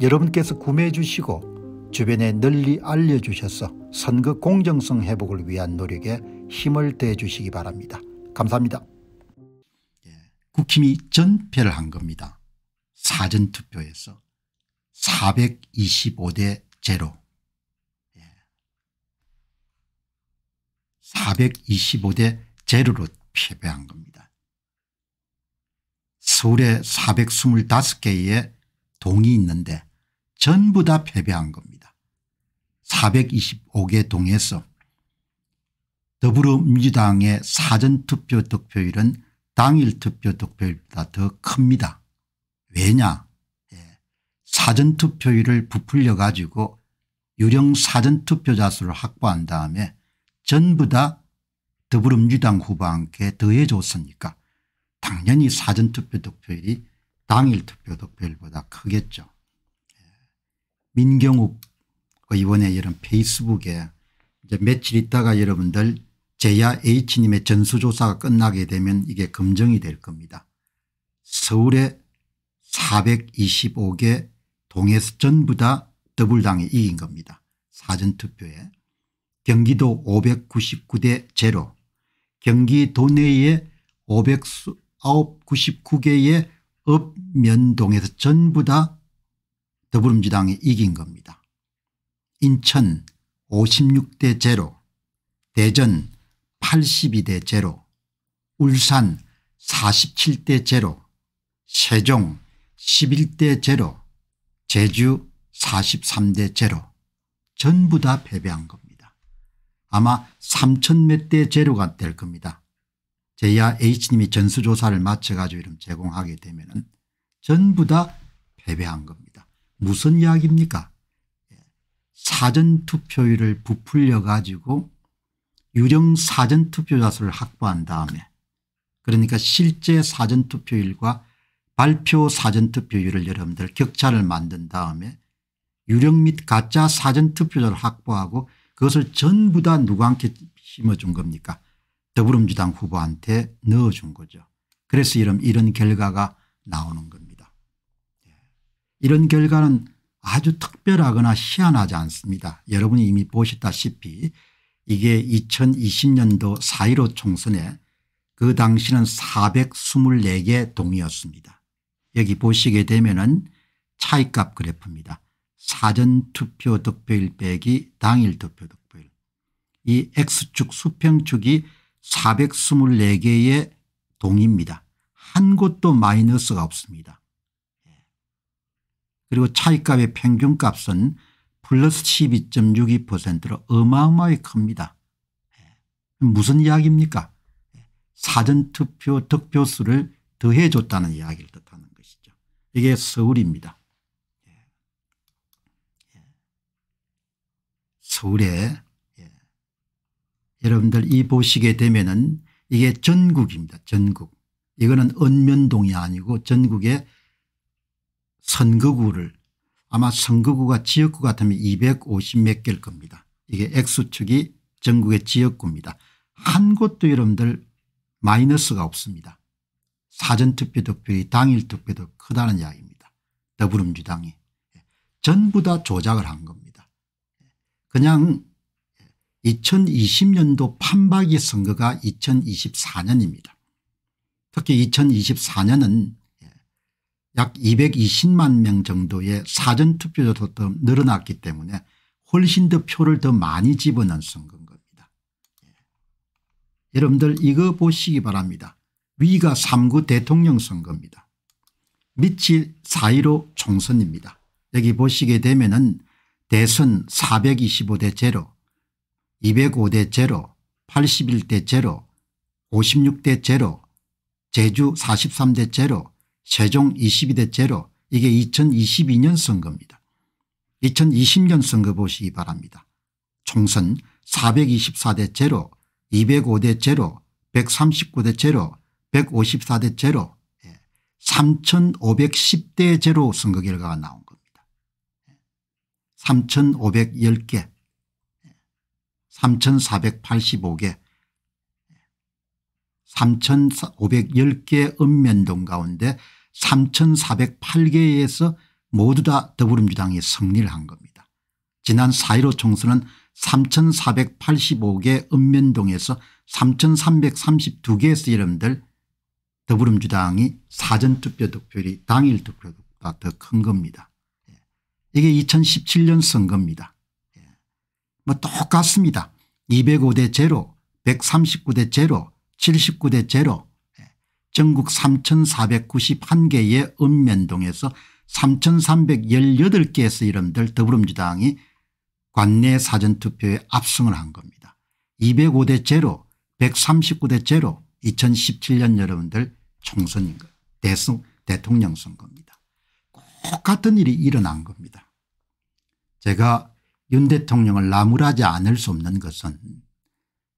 여러분께서 구매해 주시고 주변에 널리 알려주셔서 선거 공정성 회복을 위한 노력에 힘을 대해 주시기 바랍니다. 감사합니다. 예, 국힘이 전패를 한 겁니다. 사전투표에서 425대 제로 425대 예, 제로로 패배한 겁니다. 서울에 425개의 동이 있는데 전부 다 패배한 겁니다. 425개 동에서 더불어민주당의 사전투표 득표율은 당일 투표 득표율보다 더 큽니다. 왜냐 예. 사전투표율을 부풀려 가지고 유령 사전투표자 수를 확보한 다음에 전부 다 더불어민주당 후보한테 더해줬으니까 당연히 사전투표 득표율이 당일 투표 득표율보다 크겠죠. 민경욱 의원의 그 이런 페이스북에 이제 며칠 있다가 여러분들 제야 H님의 전수조사가 끝나게 되면 이게 검증이 될 겁니다. 서울에 425개 동에서 전부 다 더블당이 이긴 겁니다. 사전투표에. 경기도 599대 제로 경기도 내에 599개의 업면동에서 전부 다 더불어민주당이 이긴 겁니다. 인천 56대 제 대전 82대 제 울산 47대 제 세종 11대 제 제주 43대 제 전부 다 패배한 겁니다. 아마 3천 몇대 제로가 될 겁니다. 제야 H님이 전수조사를 마쳐가지고 이름 제공하게 되면 전부 다 패배한 겁니다. 무슨 이야기입니까 사전투표율을 부풀려 가지고 유령 사전투표자수를 확보한 다음에 그러니까 실제 사전투표율과 발표 사전투표율을 여러분들 격차를 만든 다음에 유령 및 가짜 사전투표자를 확보하고 그것을 전부 다 누구한테 심어준 겁니까 더불어민주당 후보한테 넣어준 거죠. 그래서 이런, 결과가 나오는 겁니다. 이런 결과는 아주 특별하거나 희한하지 않습니다. 여러분이 이미 보셨다시피 이게 2020년도 4.15 총선에 그 당시는 424개 동이었습니다. 여기 보시게 되면 은 차이값 그래프입니다. 사전투표 득표일 빼기 당일 투표 득표일. 이 X축 수평축이 424개의 동입니다. 한 곳도 마이너스가 없습니다. 그리고 차익값의 평균값은 플러스 12.62%로 어마어마하게 큽니다. 예. 무슨 이야기입니까 예. 사전투표 득표수를 더해줬다는 이야기를 뜻하는 것이죠. 이게 서울입니다. 예. 서울에 여러분들 이 보시게 되면 은 이게 전국입니다. 전국. 이거는 읍면동이 아니고 전국의 선거구를 아마 선거구가 지역구 같으면 250 몇 개일 겁니다. 이게 X축이 전국의 지역구입니다. 한 곳도 여러분들 마이너스가 없습니다. 사전투표도 표의 당일투표도 크다는 이야기입니다. 더불어민주당이. 예. 전부 다 조작을 한 겁니다. 예. 그냥 2020년도 판박이 선거가 2024년입니다. 특히 2024년은 약 220만 명 정도의 사전투표조도더 늘어났기 때문에 훨씬 더 표를 더 많이 집어넣은 선거인 겁니다. 예. 여러분들 이거 보시기 바랍니다. 위가 3구 대통령 선거입니다. 밑이 4.15 총선입니다. 여기 보시게 되면 은 대선 425대 제 205대 제 81대 제 56대 제 제주 43대 제 세종 22대 제로 이게 2022년 선거입니다. 2020년 선거 보시기 바랍니다. 총선 424대 제로 205대 제로 139대 제로 154대 제로 3510대 예, 제로 선거 결과가 나온 겁니다. 3510개 3485개 3510개 읍면동 가운데 3,408개에서 모두 다 더불어민주당이 승리를 한 겁니다. 지난 4.15 총선은 3,485개 읍면동에서 3,332개에서 여러분들 더불어민주당이 사전투표 득표율이 당일 투표보다 더 큰 겁니다. 예. 이게 2017년 선거입니다. 예. 뭐 똑같습니다. 205대 제 139대 제 79대 제 전국 3491개의 읍면동에서 3318개에서 이름들 더불어민주당이 관내 사전투표에 압승을 한 겁니다. 205대 제로 139대 제로 2017년 여러분들 총선인 거 대승, 대통령 선거입니다. 똑 같은 일이 일어난 겁니다. 제가 윤 대통령을 나무라지 않을 수 없는 것은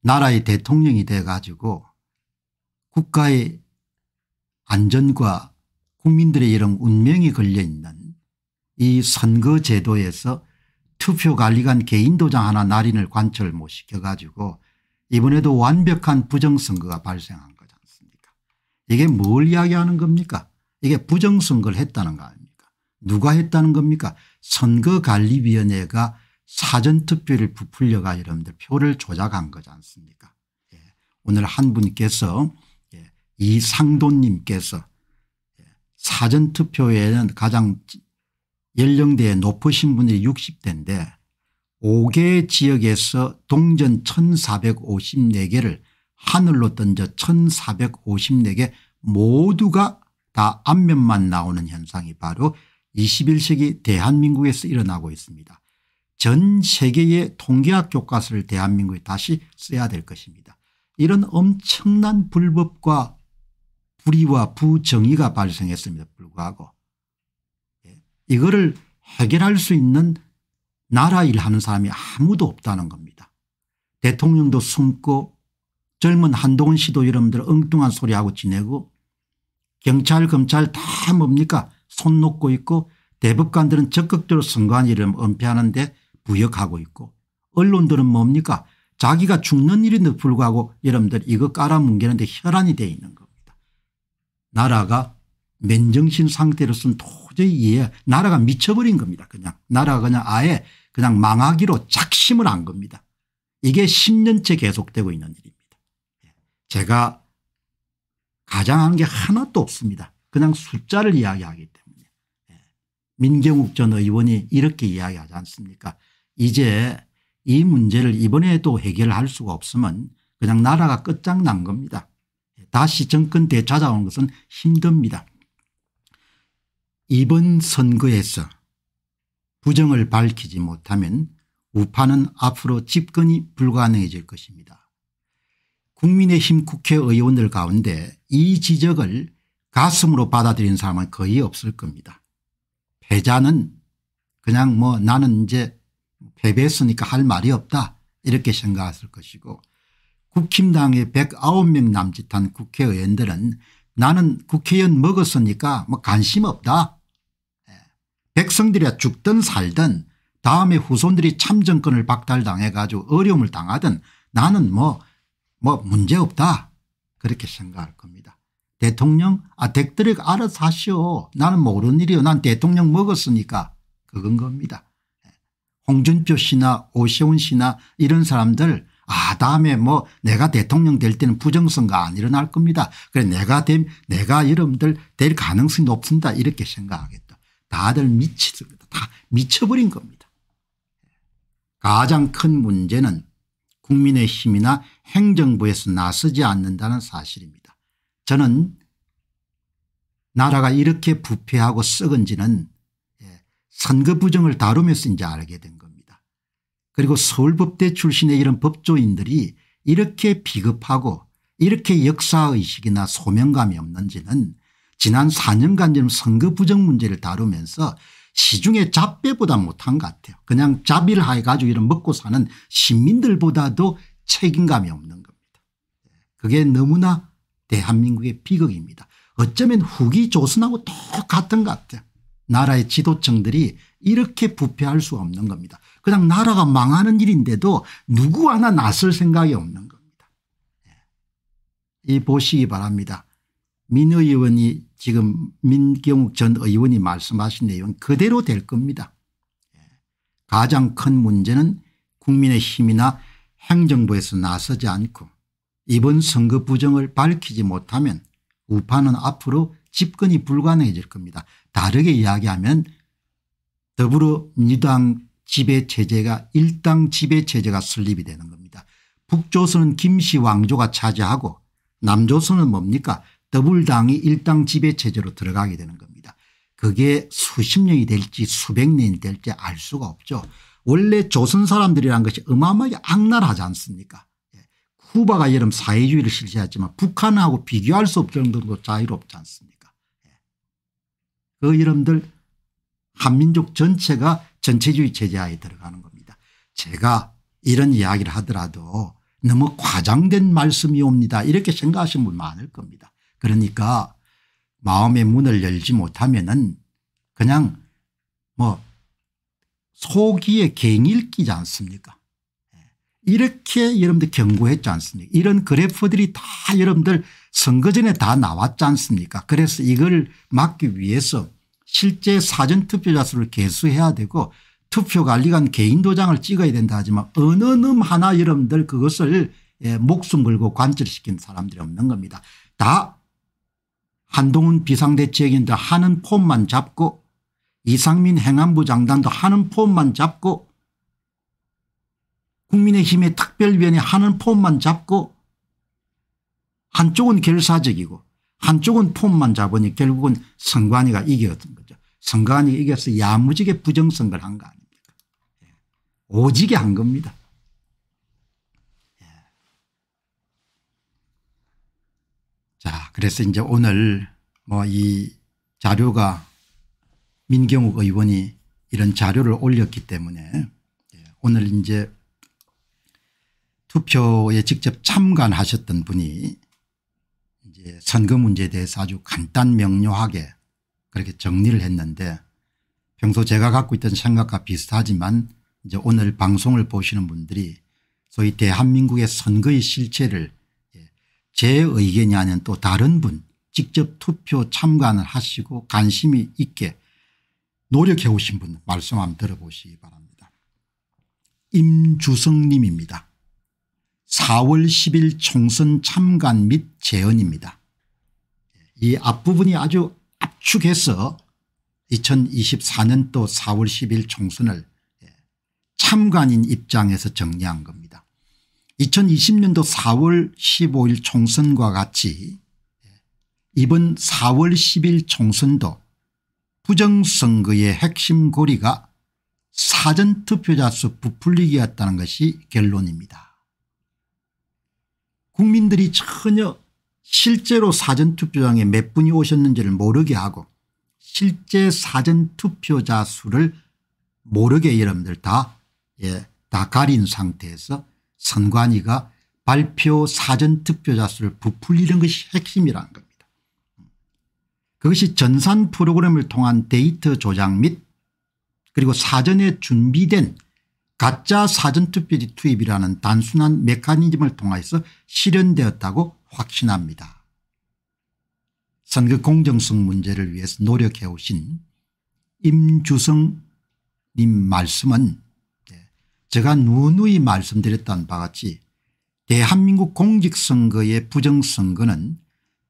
나라의 대통령이 돼 가지고 국가의 안전과 국민들의 이런 운명이 걸려있는 이 선거제도에서 투표관리관 개인도장 하나 날인을 관철 못 시켜가지고 이번에도 완벽한 부정선거가 발생한 거지 않습니까 이게 뭘 이야기하는 겁니까 이게 부정선거를 했다는 거 아닙니까 누가 했다는 겁니까 선거관리위원회가 사전투표를 부풀려가 여러분들 표를 조작한 거지 않습니까 예. 오늘 한 분께서 이상돈님께서 사전투표에는 가장 연령대에 높으신 분이 60대인데 5개 지역에서 동전 1454개를 하늘로 던져 1454개 모두가 다 앞면만 나오는 현상이 바로 21세기 대한민국에서 일어나고 있습니다. 전 세계의 통계학 교과서를 대한민국에 다시 써야 될 것입니다. 이런 엄청난 불법과 불의와 부정의가 발생했습니다. 불구하고 예, 이거를 해결할 수 있는 나라 일하는 사람이 아무도 없다는 겁니다. 대통령도 숨고 젊은 한동훈 씨도 여러분들 엉뚱한 소리하고 지내고 경찰 검찰 다 뭡니까 손 놓고 있고 대법관들은 적극적으로 선거한 일을 은폐하는데 부역하고 있고 언론들은 뭡니까 자기가 죽는 일인데 불구하고 여러분들 이거 깔아뭉개는데 혈안이 돼 있는 겁니다. 나라가 맨정신 상태로서는 도저히 이해 나라가 미쳐버린 겁니다. 그냥 나라가 그냥 아예 그냥 망하기로 작심을 한 겁니다. 이게 10년째 계속되고 있는 일입니다. 예. 제가 가장한 게 하나도 없습니다. 그냥 숫자를 이야기하기 때문에 예. 민경욱 전 의원이 이렇게 이야기하지 않습니까 이제 이 문제를 이번에도 해결할 수가 없으면 그냥 나라가 끝장난 겁니다. 다시 정권대에 찾아오는 것은 힘듭니다. 이번 선거에서 부정을 밝히지 못하면 우파는 앞으로 집권이 불가능해질 것입니다. 국민의힘 국회의원들 가운데 이 지적을 가슴으로 받아들인 사람은 거의 없을 겁니다. 패자는 그냥 뭐 나는 이제 패배했으니까 할 말이 없다 이렇게 생각했을 것이고 국힘당의 109명 남짓한 국회의원들은 나는 국회의원 먹었으니까 뭐 관심 없다. 예. 백성들이 죽든 살든 다음에 후손들이 참정권을 박탈당해 가지고 어려움을 당하든 나는 뭐뭐 뭐, 뭐 문제없다 그렇게 생각할 겁니다. 대통령 아 댁들이 알아서 하시오 나는 모르는 일이요 난 대통령 먹었으니까 그건 겁니다. 예. 홍준표 씨나 오세훈 씨나 이런 사람들 아 다음에 뭐 내가 대통령 될 때는 부정선거 안 일어날 겁니다. 그래 내가 됨 내가 여러분들 될 가능성이 높습니다. 이렇게 생각하겠다. 다들 미치다 미쳐버린 겁니다. 가장 큰 문제는 국민의힘이나 행정부에서 나서지 않는다는 사실입니다. 저는 나라가 이렇게 부패하고 썩은지는 예, 선거 부정을 다루면서 이제 알게 된 그리고 서울법대 출신의 이런 법조인들이 이렇게 비겁하고 이렇게 역사의식이나 소명감이 없는지는 지난 4년간쯤 선거 부정 문제를 다루면서 시중에 잡배보다 못한 것 같아요. 그냥 잡비를 해가지고 이런 먹고 사는 시민들보다도 책임감이 없는 겁니다. 그게 너무나 대한민국의 비극입니다. 어쩌면 후기 조선하고 똑같은 것 같아요. 나라의 지도층들이 이렇게 부패할 수 없는 겁니다. 그냥 나라가 망하는 일인데도 누구 하나 나설 생각이 없는 겁니다. 예. 이 보시기 바랍니다. 민 의원이 지금 민경욱 전 의원이 말씀하신 내용 그대로 될 겁니다. 예. 가장 큰 문제는 국민의힘이나 행정부에서 나서지 않고 이번 선거 부정을 밝히지 못하면 우파는 앞으로 집권이 불가능해질 겁니다. 다르게 이야기하면 더불어민주당 지배체제가 일당 지배체제가 설립이 되는 겁니다. 북조선은 김씨 왕조가 차지하고 남조선은 뭡니까 더불당이 일당 지배체제로 들어가게 되는 겁니다. 그게 수십 년이 될지 수백 년이 될지 알 수가 없죠. 원래 조선 사람들이란 것이 어마어마하게 악랄하지 않습니까 예. 쿠바가 여름 사회주의를 실시했지만 북한하고 비교할 수 없을 정도로 자유롭지 않습니까 예. 그 여러분들 한민족 전체가 전체주의 제재하에 들어가는 겁니다. 제가 이런 이야기를 하더라도 너무 과장된 말씀이 옵니다. 이렇게 생각하시는 분 많을 겁니다. 그러니까 마음의 문을 열지 못하면은 그냥 뭐 소기의 갱일기지 않습니까 예. 이렇게 여러분들 경고했지 않습니까 이런 그래프들이 다 여러분들 선거 전에 다 나왔지 않습니까 그래서 이걸 막기 위해서 실제 사전투표자 수를 개수해야 되고 투표관리관 개인 도장을 찍어야 된다 하지만 어느 놈 하나 여러분들 그것을 예, 목숨 걸고 관철시킨 사람들이 없는 겁니다. 다 한동훈 비상대책인원도 하는 폼만 잡고 이상민 행안부 장관도 하는 폼만 잡고 국민의힘의 특별위원회 하는 폼만 잡고 한쪽은 결사적이고 한쪽은 폼만 잡으니 결국은 선관위가 이겼던 거예요. 선관위 이겨서 야무지게 부정선거를 한거 아닙니까 예. 오지게 한 겁니다. 예. 자 그래서 이제 오늘 뭐 이 자료가 민경욱 의원이 이런 자료를 올렸기 때문에 예, 오늘 이제 투표에 직접 참관하셨던 분이 이제 선거 문제에 대해서 아주 간단 명료하게 그렇게 정리를 했는데 평소 제가 갖고 있던 생각과 비슷하지만 이제 오늘 방송을 보시는 분들이 소위 대한민국의 선거의 실체를 예, 제 의견이 아닌 또 다른 분 직접 투표 참관을 하시고 관심이 있게 노력해 오신 분 말씀 한번 들어보시기 바랍니다. 임주성 님입니다. 4월 10일 총선 참관 및재언입니다이 예, 앞부분이 아주 압축해서 2024년 도 4월 10일 총선을 예, 참관인 입장에서 정리한 겁니다. 2020년도 4월 15일 총선과 같이 예, 이번 4월 10일 총선도 부정선거의 핵심 고리가 사전투표자 수 부풀리기였다는 것이 결론입니다. 국민들이 전혀 실제로 사전투표장에 몇 분이 오셨는지를 모르게 하고 실제 사전투표자 수를 모르게 여러분들 다, 예, 다 가린 상태에서 선관위가 발표 사전투표자 수를 부풀리는 것이 핵심이라는 겁니다. 그것이 전산 프로그램을 통한 데이터 조작 및 그리고 사전에 준비된 가짜 사전투표지 투입이라는 단순한 메커니즘을 통해서 실현되었다고 확신합니다. 선거 공정성 문제를 위해서 노력해 오신 임주성 님 말씀은 예, 제가 누누이 말씀드렸던 바 같이 대한민국 공직선거의 부정선거는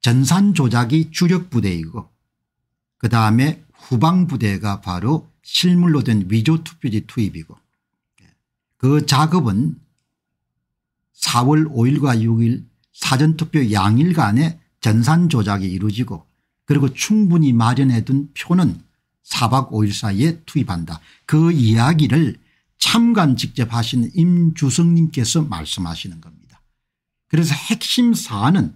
전산조작이 주력부대이고 그다음에 후방부대가 바로 실물로 된 위조투표지 투입이고 예, 그 작업은 4월 5일과 6일 사전투표 양일간의 전산 조작이 이루어지고 그리고 충분히 마련해둔 표는 4박 5일 사이에 투입한다. 그 이야기를 참관 직접 하신 임주성님께서 말씀하시는 겁니다. 그래서 핵심 사안은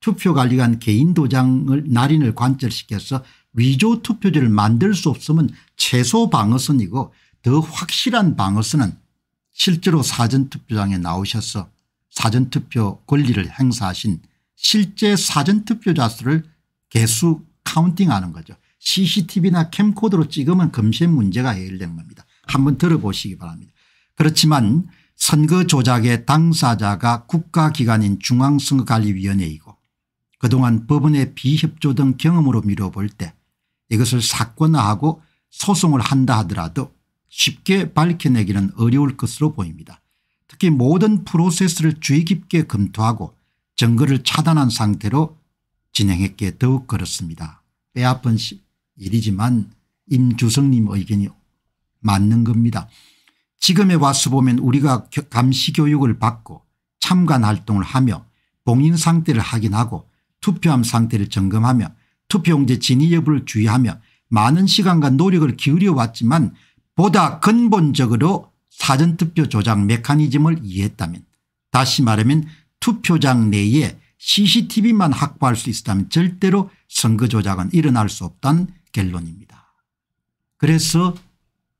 투표관리관 개인 도장을 날인을 관철시켜서 위조 투표지를 만들 수 없으면 최소 방어선이고 더 확실한 방어선은 실제로 사전투표장에 나오셔서 사전투표 권리를 행사하신 실제 사전투표자 수를 개수 카운팅하는 거죠. CCTV나 캠코더로 찍으면 금세 문제가 해결되는 겁니다. 한번 들어보시기 바랍니다. 그렇지만 선거 조작의 당사자가 국가기관인 중앙선거관리위원회이고 그동안 법원의 비협조 등 경험으로 미뤄볼 때 이것을 사건화하고 소송을 한다 하더라도 쉽게 밝혀내기는 어려울 것으로 보입니다. 특히 모든 프로세스를 주의 깊게 검토하고 증거를 차단한 상태로 진행했기에 더욱 그렇습니다. 뼈아픈 일이지만 임주성님 의견이 맞는 겁니다. 지금에 와서 보면 우리가 감시교육을 받고 참관활동을 하며 봉인 상태를 확인하고 투표함 상태를 점검하며 투표용지 진위 여부를 주의하며 많은 시간과 노력을 기울여 왔지만 보다 근본적으로 사전투표 조작 메커니즘을 이해했다면 다시 말하면 투표장 내에 cctv만 확보할 수 있었다면 절대로 선거 조작은 일어날 수 없다는 결론입니다. 그래서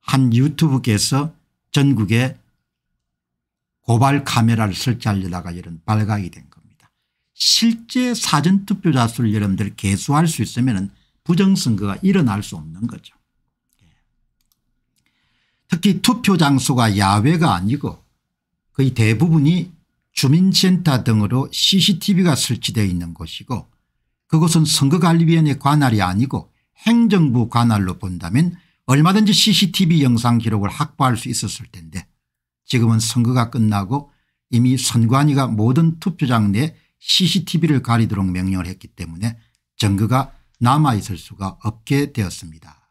한 유튜브께서 전국에 고발 카메라를 설치하려다가 이런 발각이 된 겁니다. 실제 사전투표자 수를 여러분들 개수할 수 있으면 부정선거가 일어날 수 없는 거죠. 특히 투표 장소가 야외가 아니고 거의 대부분이 주민센터 등으로 cctv가 설치되어 있는 곳이고 그곳은 선거관리위원회 관할이 아니고 행정부 관할로 본다면 얼마든지 cctv 영상 기록을 확보할 수 있었을 텐데 지금은 선거가 끝나고 이미 선관위가 모든 투표장 내 cctv를 가리도록 명령을 했기 때문에 증거가 남아있을 수가 없게 되었습니다.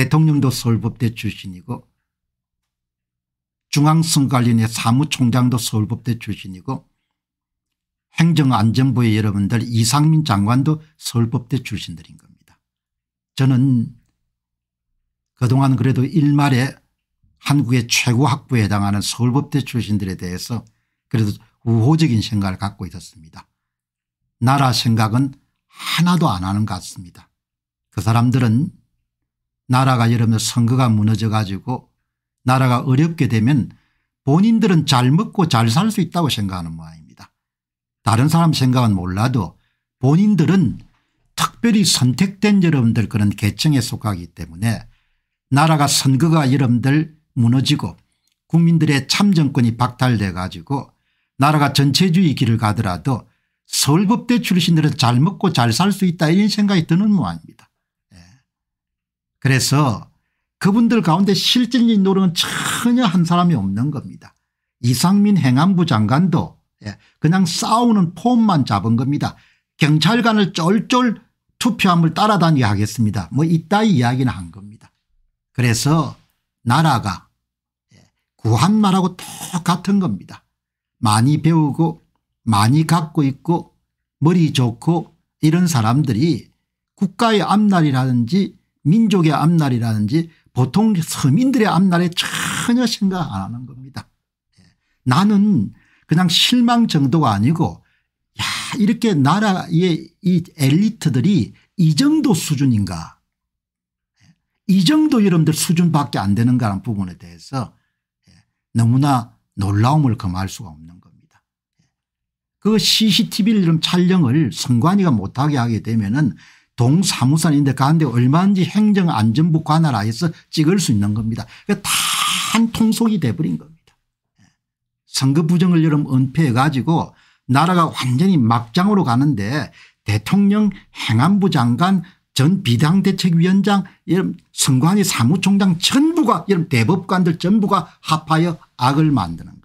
대통령도 서울법대 출신이고 중앙선관리인의 사무총장도 서울법대 출신이고 행정안전부의 여러분들 이상민 장관도 서울법대 출신들인 겁니다. 저는 그동안 그래도 일말에 한국의 최고 학부에 해당하는 서울법대 출신들에 대해서 그래도 우호적인 생각을 갖고 있었습니다. 나라 생각은 하나도 안 하는 것 같습니다. 그 사람들은 나라가 여러분 선거가 무너져 가지고 나라가 어렵게 되면 본인들은 잘 먹고 잘 살 수 있다고 생각하는 모양입니다. 다른 사람 생각은 몰라도 본인들은 특별히 선택된 여러분들 그런 계층에 속하기 때문에 나라가 선거가 여러분들 무너지고 국민들의 참정권이 박탈돼 가지고 나라가 전체주의 길을 가더라도 서울법대 출신들은 잘 먹고 잘 살 수 있다 이런 생각이 드는 모양입니다. 그래서 그분들 가운데 실질적인 노력은 전혀 한 사람이 없는 겁니다. 이상민 행안부 장관도 예, 그냥 싸우는 폼만 잡은 겁니다. 경찰관을 쫄쫄 투표함을 따라다니게 하겠습니다. 뭐 이따위 이야기는 한 겁니다. 그래서 나라가 예, 구한말하고 똑같은 겁니다. 많이 배우고 많이 갖고 있고 머리 좋고 이런 사람들이 국가의 앞날이라든지 민족의 앞날이라든지 보통 서민들의 앞날에 전혀 생각 안 하는 겁니다. 예. 나는 그냥 실망 정도가 아니고 야 이렇게 나라의 이 엘리트들이 이 정도 수준인가 예. 이 정도 여러분들 수준밖에 안 되는가라는 부분에 대해서 예, 너무나 놀라움을 금할 수가 없는 겁니다. 그 c c t v 촬영을 선관위가 못하게 하게 되면 은 동사무소인데 가는데 얼마인지 행정안전부 관할 하에서 찍을 수 있는 겁니다. 그러니까 다한 통속이 돼버린 겁니다. 예. 선거 부정을 여름 은폐해 가지고 나라가 완전히 막장으로 가는데 대통령 행안부 장관 전 비당대책위원장 선관위 사무총장 전부가 이런 대법관들 전부가 합하여 악을 만드는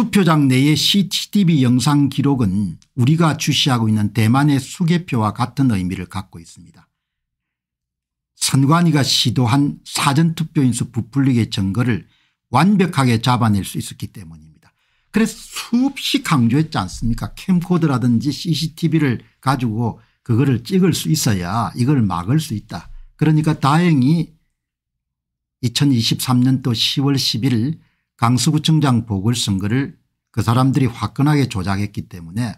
투표장 내의 CCTV 영상 기록은 우리가 주시하고 있는 대만의 수개표와 같은 의미를 갖고 있습니다. 선관위가 시도한 사전투표인수 부풀리기의 증거를 완벽하게 잡아낼 수 있었기 때문입니다. 그래서 수없이 강조했지 않습니까 캠코드라든지 cctv를 가지고 그거를 찍을 수 있어야 이걸 막을 수 있다. 그러니까 다행히 2023년도 10월 1 1일 강서구청장 보궐선거를 그 사람들이 화끈하게 조작했기 때문에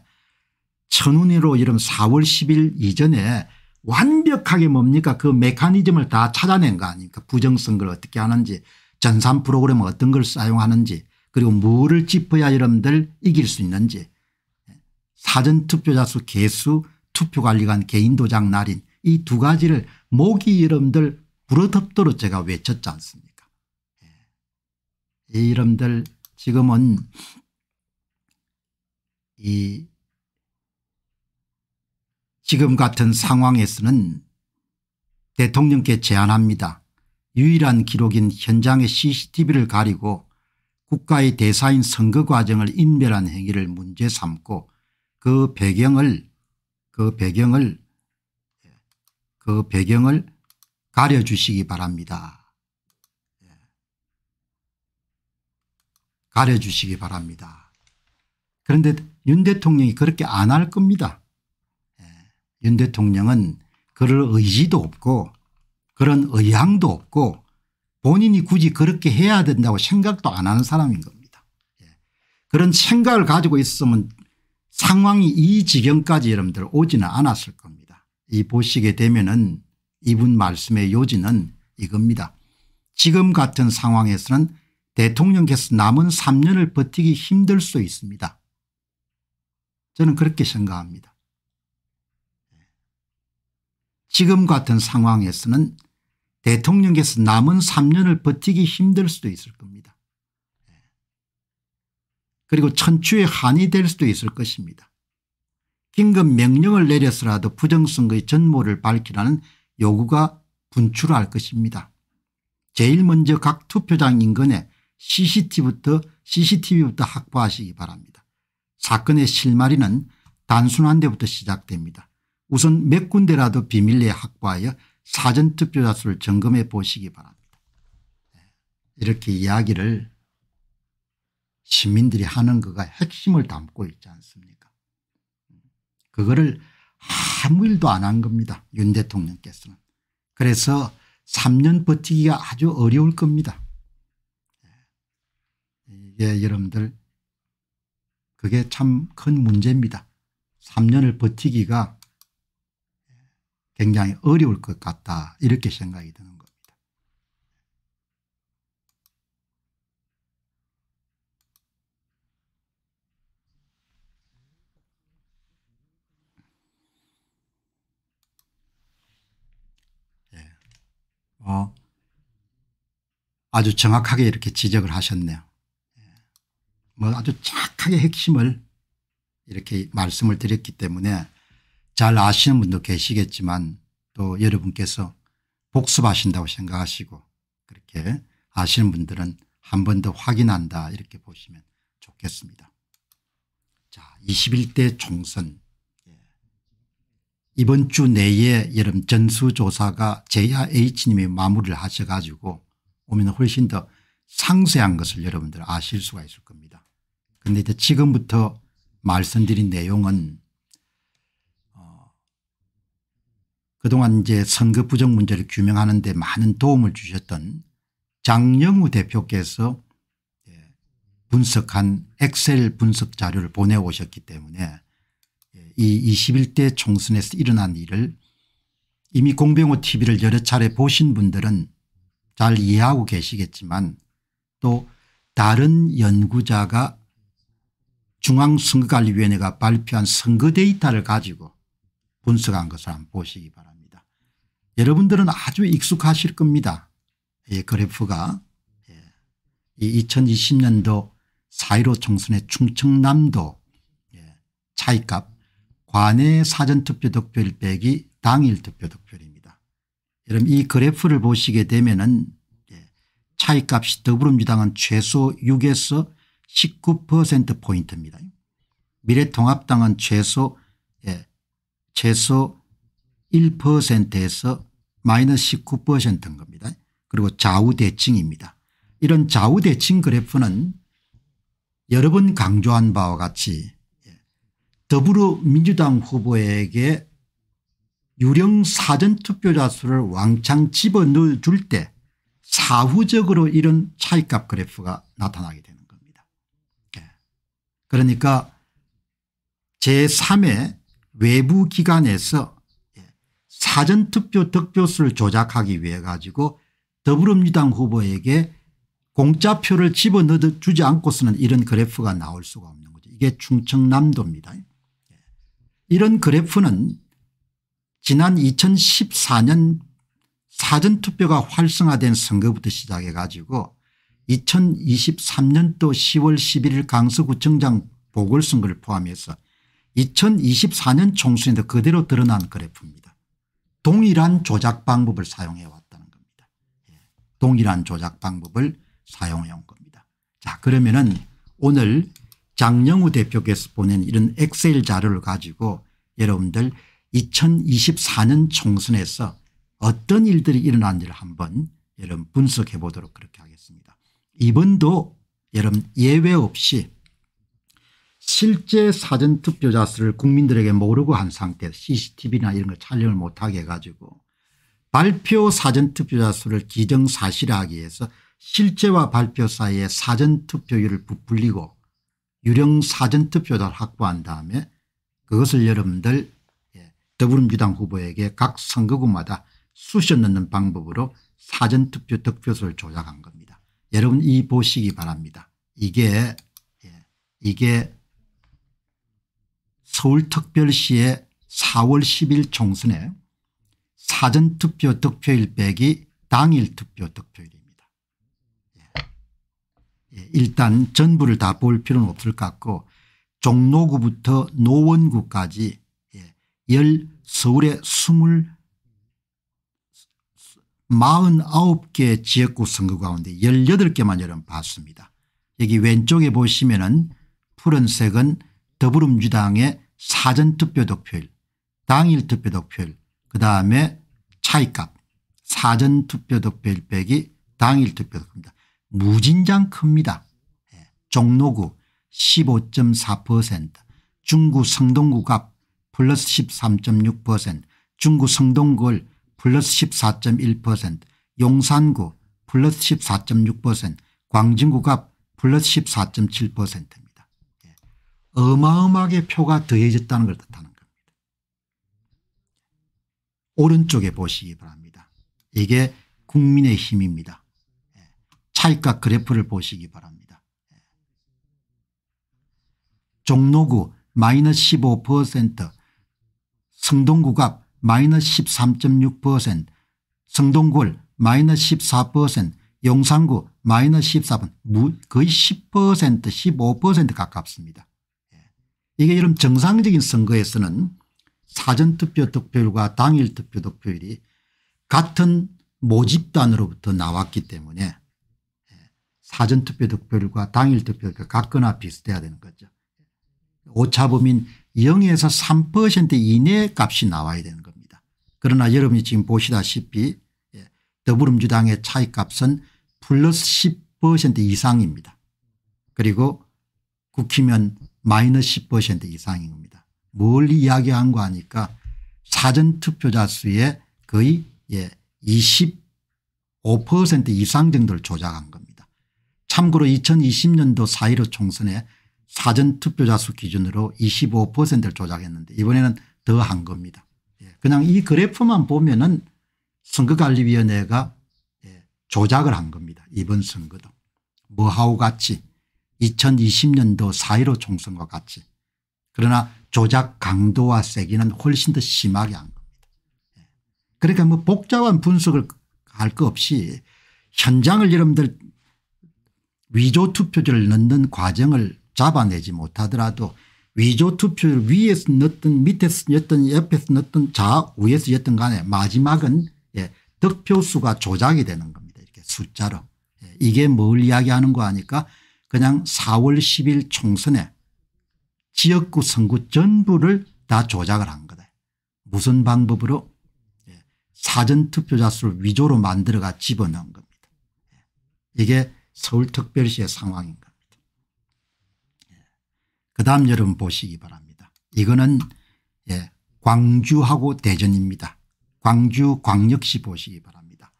천운이로 이름 4월 10일 이전에 완벽하게 뭡니까 그 메커니즘을 다 찾아낸 거 아닙니까 부정선거를 어떻게 하는지 전산 프로그램 어떤 걸 사용하는지 그리고 뭐를 짚어야 여러분들 이길 수 있는지 사전투표자 수 개수 투표관리관 개인도장 날인 이 두 가지를 목이 여러분들 불어덮도록 제가 외쳤지 않습니까 이 이름들 지금은 이 지금 같은 상황에서는 대통령께 제안합니다. 유일한 기록인 현장의 cctv를 가리고 국가의 대사인 선거 과정을 인멸한 행위를 문제 삼고 그 배경을 그 배경을 그 배경을 가려주시기 바랍니다. 가려주시기 바랍니다. 그런데 윤 대통령이 그렇게 안 할 겁니다. 예, 윤 대통령은 그럴 의지도 없고 그런 의향도 없고 본인이 굳이 그렇게 해야 된다고 생각도 안 하는 사람인 겁니다. 예, 그런 생각을 가지고 있으면 상황이 이 지경까지 여러분들 오지는 않았을 겁니다. 이 보시게 되면은 이분 말씀의 요지는 이겁니다. 지금 같은 상황에서는 대통령께서 남은 3년을 버티기 힘들 수 있습니다. 저는 그렇게 생각합니다. 지금 같은 상황에서는 대통령께서 남은 3년을 버티기 힘들 수도 있을 겁니다. 그리고 천추의 한이 될 수도 있을 것입니다. 긴급 명령을 내려서라도 부정선거의 전모를 밝히라는 요구가 분출할 것입니다. 제일 먼저 각 투표장 인근에 CCTV부터, CCTV부터 확보하시기 바랍니다. 사건의 실마리는 단순한 데부터 시작됩니다. 우선 몇 군데라도 비밀리에 확보하여 사전투표자 수를 점검해 보시기 바랍니다. 예, 이렇게 이야기를 시민들이 하는 거가 핵심을 담고 있지 않습니까 그거를 아무 일도 안 한 겁니다. 윤 대통령께서는. 그래서 3년 버티기가 아주 어려울 겁니다. 이게 예, 여러분들 그게 참 큰 문제입니다. 3년을 버티기가 굉장히 어려울 것 같다 이렇게 생각이 드는 겁니다. 예. 어, 아주 정확하게 이렇게 지적을 하셨네요. 뭐 아주 착하게 핵심을 이렇게 말씀을 드렸기 때문에 잘 아시는 분도 계시겠지만 또 여러분께서 복습하신다고 생각하시고 그렇게 아시는 분들은 한 번 더 확인한다 이렇게 보시면 좋겠습니다. 자 21대 총선 예. 이번 주 내에 여름 전수조사가 JRH님이 마무리를 하셔가지고 오면 훨씬 더 상세한 것을 여러분들 아실 수가 있을 겁니다. 근데 이제 지금부터 말씀드린 내용은 어, 그동안 이제 선거 부정 문제를 규명하는 데 많은 도움을 주셨던 장영우 대표께서 예, 분석한 엑셀 분석 자료를 보내오셨기 때문에 예, 이 21대 총선에서 일어난 일을 이미 공병호 tv를 여러 차례 보신 분들은 잘 이해하고 계시겠지만 또 다른 연구자가 중앙선거관리위원회가 발표한 선거 데이터를 가지고 분석한 것을 한번 보시기 바랍니다. 여러분들은 아주 익숙하실 겁니다. 예, 예. 이 그래프가 이 2020년도 4.15 총선의 충청남도 예, 차이값 관내 사전투표 득표율 빼기 당일 투표 득표율입니다. 여러분 이 그래프를 보시게 되면 은 차이값이 더불어민주당은 최소 6에서 19%포인트입니다. 미래통합당은 최소 예, 최소 1%에서 마이너스 19%인 겁니다. 그리고 좌우대칭입니다. 이런 좌우대칭 그래프는 여러 번 강조한 바와 같이 예, 더불어민주당 후보에게 유령 사전투표자 수를 왕창 집어넣어 줄때 사후적으로 이런 차이값 그래프가 나타나게 됩니다. 그러니까 제3의 외부기관에서 예, 사전투표 득표수를 조작하기 위해 가지고 더불어민주당 후보에게 공짜표를 집어넣어 주지 않고서는 이런 그래프가 나올 수가 없는 거죠. 이게 충청남도입니다. 예. 이런 그래프는 지난 2014년 사전투표가 활성화된 선거부터 시작해 가지고 2023년도 10월 11일 강서구청장 보궐선거를 포함해서 2024년 총선에도 그대로 드러난 그래프입니다. 동일한 조작 방법을 사용해 왔다는 겁니다. 예, 동일한 조작 방법을 사용해 온 겁니다. 자 그러면은 오늘 장영우 대표께서 보낸 이런 엑셀 자료를 가지고 여러분들 2024년 총선에서 어떤 일들이 일어난지를 한번 여러분 분석해 보도록 그렇게 하겠습니다. 이번도 여러분 예외 없이 실제 사전투표자 수를 국민들에게 모르고 한 상태에서 CCTV나 이런 걸 촬영을 못하게 해가지고 발표 사전투표자 수를 기정사실화하기 위해서 실제와 발표 사이에 사전투표율을 부풀리고 유령 사전투표자를 확보한 다음에 그것을 여러분들 예, 더불어민주당 후보에게 각 선거구마다 쑤셔 넣는 방법으로 사전투표 득표수를 조작한 겁니다. 여러분 이 보시기 바랍니다. 이게 예, 이게 서울특별시의 4월 10일 총선에 사전투표 득표일 빼기 당일 투표 득표일입니다. 예. 예, 일단 전부를 다 볼 필요는 없을 것 같고 종로구부터 노원구까지 열 서울의 20 49개 지역구 선거 가운데 18개만 여러분 봤습니다. 여기 왼쪽에 보시면은 푸른색은 더불어민주당의 사전투표 득표율 당일 투표 득표율 그 다음에 차이값 사전투표 득표율 빼기 당일 투표 득표입니다. 무진장 큽니다. 예, 종로구 15.4% 중구 성동구 갑 플러스 13.6% 중구 성동구을 플러스 14.1% 용산구 플러스 14.6% 광진구가 플러스 14.7%입니다. 예. 어마어마하게 표가 더해졌다는 걸 뜻하는 겁니다. 오른쪽에 보시기 바랍니다. 이게 국민의 힘입니다. 차익과 예. 그래프를 보시기 바랍니다. 예. 종로구 마이너스 15% 성동구가 마이너스 13.6% 성동굴 마이너스 14% 용산구 마이너스 14분 거의 10% 15% 가깝습니다. 예. 이게 이런 정상적인 선거에서는 사전투표 득표율과 당일 투표 득표율이 같은 모집단으로부터 나왔기 때문에 예, 사전투표 득표율과 당일 득표율과 같거나 비슷해야 되는 거죠. 오차범인 0에서 3%이내 값이 나와야 되는 그러나 여러분이 지금 보시다시피 예, 더불어민주당의 차이값은 플러스 10% 이상입니다. 그리고 국힘은 마이너스 10% 이상입니다. 뭘 이야기한 거 하니까 사전투표자 수의 거의 25% 예, 이상 정도를 조작한 겁니다. 참고로 2020년도 4.15 총선에 사전투표자 수 기준으로 25%를 조작했는데 이번에는 더한 겁니다. 그냥 이 그래프만 보면은 선거관리위원회가 예, 조작을 한 겁니다. 이번 선거도. 뭐하고 같이 2020년도 4.15 총선과 같이 그러나 조작 강도와 세기는 훨씬 더 심하게 한 겁니다. 예. 그러니까 뭐 복잡한 분석을 할 것 없이 현장을 여러분들 위조 투표지를 넣는 과정을 잡아내지 못하더라도 위조 투표율 위에서 넣든 밑에서 넣든 옆에서 넣든 좌우에서 넣든 간에 마지막은 예, 득표수가 조작이 되는 겁니다. 이렇게 숫자로. 예, 이게 뭘 이야기하는 거 아니까 그냥 4월 10일 총선에 지역구 선거 전부를 다 조작을 한 거다. 무슨 방법으로 예, 사전투표자 수를 위조로 만들어가 집어넣은 겁니다. 예, 이게 서울특별시의 상황입니다. 그다음 여러분 보시기 바랍니다. 이거는 예, 광주하고 대전입니다. 광주 광역시 보시기 바랍니다.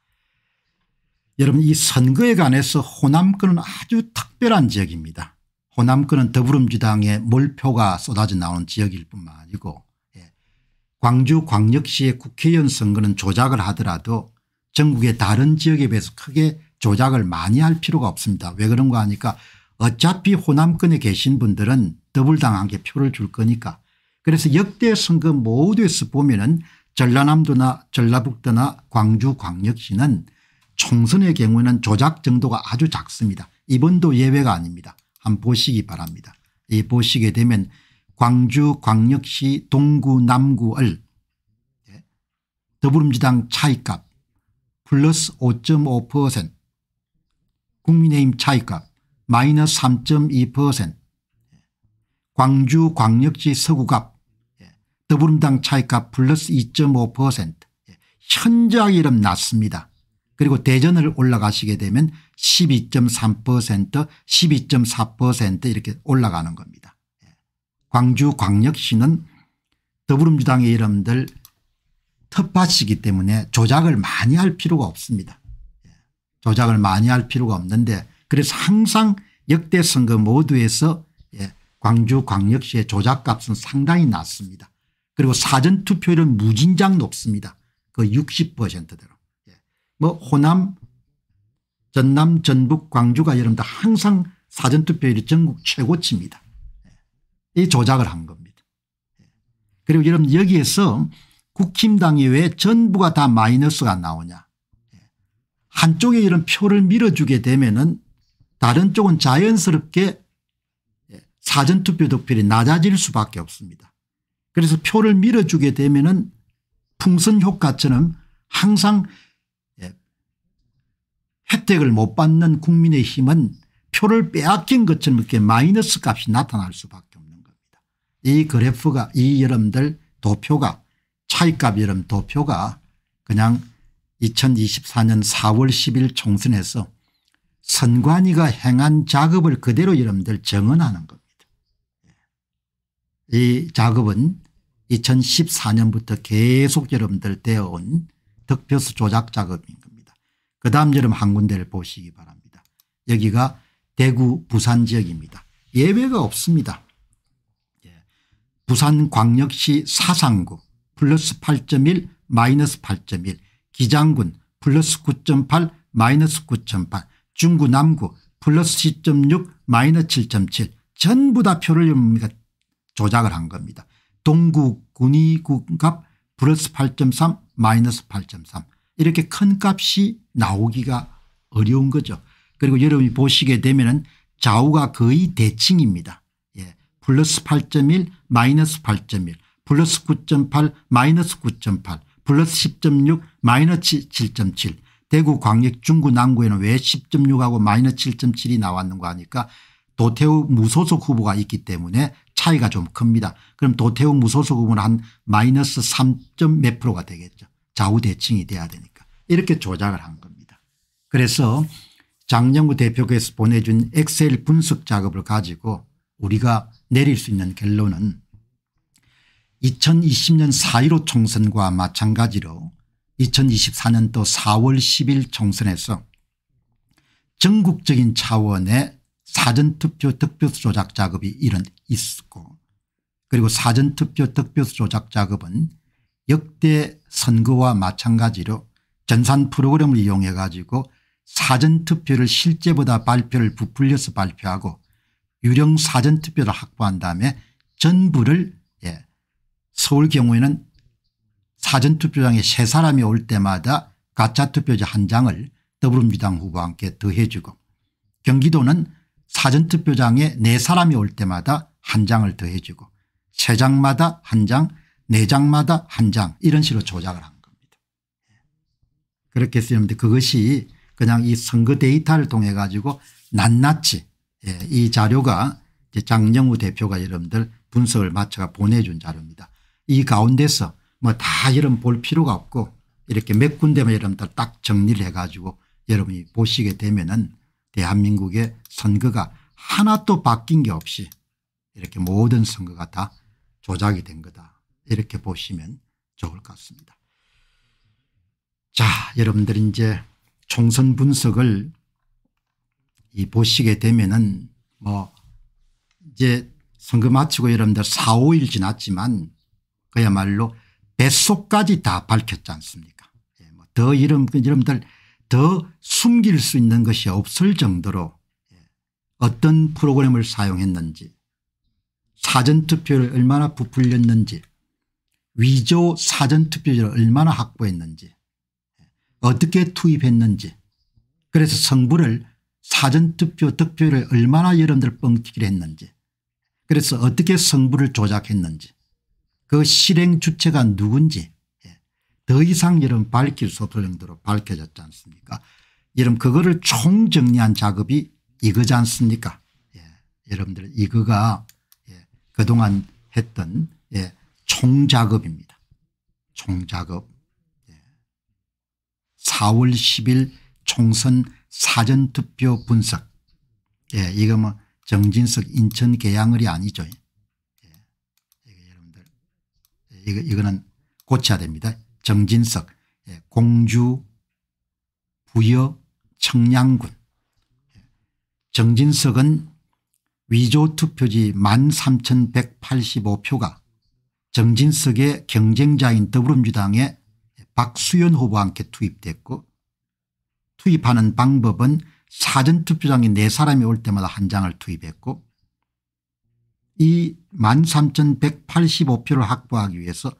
여러분 이 선거에 관해서 호남권은 아주 특별한 지역입니다. 호남권은 더불어민주당의 몰표가 쏟아져 나오는 지역일 뿐만 아니고 예, 광주 광역시의 국회의원 선거는 조작을 하더라도 전국의 다른 지역에 비해서 크게 조작을 많이 할 필요가 없습니다. 왜 그런가 하니까 어차피 호남권에 계신 분들은 더블당한게 표를 줄 거니까 그래서 역대 선거 모두에서 보면은 전라남도나 전라북도나 광주광역시는 총선의 경우에는 조작 정도가 아주 작습니다. 이번도 예외가 아닙니다. 한번 보시기 바랍니다. 이 보시게 되면 광주 광역시 동구 남구을 예, 더불어민주당 차이값 플러스 5.5% 국민의힘 차이값 마이너스 3.2% 광주 광역시 서구갑 예, 더불음당 차익값 플러스 2.5% 예, 현저하게 이름 났습니다 그리고 대전을 올라가시게 되면 12.3% 12.4% 이렇게 올라가는 겁니다. 예, 광주 광역시는 더불어민주당의 이름들 텃밭이기 때문에 조작을 많이 할 필요가 없습니다. 조작을 많이 할 필요가 없는데 그래서 항상 역대 선거 모두에서 예, 광주광역시의 조작값은 상당히 낮습니다. 그리고 사전투표율은 무진장 높습니다. 그 60%대로. 예. 뭐 호남 전남 전북 광주가 여러분 다 항상 사전투표율이 전국 최고치입니다. 예. 이 조작을 한 겁니다. 예. 그리고 여러분 여기에서 국힘당이 왜 전부가 다 마이너스가 나오냐. 예. 한쪽에 이런 표를 밀어주게 되면은 다른 쪽은 자연스럽게 사전투표 득표율이 낮아질 수밖에 없습니다. 그래서 표를 밀어주게 되면 은 풍선 효과처럼 항상 예, 혜택을 못 받는 국민의힘은 표를 빼앗긴 것처럼 이렇게 마이너스 값이 나타날 수밖에 없는 겁니다. 이 그래프가 이 여러분들 도표가 차이값 여름 도표가 그냥 2024년 4월 10일 총선에서 선관위가 행한 작업을 그대로 여러분들 정언하는 겁니다. 예. 이 작업은 2014년부터 계속 여러분들 되어온 득표수 조작 작업인 겁니다. 그 다음 여러분 한 군데를 보시기 바랍니다. 여기가 대구 부산 지역입니다. 예외가 없습니다. 예. 부산 광역시 사상구 플러스 8.1 마이너스 8.1 기장군 플러스 9.8 마이너스 9.8 중구 남구 플러스 1 6 마이너스 7.7 전부 다 표를 뭡니까 조작을 한 겁니다. 동구 군의구값 플러스 8.3 마이너스 8.3 이렇게 큰 값이 나오기가 어려운 거죠. 그리고 여러분이 보시게 되면 좌우가 거의 대칭입니다. 예. 플러스 8.1 마이너스 8.1 플러스 9.8 마이너스 9.8 플러스 10.6 마이너스 7.7 대구 광역 중구 남구에는 왜 10.6하고 마이너스 7.7이 나왔는가 하니까 도태우 무소속 후보가 있기 때문에 차이가 좀 큽니다. 그럼 도태우 무소속 후보는 한 마이너스 3. 몇 프로가 되겠죠. 좌우대칭이 돼야 되니까 이렇게 조작을 한 겁니다. 그래서 장영구 대표께서 보내준 엑셀 분석 작업을 가지고 우리가 내릴 수 있는 결론은 2020년 4.15 총선과 마찬가지로 2024년도 4월 10일 총선에서 전국적인 차원의 사전투표 득표수 조작 작업이 일은 있었고 그리고 사전투표 득표수 조작 작업은 역대 선거와 마찬가지로 전산 프로그램을 이용해 가지고 사전투표를 실제보다 발표를 부풀려서 발표하고 유령 사전투표를 확보한 다음에 전부를 예. 서울 경우에는 사전투표장에 세 사람이 올 때마다 가짜 투표지 한 장을 더불어민주당 후보와 함께 더해주고 경기도는 사전투표장에 네 사람이 올 때마다 한 장을 더해주고 세 장마다 한 장, 네 장마다 한 장 이런 식으로 조작을 한 겁니다. 그렇게 쓰였는 그것이 그냥 이 선거 데이터를 통해 가지고 낱낱이 예, 이 자료가 장영우 대표가 여러분들 분석을 마쳐 보내준 자료입니다. 이 가운데서 뭐다 이름 볼 필요가 없고 이렇게 몇 군데만 여러분들 딱 정리를 해가지고 여러분이 보시게 되면은 대한민국의 선거가 하나도 바뀐 게 없이 이렇게 모든 선거가 다 조작이 된 거다 이렇게 보시면 좋을 것 같습니다. 자 여러분들 이제 총선 분석을 이 보시게 되면은 뭐 이제 선거 마치고 여러분들 4, 5일 지났지만 그야말로 뱃속까지 다 밝혔지 않습니까 예, 뭐 더 여러분들 그 더 숨길 수 있는 것이 없을 정도로 예, 어떤 프로그램을 사용했는지 사전투표를 얼마나 부풀렸는지 위조 사전투표지를 얼마나 확보했는지 예, 어떻게 투입했는지 그래서 성부를 사전투표 득표를 얼마나 여러분들 뻥튀기를 했는지 그래서 어떻게 성부를 조작했는지 그 실행 주체가 누군지 예, 더 이상 이런 밝힐 수 없을 정도로 밝혀졌지 않습니까 여러분 그거를 총정리한 작업이 이거지 않습니까 예. 여러분들 이거가 예. 그동안 했던 예. 총작업입니다. 총작업 4월 예. 10일 총선 사전투표 분석 예, 이거 뭐 정진석 인천 개항을이 아니죠. 이거, 이거는 고쳐야 됩니다. 정진석 예, 공주 부여 청량군 예, 정진석은 위조 투표지 13,185표가 정진석의 경쟁자인 더불어민주당의 박수현 후보와 함 투입됐고 투입하는 방법은 사전투표장에 네 사람이 올 때마다 한 장을 투입했고 이 13,185표를 확보하기 위해서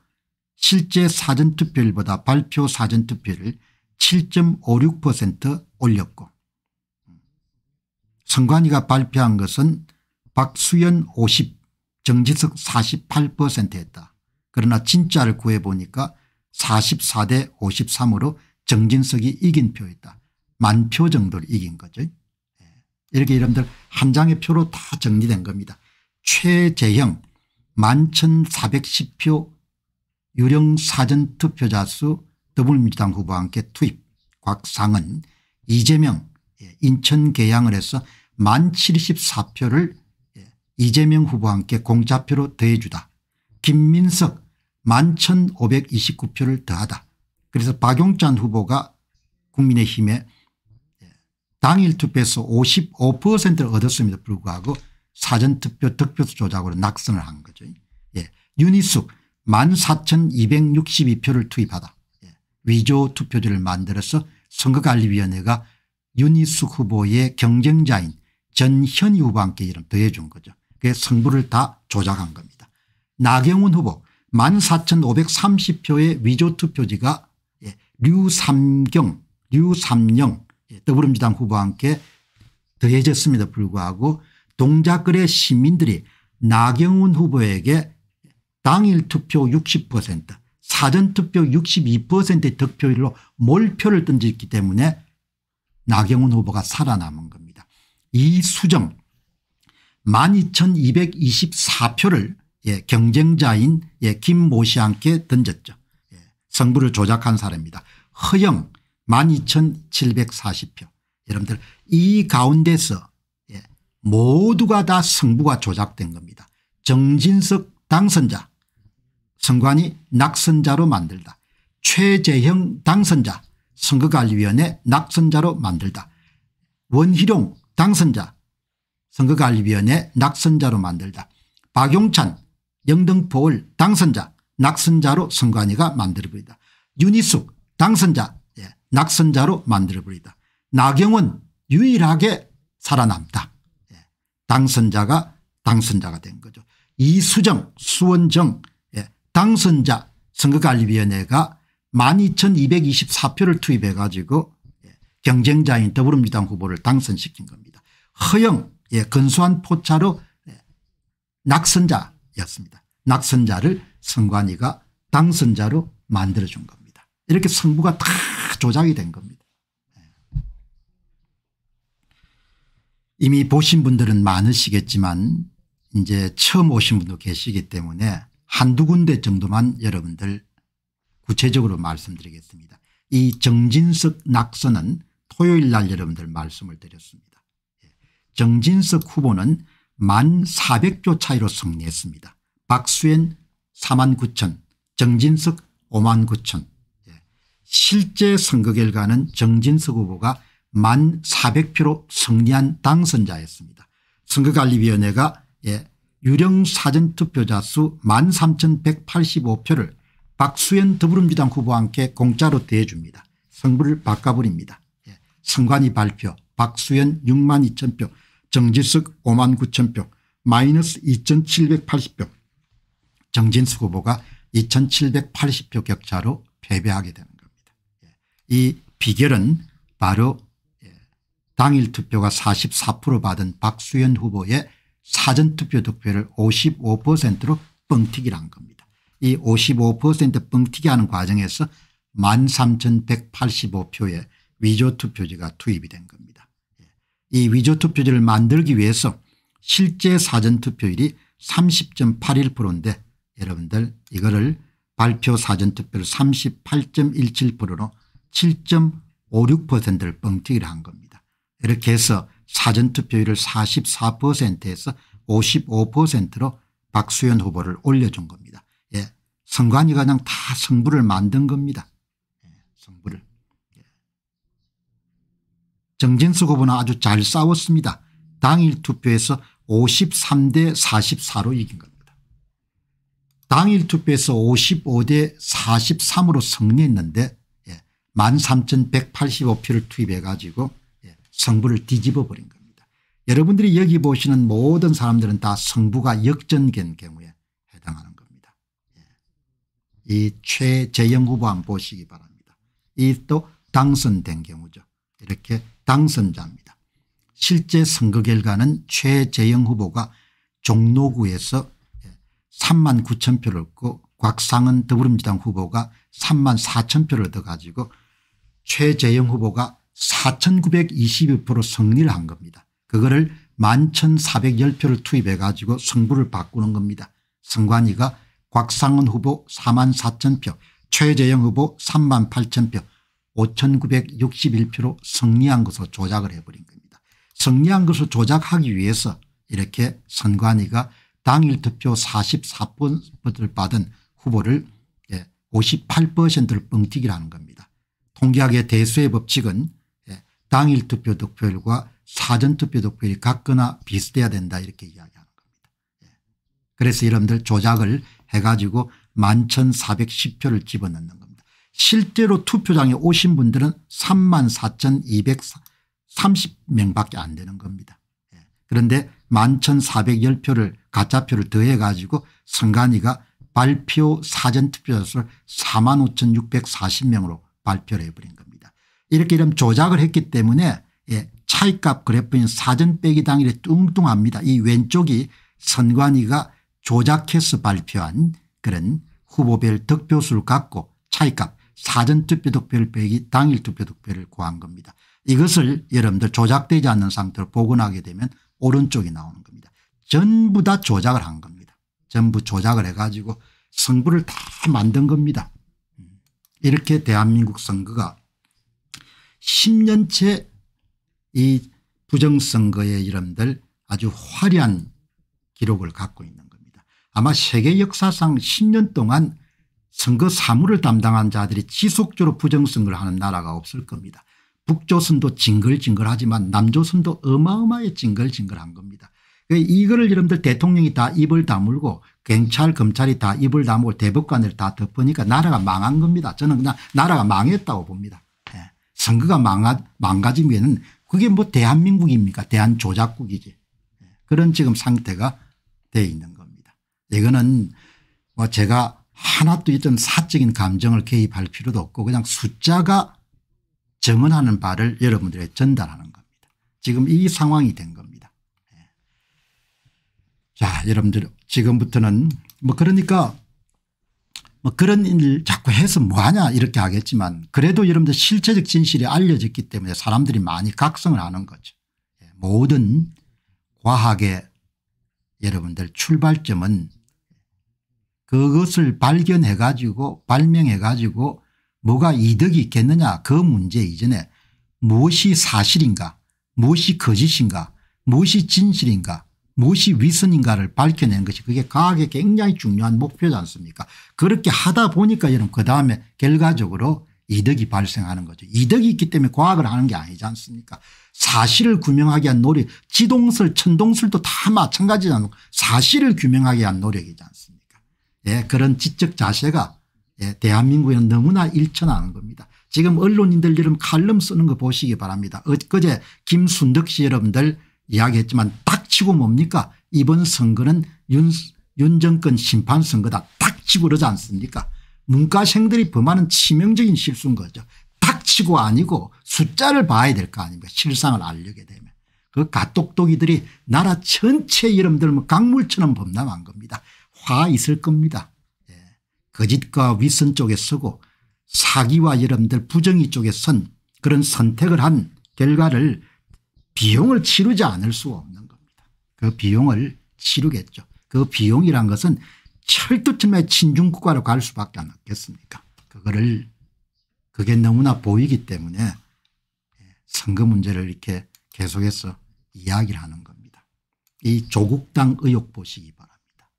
실제 사전투표일보다 발표 사전투표를 7.56% 올렸고 선관위가 발표한 것은 박수현 50 정지석 48%였다. 그러나 진짜를 구해보니까 44대 53으로 정진석이 이긴 표였다. 만 표 정도를 이긴 거죠. 예. 이렇게 여러분들 한 장의 표로 다 정리된 겁니다. 최재형 11,410표 유령 사전 투표자 수 더불어민주당 후보와 함께 투입 곽상은 이재명 예, 인천 계양을 해서 1074표를 예, 이재명 후보와 함께 공짜표로 더해주다. 김민석 11,529표를 더하다. 그래서 박용찬 후보가 국민의힘에 예, 당일 투표에서 55%를 얻었음에도 불구하고 사전투표 득표수 조작으로 낙선을 한 거죠. 예. 윤희숙 14,262표를 투입하다. 예. 위조 투표지를 만들어서 선거관리위원회가 윤희숙 후보의 경쟁자인 전현희 후보한테 이름 더해준 거죠. 그 성부를 다 조작한 겁니다. 나경원 후보 14,530표의 위조 투표지가 예. 류삼경, 류삼영 예, 더불어민주당 후보한테 더해졌음에도 불구하고 동작글의 시민들이 나경원 후보에게 당일 투표 60% 사전투표 62%의 득표율로 몰표를 던졌기 때문에 나경원 후보가 살아남은 겁니다. 이 수정 12,224표를 예, 경쟁자인 예, 김모 씨 함께 던졌죠. 예, 성부를 조작한 사람입니다. 허영 12,740표. 여러분들 이 가운데서 모두가 다 승부가 조작된 겁니다. 정진석 당선자 선관위 낙선자로 만들다. 최재형 당선자 선거관리위원회 낙선자로 만들다. 원희룡 당선자 선거관리위원회 낙선자로 만들다. 박용찬 영등포을 당선자 낙선자로 선관위가 만들어버리다. 윤희숙 당선자 예, 낙선자로 만들어버리다. 나경원 유일하게 살아남다. 당선자가 당선자가 된 거죠. 이수정 수원정 예, 당선자 선거관리위원회가 12,224표를 투입해 가지고 예, 경쟁자인 더불어민주당 후보를 당선시킨 겁니다. 허영 예. 건수한 포차로 예, 낙선자였습니다. 낙선자를 선관위가 당선자로 만들어준 겁니다. 이렇게 선거가 다 조작이 된 겁니다. 이미 보신 분들은 많으시겠지만 이제 처음 오신 분도 계시기 때문에 한두 군데 정도만 여러분들 구체적으로 말씀드리겠습니다. 이 정진석 낙서는 토요일 날 여러분들 말씀을 드렸습니다. 예. 정진석 후보는 만 400조 차이로 승리했습니다. 박수현 4만 9천 정진석 5만 9천 예. 실제 선거 결과는 정진석 후보가 만 400표로 승리한 당선자였습니다. 선거관리위원회가 예, 유령 사전투표자 수 13,185표를 박수현 더불어민주당 후보와 함께 공짜로 대해줍니다. 성부를 바꿔버립니다. 예, 선관위 발표 박수현 6만 2천 표 정지석 5만 9천 표 마이너스 2,780표 정진수 후보가 2,780표 격차로 패배하게 되는 겁니다. 예, 이 비결은 바로 당일 투표가 44% 받은 박수현 후보의 사전투표 득표를 55%로 뻥튀기를 한 겁니다. 이 55% 뻥튀기하는 과정에서 13,185표의 위조투표지가 투입이 된 겁니다. 예. 이 위조투표지를 만들기 위해서 실제 사전투표율이 30.81%인데 여러분들 이거를 발표 사전투표를 38.17%로 7.56%를 뻥튀기를 한 겁니다. 이렇게 해서 사전투표율을 44%에서 55%로 박수현 후보를 올려준 겁니다. 예. 선관위가 그냥 다 성부를 만든 겁니다. 예. 성부를. 예. 정진수 후보는 아주 잘 싸웠습니다. 당일 투표에서 53대 44로 이긴 겁니다. 당일 투표에서 55대 43으로 승리했는데 예. 13,185표를 투입해 가지고 성부를 뒤집어 버린 겁니다. 여러분들이 여기 보시는 모든 사람들은 다 성부가 역전된 경우에 해당하는 겁니다. 예. 이 최재영 후보 한 보시기 바랍니다. 이 또 당선된 경우죠. 이렇게 당선자입니다. 실제 선거 결과는 최재영 후보가 종로구에서 3만 예, 9천 표를 얻고 곽상은 더불어민주당 후보가 3만 4천 표를 얻어가지고 최재형 후보가 4922표로 승리를 한 겁니다. 그거를 11,410표를 투입해 가지고 승부를 바꾸는 겁니다. 선관위가 곽상은 후보 4 4 0 0 0표 최재형 후보 3 8 0 0 0표 5961표로 승리한 것으로 조작을 해버린 겁니다. 승리한 것으로 조작하기 위해서 이렇게 선관위가 당일 투표 44%를 받은 후보를 58%를 예, 뻥튀기라는 겁니다. 통계학의 대수의 법칙은 당일 투표 득표율과 사전 투표 득표율이 같거나 비슷해야 된다 이렇게 이야기하는 겁니다. 예. 그래서 여러분들 조작을 해가지고 11,410표를 집어넣는 겁니다. 실제로 투표장에 오신 분들은 34,230명밖에 안 되는 겁니다. 예. 그런데 11,410표를 가짜표를 더해 가지고 선관위가 발표 사전투표자수를 45,640명으로 발표를 해버린 겁니다. 이렇게 이런 조작을 했기 때문에 예, 차이값 그래프인 사전 빼기 당일에 뚱뚱합니다. 이 왼쪽이 선관위가 조작해서 발표한 그런 후보별 득표수를 갖고 차이값 사전 투표 득표를 빼기 당일 투표 득표를 구한 겁니다. 이것을 여러분들 조작되지 않는 상태로 복원하게 되면 오른쪽이 나오는 겁니다. 전부 다 조작을 한 겁니다. 전부 조작을 해가지고 선거를 다 만든 겁니다. 음, 이렇게 대한민국 선거가 10년째 이 부정선거의 이름들 아주 화려한 기록을 갖고 있는 겁니다. 아마 세계 역사상 10년 동안 선거 사무를 담당한 자들이 지속적으로 부정선거를 하는 나라가 없을 겁니다. 북조선도 징글징글하지만 남조선도 어마어마해 징글징글한 겁니다. 그 이거를 여러분들 대통령이 다 입을 다물고 경찰 검찰이 다 입을 다물고 대법관을 다 덮으니까 나라가 망한 겁니다. 저는 그냥 나라가 망했다고 봅니다. 선거가 망가, 망가지면 그게 뭐 대한민국입니까 대한조작국이지 그런 지금 상태가 되어 있는 겁니다. 이거는 뭐 제가 하나도 있던 사적인 감정을 개입할 필요도 없고 그냥 숫자가 증언하는 바를 여러분들에 게 전달하는 겁니다. 지금 이 상황이 된 겁니다. 예. 자 여러분들 지금부터는 뭐 그러니까 뭐 그런 일 자꾸 해서 뭐하냐 이렇게 하겠지만 그래도 여러분들 실체적 진실이 알려졌기 때문에 사람들이 많이 각성을 하는 거죠. 예, 모든 과학의 여러분들 출발점은 그것을 발견해 가지고 발명해 가지고 뭐가 이득이 있겠느냐 그 문제 이전에 무엇이 사실인가 무엇이 거짓인가 무엇이 진실인가 무엇이 위선인가를 밝혀낸 것이 그게 과학의 굉장히 중요한 목표지 않습니까 그렇게 하다 보니까 여러분 그다음에 결과적으로 이득이 발생하는 거죠. 이득이 있기 때문에 과학을 하는 게 아니지 않습니까 사실을 규명하기 위한 노력 지동설 천동설도 다 마찬가지지 않습 사실을 규명하기 위한 노력이지 않습니까 예, 그런 지적 자세가 예, 대한민국에는 너무나 일천하는 겁니다. 지금 언론인들 이름 칼럼 쓰는 거 보시기 바랍니다. 엊그제 김순덕 씨 여러분들 이야기했지만 딱 치고 뭡니까 이번 선거는 윤, 윤 정권 심판 선거다 딱 치고 그러지 않습니까 문과생들이 범하는 치명적인 실수인 거죠 딱 치고 아니고 숫자를 봐야 될 거 아닙니까 실상을 알려게 되면 그 가똑똑이들이 나라 전체 이름 들 뭐 강물처럼 범람한 겁니다 화 있을 겁니다 예. 거짓과 위선 쪽에 서고 사기와 여러분들 부정의 쪽에 선 그런 선택을 한 결과를 비용을 치르지 않을 수 없는 그 비용을 치르겠죠. 그 비용이란 것은 철두철미 친중국가로 갈 수밖에 없겠습니까 그거를 그게 너무나 보이기 때문에 예, 선거 문제를 이렇게 계속해서 이야기를 하는 겁니다. 이 조국당 의혹 보시기 바랍니다.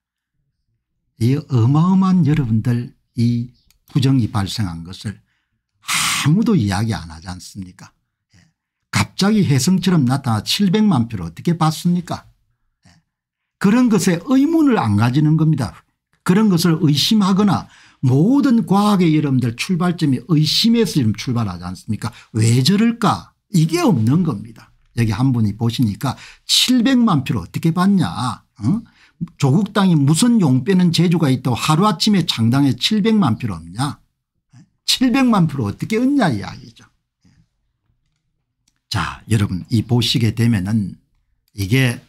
이 어마어마한 여러분들 이 부정이 발생한 것을 아무도 이야기 안 하지 않습니까 예, 갑자기 혜성처럼 나타나 700만 표를 어떻게 봤습니까 그런 것에 의문을 안 가지는 겁니다. 그런 것을 의심하거나 모든 과학의 여러분들 출발점이 의심에서 지금 출발하지 않습니까 왜 저럴까 이게 없는 겁니다. 여기 한 분이 보시니까 700만 표를 어떻게 봤냐 어? 조국 땅이 무슨 용 빼는 재주가 있다고 하루아침에 장당에 700만 표를 없냐 700만 표를 어떻게 얻냐 이야기죠. 예. 자 여러분 이 보시게 되면은 이게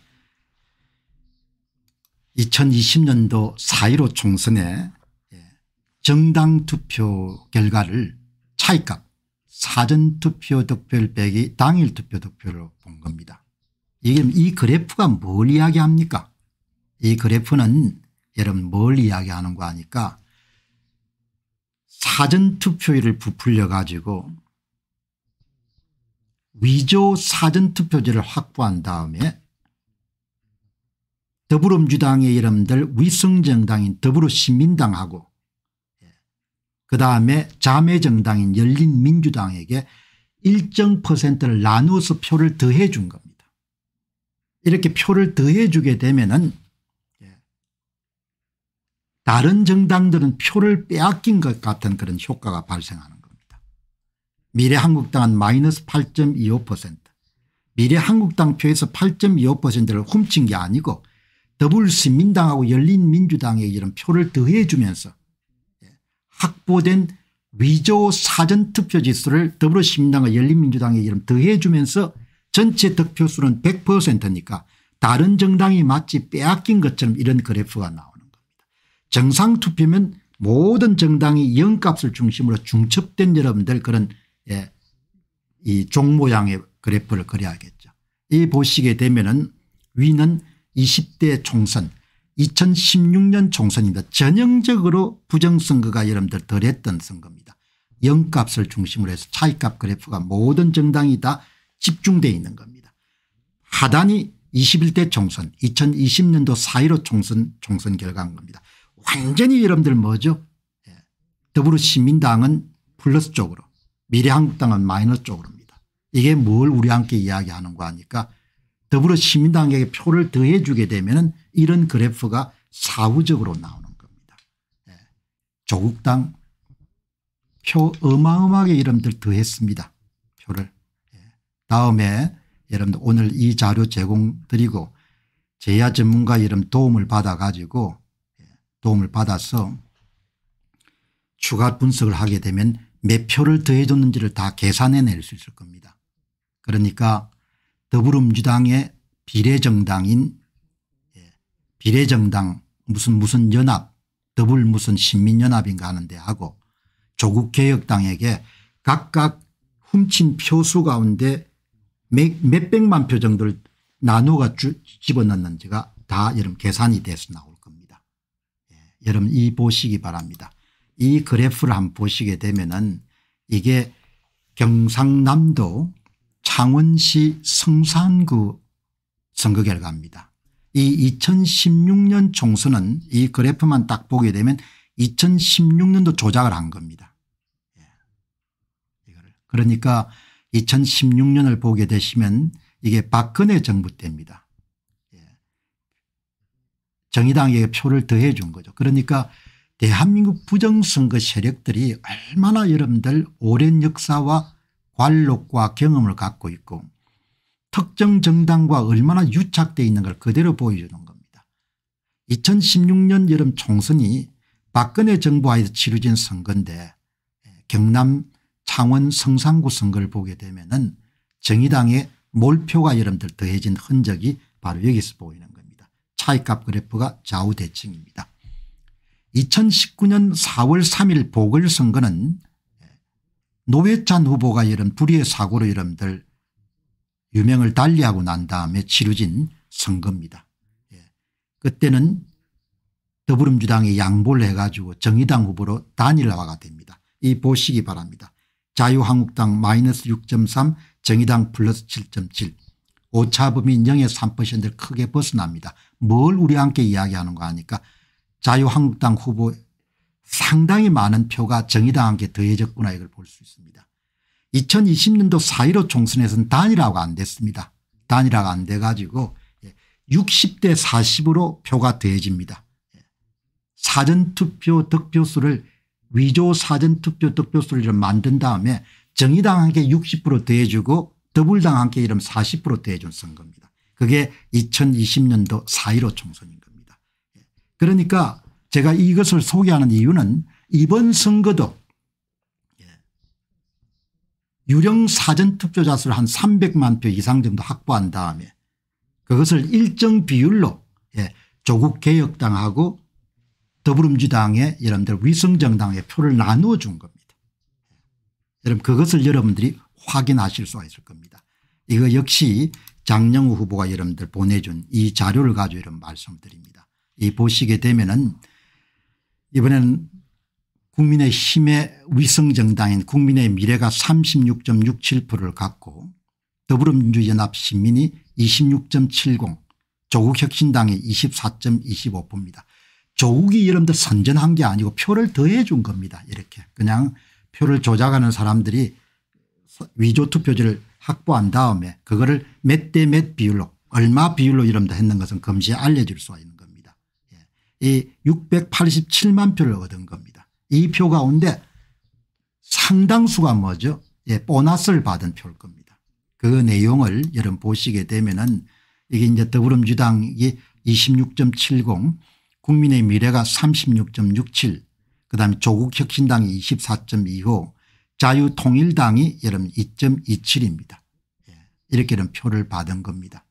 2020년도 4.15 총선에 예, 정당 투표 결과를 차이값 사전투표 득표율 빼기 당일 투표 득표로 율본 겁니다. 이게 이 그래프가 뭘 이야기합니까 이 그래프는 여러분 뭘 이야기하는 거 아니까 사전투표율을 부풀려 가지고 위조 사전투표제를 확보한 다음에 더불어민주당의 여러분들 위성정당인 더불어시민당하고 예, 그 다음에 자매정당인 열린민주당에게 일정 퍼센트를 나누어서 표를 더해 준 겁니다. 이렇게 표를 더해 주게 되면은 예, 다른 정당들은 표를 빼앗긴 것 같은 그런 효과가 발생하는 겁니다. 미래한국당은 마이너스 8.25% 미래한국당 표에서 8.25%를 훔친 게 아니고 더불시민당하고 열린민주당에 이런 표를 더해 주면서 예, 확보된 위조 사전투표 지수를 더불어시민당과 열린민주당에 이름 더해 주면서 전체 득표수는 100%니까 다른 정당이 마치 빼앗긴 것처럼 이런 그래프가 나오는 겁니다. 정상투표면 모든 정당이 영값을 중심으로 중첩된 여러분들 그런 예, 이 종모양의 그래프를 그려야겠죠. 이 보시게 되면 은 위는 20대 총선 2016년 총선입니다. 전형적으로 부정선거가 여러분들 덜했던 선거입니다. 영값을 중심으로 해서 차익값 그래프가 모든 정당이 다 집중되어 있는 겁니다. 하단이 21대 총선 2020년도 4.15 총선 총선 결과인 겁니다. 완전히 여러분들 뭐죠 예, 더불어시민당은 플러스 쪽으로 미래한국당은 마이너스 쪽으로입니다. 이게 뭘 우리와 함께 이야기하는가 하니까 더불어시민당에게 표를 더해 주게 되면 이런 그래프가 사후적으로 나오는 겁니다. 예. 조국당 표 어마어마하게 여러분들 더했습니다. 표를. 예. 다음에 여러분들 오늘 이 자료 제공드리고 제야 전문가 여러 도움을 받아 가지고 예, 도움을 받아서 추가 분석을 하게 되면 몇 표를 더해줬는지를 다 계산해낼 수 있을 겁니다. 그러니까 더불어민주당의 비례정당인 예, 비례정당 무슨 무슨 연합 더불 무슨 신민연합인가 하는데 하고 조국개혁당에게 각각 훔친 표수 가운데 몇백만 표 정도를 나누가 집어넣는지가 다 여러분 계산이 돼서 나올 겁니다. 예. 여러분 이 보시기 바랍니다. 이 그래프를 한번 보시게 되면은 이게 경상남도 창원시 성산구 선거 결과입니다. 이 2016년 총선은 이 그래프만 딱 보게 되면 2016년도 조작을 한 겁니다. 예. 그러니까 2016년을 보게 되시면 이게 박근혜 정부 때입니다. 예. 정의당에게 표를 더해 준 거죠. 그러니까 대한민국 부정선거 세력들이 얼마나 여러분들 오랜 역사와 관록과 경험을 갖고 있고 특정 정당과 얼마나 유착되어 있는 걸 그대로 보여주는 겁니다. 2016년 여름 총선이 박근혜 정부 와에서치루진 선거인데 경남 창원 성산구 선거를 보게 되면 은 정의당의 몰표가 여러분들 더해진 흔적이 바로 여기서 보이는 겁니다. 차이값 그래프가 좌우대칭입니다. 2019년 4월 3일 보궐선거는 노회찬 후보가 이런 불의의 사고로 여러분들 유명을 달리하고 난 다음에 치루진 선거입니다. 예. 그때는 더불어민주당이 양보를 해가지고 정의당 후보로 단일화가 됩니다. 이 보시기 바랍니다. 자유한국당 마이너스 6.3 정의당 플러스 7.7 오차범위 0.3%를 크게 벗어납니다. 뭘 우리 함께 이야기하는 거 아니까 자유한국당 후보 상당히 많은 표가 정의당한게 더해졌구나 이걸 볼 수 있습니다. 2020년도 4.15 총선에서는 단일화가 안 됐습니다. 단일화가 안 돼가지고 60대 예, 40으로 표가 더해집니다. 예. 사전투표 득표수를 위조 사전투표 득표수를 만든 다음에 정의당한테 60% 더해주고 더불당한테 이름 40% 더해준 선거입니다. 그게 2020년도 4.15 총선인 니다 예. 그러니까 제가 이것을 소개하는 이유는 이번 선거도 예. 유령 사전 투표자 수를 한 300만 표 이상 정도 확보한 다음에 그것을 일정 비율로 예, 조국 개혁당하고 더불어민주당의 여러분들 위성정당의 표를 나누어 준 겁니다. 예. 여러분 그것을 여러분들이 확인하실 수가 있을 겁니다. 이거 역시 장영우 후보가 여러분들 보내준 이 자료를 가지고 이런 말씀드립니다. 을이 보시게 되면은 이번에는 국민의 힘의 위성정당인 국민의 미래가 36.67%를 갖고 더불어민주연합 시민이 26.70 조국혁신당이 24.25%입니다. 조국이 여러분들 선전한 게 아니고 표를 더해 준 겁니다. 이렇게 그냥 표를 조작하는 사람들이 위조 투표지를 확보한 다음에 그거를 몇 대 몇 비율로 얼마 비율로 여러분 했는 것은 금시에 알려줄 수가 있는 이 687만 표를 얻은 겁니다. 이 표 가운데 상당수가 뭐죠? 예, 보너스를 받은 표일 겁니다. 그 내용을 여러분 보시게 되면은 이게 이제 더불어민주당이 26.70 국민의 미래가 36.67 그다음에 조국혁신당이 24.25 자유통일당이 여러분 2.27입니다. 예, 이렇게 이런 표를 받은 겁니다.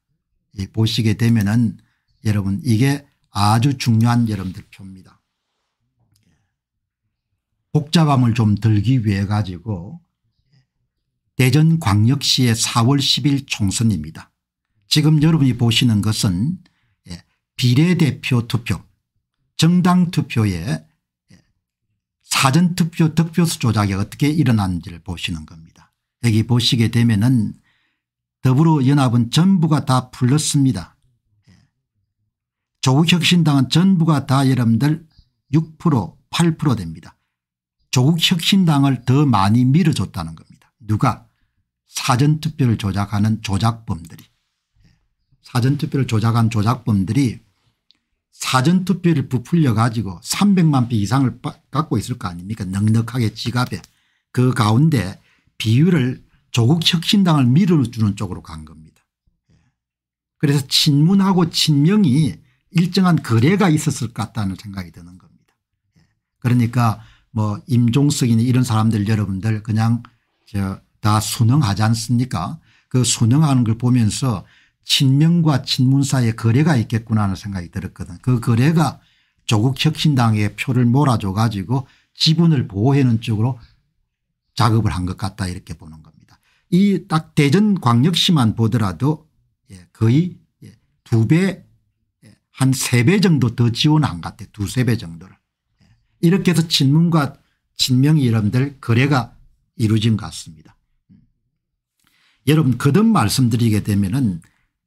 예, 보시게 되면은 여러분 이게 아주 중요한 여러분들 표입니다. 복잡함을 좀 들기 위해 가지고 대전광역시의 4월 10일 총선입니다. 지금 여러분이 보시는 것은 예, 비례대표 투표 정당 투표에 예, 사전투표 득표수 조작이 어떻게 일어났는지를 보시는 겁니다. 여기 보시게 되면 은 더불어연합은 전부가 다풀렀습니다 조국혁신당은 전부가 다 여러분들 6% 8% 됩니다. 조국혁신당을 더 많이 밀어줬다는 겁니다. 누가 사전투표를 조작하는 조작범들이 사전투표를 조작한 조작범들이 사전투표를 부풀려 가지고 300만 표 이상을 갖고 있을 거 아닙니까 넉넉하게 지갑에 그 가운데 비율을 조국혁신당을 밀어주는 쪽으로 간 겁니다. 그래서 친문하고 친명이 일정한 거래가 있었을 것 같다는 생각이 드는 겁니다. 예. 그러니까 뭐 임종석이나 이런 사람들 여러분들 그냥 저 다 순응하지 않습니까 그 순응하는 걸 보면서 친명과 친문 사이에 거래가 있겠구나 하는 생각이 들었거든 그 거래가 조국 혁신당의 표를 몰아줘 가지고 지분을 보호하는 쪽으로 작업을 한 것 같다 이렇게 보는 겁니다. 이 딱 대전광역시만 보더라도 예, 거의 예, 두배 한 3배 정도 더 지원한 것 같아요. 2, 3배 정도를. 예. 이렇게 해서 친문과 친명이 름들 거래가 이루어진 것 같습니다. 음. 여러분 거듭 말씀드리게 되면은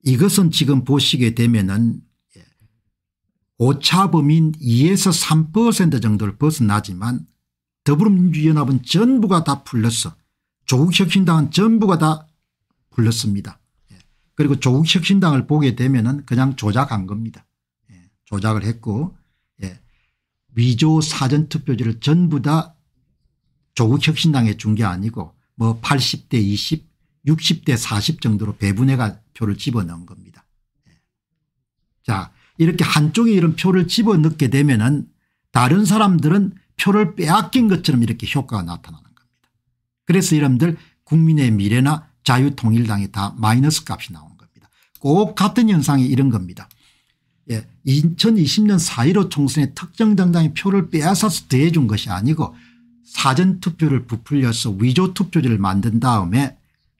이것은 지금 보시게 되면은 예, 오차범인 2에서 3% 정도를 벗어나지만 더불어민주연합은 전부가 다 풀렸어. 조국혁신당은 전부가 다풀렸습니다 예. 그리고 조국혁신당을 보게 되면 은 그냥 조작한 겁니다. 조작을 했고 예. 위조 사전투표지를 전부 다 조국 혁신당에 준 게 아니고 뭐 80대 20 60대 40 정도로 배분해가 표를 집어넣은 겁니다. 예. 자 이렇게 한쪽에 이런 표를 집어넣게 되면 은 다른 사람들은 표를 빼앗긴 것처럼 이렇게 효과가 나타나는 겁니다. 그래서 여러분들 국민의 미래나 자유통일당이 다 마이너스 값이 나온 겁니다. 꼭 같은 현상이 이런 겁니다. 예, 2020년 4.15 총선에 특정 정당의 표를 빼앗아서 대해준 것이 아니고 사전투표를 부풀려서 위조투표제를 만든 다음에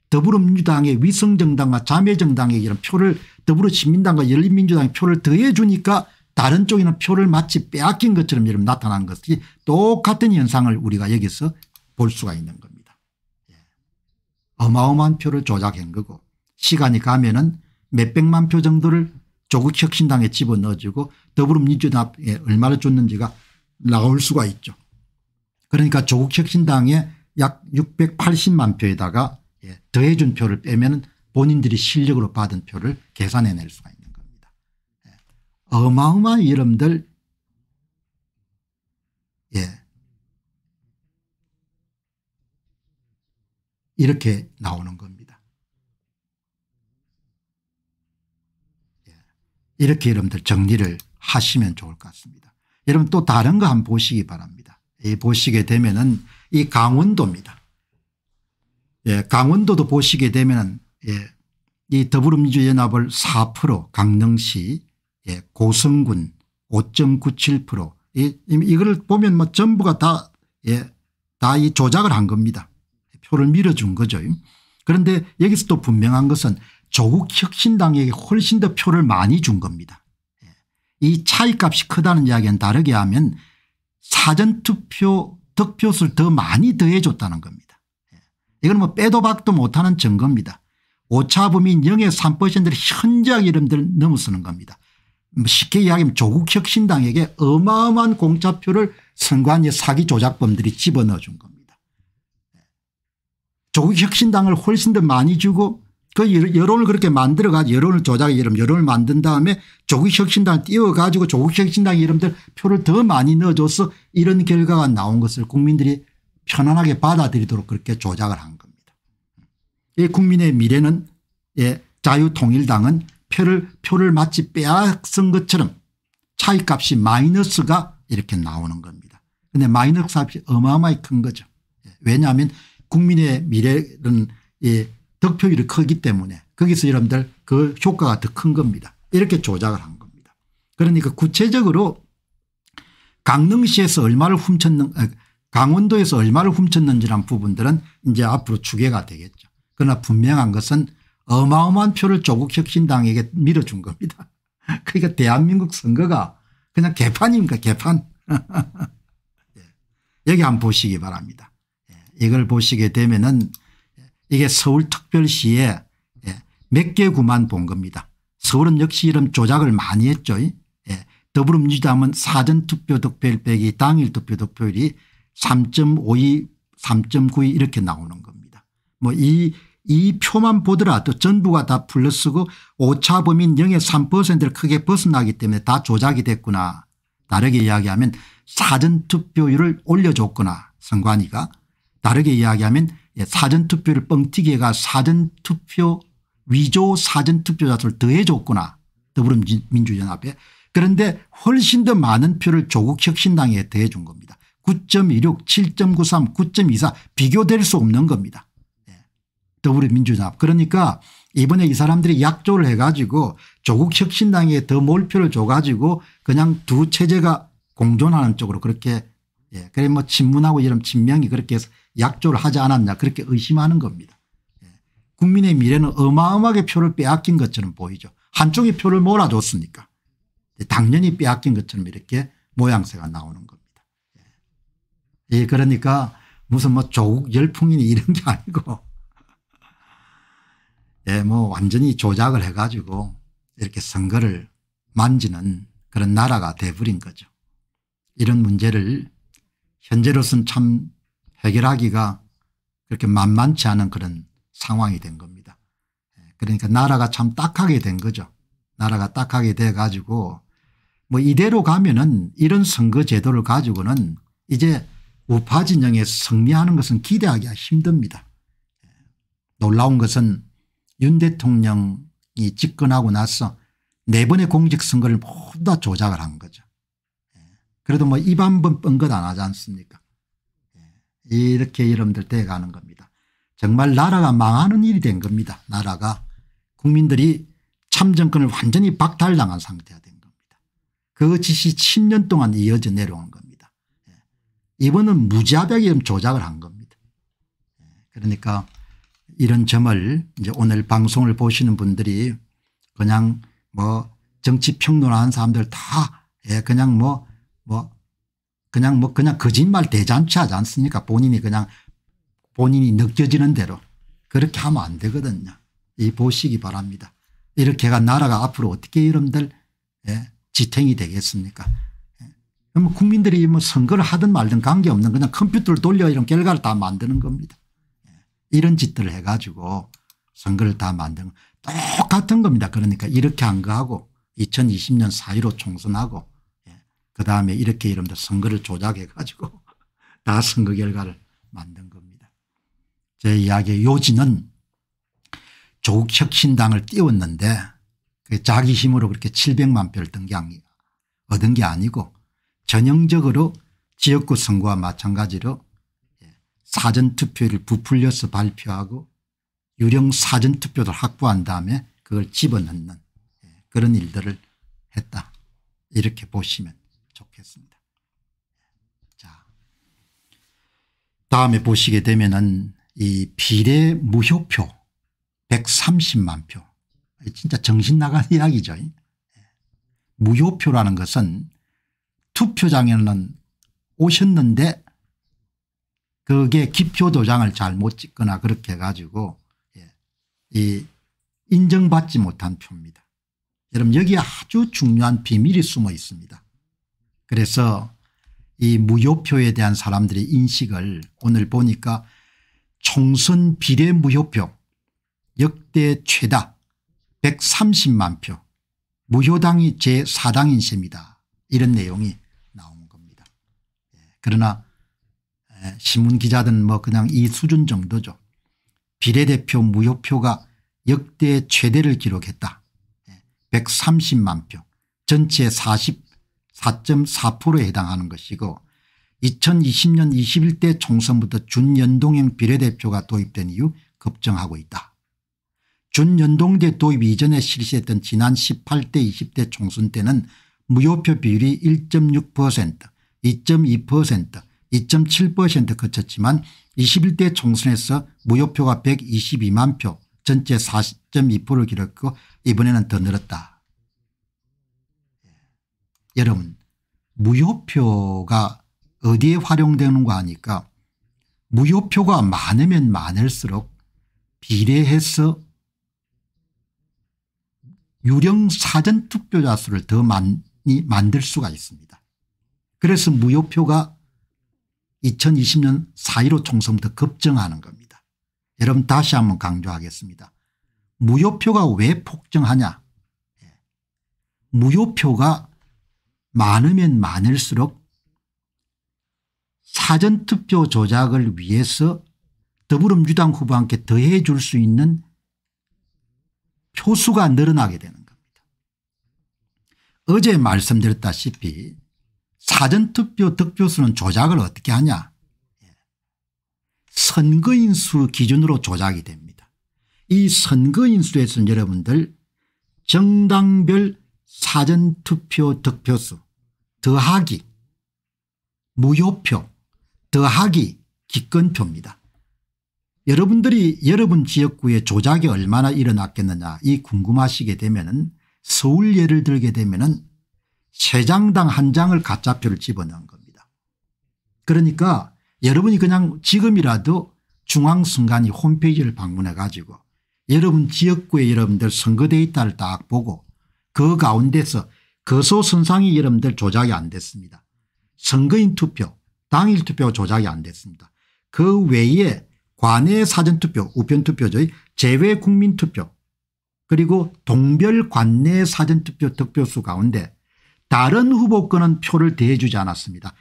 더불어민주당의 위성정당과 자매정당의 이런 표를 더불어시민당과 열린민주당의 표를 더해 주니까 다른 쪽에는 표를 마치 빼앗긴 것처럼 이런 나타난 것이 똑같은 현상을 우리가 여기서 볼 수가 있는 겁니다. 예. 어마어마한 표를 조작한 거고 시간이 가면 은 몇백만 표 정도를 조국 혁신당에 집어넣어주고 더불어민주당에 얼마를 줬는지가 나올 수가 있죠. 그러니까 조국 혁신당에 약 680만 표에다가 예, 더해준 표를 빼면 본인들이 실력으로 받은 표를 계산해낼 수가 있는 겁니다. 예. 어마어마한 이름들 예. 이렇게 나오는 겁니다. 이렇게 여러분들 정리를 하시면 좋을 것 같습니다. 여러분 또 다른 거 한번 보시기 바랍니다. 이 보시게 되면은 이 강원도입니다. 예, 강원도도 보시게 되면은 예, 이 더불어민주연합을 4% 강릉시 예, 고성군 5.97% 이, 이거 보면 뭐 전부가 다 예, 다 이 조작을 한 겁니다. 표를 밀어준 거죠. 그런데 여기서 또 분명한 것은 조국 혁신당에게 훨씬 더 표를 많이 준 겁니다. 예. 이 차이값이 크다는 이야기는 다르게 하면 사전투표 득표수를 더 많이 더해줬다는 겁니다. 예. 이건 뭐 빼도 박도 못하는 증거입니다. 오차범위 0 3%를 현저하 이름들 넘어서는 겁니다. 뭐 쉽게 이야기하면 조국 혁신당에게 어마어마한 공짜표를 선관위 사기 조작범들이 집어넣어 준 겁니다. 예. 조국 혁신당을 훨씬 더 많이 주고 그 여론을 그렇게 만들어가지고 여론을 조작 이름 여론을 만든 다음에 조국혁신당 띄워가지고 조국혁신당 이름들 표를 더 많이 넣어줘서 이런 결과가 나온 것을 국민들이 편안하게 받아들이도록 그렇게 조작을 한 겁니다. 이 국민의 미래는 예, 자유통일당은 표를 표를 마치 빼앗은 것처럼 차이값이 마이너스가 이렇게 나오는 겁니다. 근데 마이너스 값이 어마어마히 큰 거죠. 예, 왜냐하면 국민의 미래는 예, 득표율이 크기 때문에 거기서 여러분들 그 효과가 더 큰 겁니다. 이렇게 조작을 한 겁니다. 그러니까 구체적으로 강릉시에서 얼마를 훔쳤는 아, 강원도에서 얼마를 훔쳤는지란 부분들은 이제 앞으로 추계가 되겠죠. 그러나 분명한 것은 어마어마한 표를 조국혁신당에게 밀어준 겁니다. 그러니까 대한민국 선거가 그냥 개판입니까 개판. 예. 여기 한번 보시기 바랍니다. 예. 이걸 보시게 되면은 이게 서울특별시에 예, 몇개 구만 본 겁니다. 서울은 역시 이런 조작을 많이 했죠. 예. 더불어민주당은 사전투표 득표일 빼기 당일 투표 득표율이 3.52 3.92 이렇게 나오는 겁니다. 뭐 이 이 표만 보더라도 전부가 다 플러스고 오차 범인 0의 3%를 크게 벗어나기 때문에 다 조작이 됐구나. 다르게 이야기하면 사전투표율을 올려줬구나 선관위가. 다르게 이야기하면 예, 사전투표를 뻥튀기 해가 사전투표 위조 사전투표자수를 더해줬구나 더불어민주연합에 그런데 훨씬 더 많은 표를 조국혁신당에 더해준 겁니다. 9.16 7.93 9.24 비교될 수 없는 겁니다. 예. 더불어민주연합 그러니까 이번에 이 사람들이 약조를 해가지고 조국혁신당에 더 몰표를 줘가지고 그냥 두 체제가 공존하는 쪽으로 그렇게 예. 그래 뭐 친문하고 이런 친명이 그렇게 해서 약조를 하지 않았냐 그렇게 의심하는 겁니다. 예. 국민의 미래는 어마어마하게 표를 빼앗긴 것처럼 보이죠. 한쪽이 표를 몰아줬으니까. 예, 당연히 빼앗긴 것처럼 이렇게 모양새가 나오는 겁니다. 예, 예. 그러니까 무슨 뭐 조국 열풍이니 이런 게 아니고 예, 뭐 완전히 조작을 해가지고 이렇게 선거를 만지는 그런 나라가 돼버린 거죠. 이런 문제를 현재로서는 참 해결하기가 그렇게 만만치 않은 그런 상황이 된 겁니다. 예, 그러니까 나라가 참 딱하게 된 거죠. 나라가 딱하게 돼 가지고 뭐 이대로 가면은 이런 선거 제도를 가지고는 이제 우파 진영에 승리하는 것은 기대하기가 힘듭니다. 예, 놀라운 것은 윤 대통령이 집권하고 나서 네 번의 공직선거를 모두 다 조작을 한 거죠. 그래도 뭐 입 한번뻥것안 하지 않습니까 예, 이렇게 여러분들 돼가는 겁니다. 정말 나라가 망하는 일이 된 겁니다. 나라가 국민들이 참정권을 완전히 박탈당한 상태가 된 겁니다. 그 짓이 10년 동안 이어져 내려온 겁니다. 예, 이번은 무자백이 조작을 한 겁니다. 예, 그러니까 이런 점을 이제 오늘 방송을 보시는 분들이 그냥 뭐 정치 평론하는 사람들 다 그냥 뭐뭐 그냥 뭐 그냥 거짓말 대잔치 하지 않습니까 본인이 그냥 본인이 느껴지는 대로 그렇게 하면 안 되거든요. 이 보시기 바랍니다. 이렇게가 나라가 앞으로 어떻게 이름들 예, 지탱이 되겠습니까 예. 뭐 국민들이 뭐 선거를 하든 말든 관계없는 그냥 컴퓨터를 돌려 이런 결과를 다 만드는 겁니다. 예. 이런 짓들을 해가지고 선거를 다 만드는 똑같은 겁니다. 그러니까 이렇게 한 거하고 2020년 4.15 총선하고 그 다음에 이렇게 이름도 선거를 조작해 가지고 다 선거 결과를 만든 겁니다. 제 이야기의 요지는 조국 혁신당을 띄웠는데 그 자기 힘으로 그렇게 700만 표를 뜬게 아니 얻은 게 아니고 전형적으로 지역구 선거와 마찬가지로 예, 사전투표를 부풀려서 발표하고 유령 사전투표를 확보한 다음에 그걸 집어넣는 예, 그런 일들을 했다 이렇게 보시면 자, 다음에 보시게 되면은 이 비례 무효표 130만 표. 진짜 정신 나간 이야기죠. 예. 무효표라는 것은 투표장에는 오셨는데 그게 기표 도장을 잘 못 찍거나 그렇게 해가지고 예, 이 인정받지 못한 표입니다. 여러분 여기 아주 중요한 비밀이 숨어 있습니다. 그래서 이 무효표에 대한 사람들의 인식을 오늘 보니까 총선 비례 무효표 역대 최다 130만 표 무효당이 제4당인 셈이다 이런 내용이 나온 겁니다. 예, 그러나 예, 신문 기자들은 뭐 그냥 이 수준 정도죠. 비례대표 무효표가 역대 최대를 기록했다. 130만 예, 표 전체 40 4.4%에 해당하는 것이고 2020년 21대 총선부터 준연동형 비례대표가 도입된 이후 급증하고 있다. 준연동제 도입 이전에 실시했던 지난 18대 20대 총선 때는 무효표 비율이 1.6% 2.2% 2.7% 그쳤지만 21대 총선에서 무효표가 122만 표 전체 40.2%를 기록했고 이번에는 더 늘었다. 여러분 무효표가 어디에 활용되는가 하니까 무효표가 많으면 많을수록 비례해서 유령 사전 투표자 수를 더 많이 만들 수가 있습니다. 그래서 무효표가 2020년 4.15 총선부터 급증하는 겁니다. 여러분 다시 한번 강조하겠습니다. 무효표가 왜 폭증하냐. 예. 무효표가 많으면 많을수록 사전투표 조작을 위해서 더불어민주당 후보한테 더해 줄 수 있는 표수가 늘어나게 되는 겁니다. 어제 말씀드렸다시피 사전투표 득표수는 조작을 어떻게 하냐 예. 선거인 수 기준으로 조작이 됩니다. 이 선거인 수에서는 여러분들 정당별 사전투표 득표수 더하기 무효표 더하기 기권표입니다. 여러분들이 여러분 지역구에 조작이 얼마나 일어났겠느냐 이 궁금하시게 되면 서울 예를 들게 되면 세 장당 한 장을 가짜표를 집어넣은 겁니다. 그러니까 여러분이 그냥 지금이라도 중앙선관위 홈페이지를 방문해 가지고 여러분 지역구에 여러분들 선거 데이터를 딱 보고 그 가운데서 거소선상이 여러분들 조작이 안 됐습니다. 선거인 투표 당일 투표 조작이 안 됐습니다. 그 외에 관내 사전투표 우편투표죠. 제외 국민투표 그리고 동별 관내 사전투표 득표수 가운데 다른 후보 권은 표를 대해주지 않았습니다.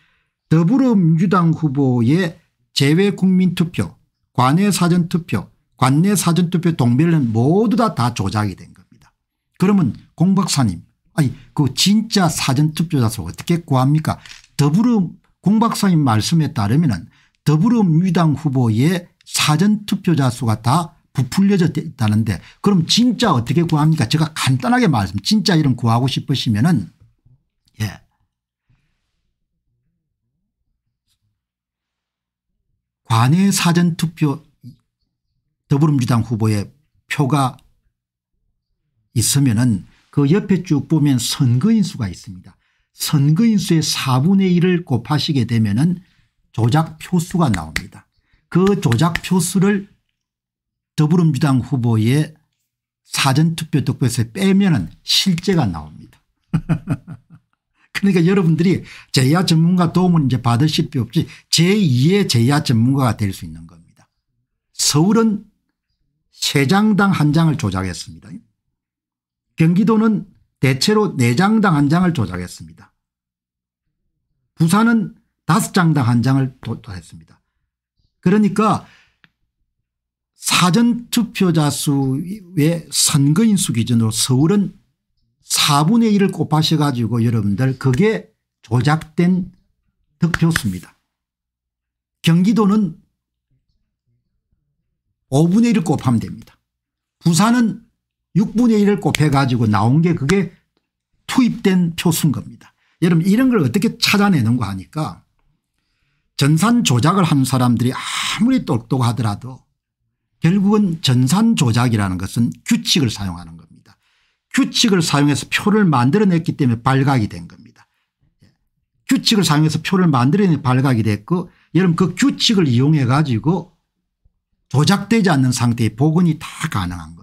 더불어민주당 후보의 제외 국민투표 관내 사전투표 관내 사전투표 동별은 모두 다, 다 조작이 된 겁니다. 그러면 공 박사님 아니 그 진짜 사전투표자수 어떻게 구합니까 더불어 공박사님 말씀에 따르면 더불어민주당 후보의 사전투표자 수가 다 부풀려져 있다는데 그럼 진짜 어떻게 구합니까 제가 간단하게 말씀 진짜 이런 구하고 싶으시면 은 예. 관외 사전투표 더불어민주당 후보의 표가 있으면 은그 옆에 쭉 보면 선거인수가 있습니다. 선거인수의 4분의 1을 곱하시게 되면 은 조작표수가 나옵니다. 그 조작표수를 더불어민주당 후보의 사전투표 득표에서 빼면 은 실제가 나옵니다. 그러니까 여러분들이 제야 전문가 도움을 이제 받으실 필요 없이 제2의 제야 전문가가 될 수 있는 겁니다. 서울은 세장당한 장을 조작했습니다. 경기도는 대체로 4장당 한 장을 조작했습니다. 부산은 5장당 한 장을 도작했습니다 그러니까 사전투표자 수의 선거인 수 기준으로 서울은 4분의 1을 곱하셔 가지고 여러분들 그게 조작된 득표수입니다. 경기도는 5분의 1을 곱하면 됩니다. 부산은 6분의 1을 곱해가지고 나온 게 그게 투입된 표수인 겁니다. 여러분 이런 걸 어떻게 찾아내는가 하니까 전산 조작을 한 사람들이 아무리 똑똑하더라도 결국은 전산 조작이라는 것은 규칙을 사용하는 겁니다. 규칙을 사용해서 표를 만들어냈기 때문에 발각이 된 겁니다. 규칙을 사용해서 표를 만들어내 발각이 됐고 여러분 그 규칙을 이용해 가지고 조작되지 않는 상태의 복원이 다 가능한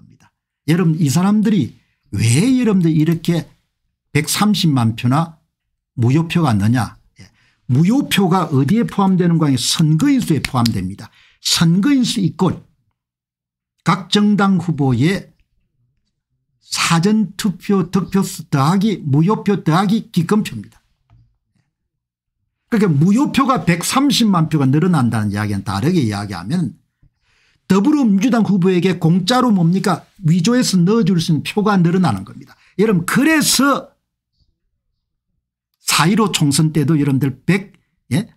여러분 이 사람들이 왜 여러분들 이렇게 130만 표나 무효표가 왔 느냐 예. 무효표가 어디에 포함되는가 하면 선거인수에 포함됩니다. 선거인수 이꼴 각 정당 후보의 사전투표 득표수 더하기 무효표 더하기 기권표입니다. 그러니까 무효표가 130만 표가 늘어난다는 이야기는 다르게 이야기하면 더불어민주당 후보에게 공짜로 뭡니까 위조해서 넣어줄 수 있는 표가 늘어나는 겁니다. 여러분 그래서 4.15 총선 때도 여러분들 100, 예?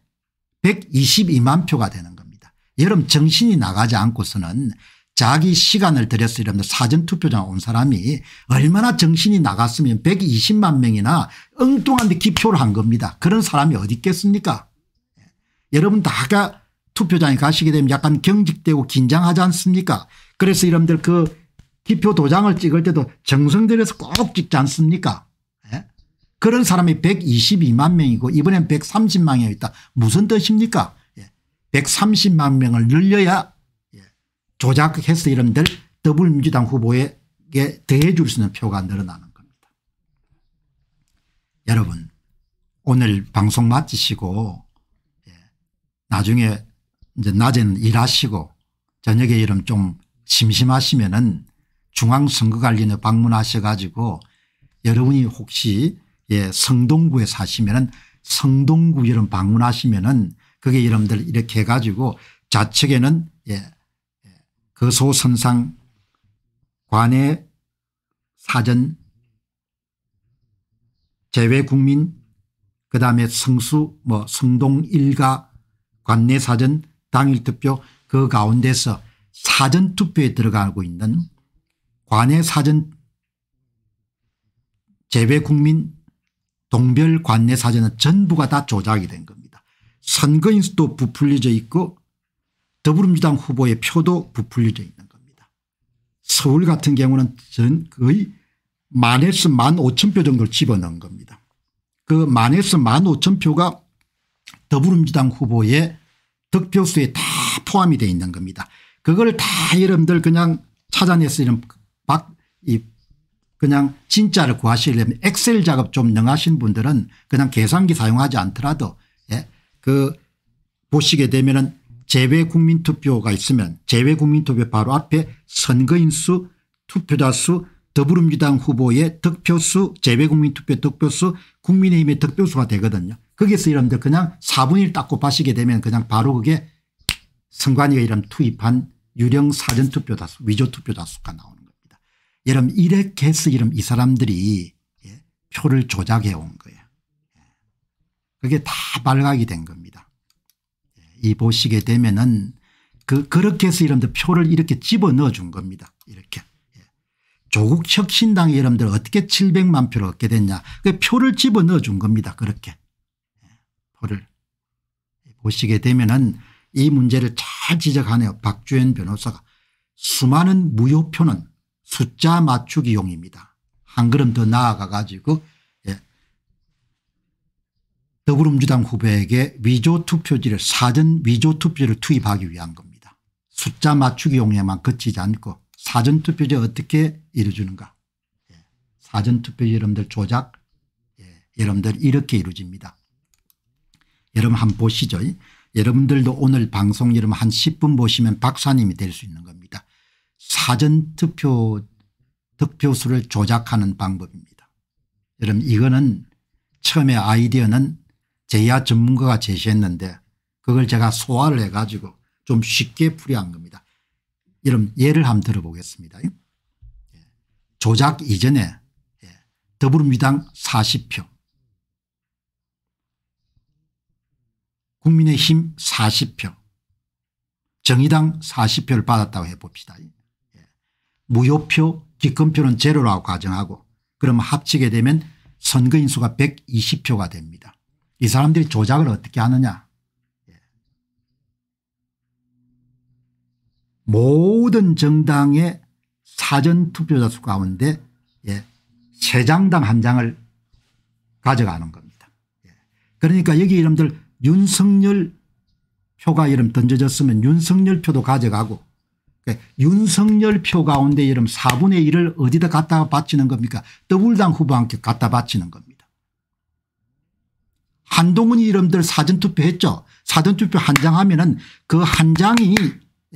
122만 표가 되는 겁니다. 여러분 정신이 나가지 않고서는 자기 시간을 들여서 이러면 사전투표장 온 사람이 얼마나 정신이 나갔으면 120만 명이나 엉뚱한 데 기표를 한 겁니다. 그런 사람이 어디 있겠습니까 예. 여러분 다가 투표장에 가시게 되면 약간 경직되고 긴장하지 않습니까 그래서 이름들 그 기표 도장을 찍을 때도 정성들여서 꼭 찍지 않습니까 예? 그런 사람이 122만 명이고 이번엔 130만 명이다 무슨 뜻입니까 예. 130만 명을 늘려야 예. 조작해서 이름들 더불어민주당 후보에게 더해 줄 수 있는 표가 늘어나는 겁니다. 여러분 오늘 방송 마치시고 예, 나중에 이제 낮엔 일하시고 저녁에 이름 좀 심심하시면은 중앙선거관리에 방문하셔 가지고 여러분이 혹시 예 성동구에 사시면은 성동구 이름 방문하시면은 그게 이름들 이렇게 해가지고 좌측에는 예, 예 거소선상 관의 사전 재외국민 그다음에 성수 뭐 성동 일가 관내 사전 당일투표 그 가운데서 사전투표에 들어가고 있는 관해 사전 재외국민 동별 관내 사전은 전부가 다 조작이 된 겁니다. 선거인수도 부풀려져 있고 더불어민주당 후보의 표도 부풀려져 있는 겁니다. 서울 같은 경우는 전 거의 만에서 만 오천 표 정도를 집어넣은 겁니다. 그 만에서 만 오천 표가 더불어민주당 후보의 득표수에 다 포함이 되어 있는 겁니다. 그걸 다 여러분들 그냥 찾아냈으면 박, 이 그냥 진짜를 구하시려면 엑셀 작업 좀 능하신 분들은 그냥 계산기 사용하지 않더라도 예? 그 보시게 되면은 제외 국민투표가 있으면 제외 국민투표 바로 앞에 선거인수 투표자 수 더불어민주당 후보의 득표수 제외 국민투표 득표수 국민의힘의 득표수가 되거든요. 거기서 여러분들 그냥 4분의 1딱고봐시게 되면 그냥 바로 그게 선관위가 이름 투입한 유령 사전투표다수 위조투표다수가 나오는 겁니다. 여러분 이렇게 해서 이름 이 사람들이 예, 표를 조작해 온 거예요. 예. 그게 다 발각이 된 겁니다. 예, 이 보시게 되면은 그 그렇게 해서 여러분들 표를 이렇게 집어넣어 준 겁니다. 이렇게. 예. 조국 혁신당이 여러분들 어떻게 700만 표를 얻게 됐냐. 그 표를 집어넣어 준 겁니다. 그렇게. 벌을 보시게 되면은 이 문제를 잘 지적하네요. 박주현 변호사가 수많은 무효표는 숫자 맞추기용입니다. 한 걸음 더 나아가 가지고 예. 더불어민주당 후배에게 위조 투표지를 사전 위조 투표지를 투입하기 위한 겁니다. 숫자 맞추기용에만 그치지 않고 사전 투표제 어떻게 이루어주는가 예. 사전 투표지 여러분들 조작 예. 여러분들 이렇게 이루어집니다. 여러분 한번 보시죠. 여러분들도 오늘 방송 여러분 한 10분 보시면 박사님이 될 수 있는 겁니다. 사전투표 득표수를 조작하는 방법입니다. 여러분 이거는 처음에 아이디어는 제야 전문가가 제시했는데 그걸 제가 소화를 해가지고 좀 쉽게 풀이한 겁니다. 여러분 예를 한번 들어보겠습니다. 예. 조작 이전에 예, 더불어민주당 40표 국민의힘 40표 정의당 40표를 받았다고 해봅시다. 예. 무효표 기권표는 제로라고 가정하고 그럼 합치게 되면 선거인 수가 120표가 됩니다. 이 사람들이 조작을 어떻게 하느냐 예. 모든 정당의 사전투표자 수 가운데 예, 세 장당 한 장을 가져가는 겁니다. 예. 그러니까 여기 이름들 윤석열 표가 이름 던져졌으면 윤석열 표도 가져가고 그러니까 윤석열 표 가운데 이름 4분의 1을 어디다 갖다 바치는 겁니까 더블당 후보한테 갖다 바치는 겁니다. 한동훈 이름들 사전투표했죠. 사전투표 한 장 하면 은그 한 장이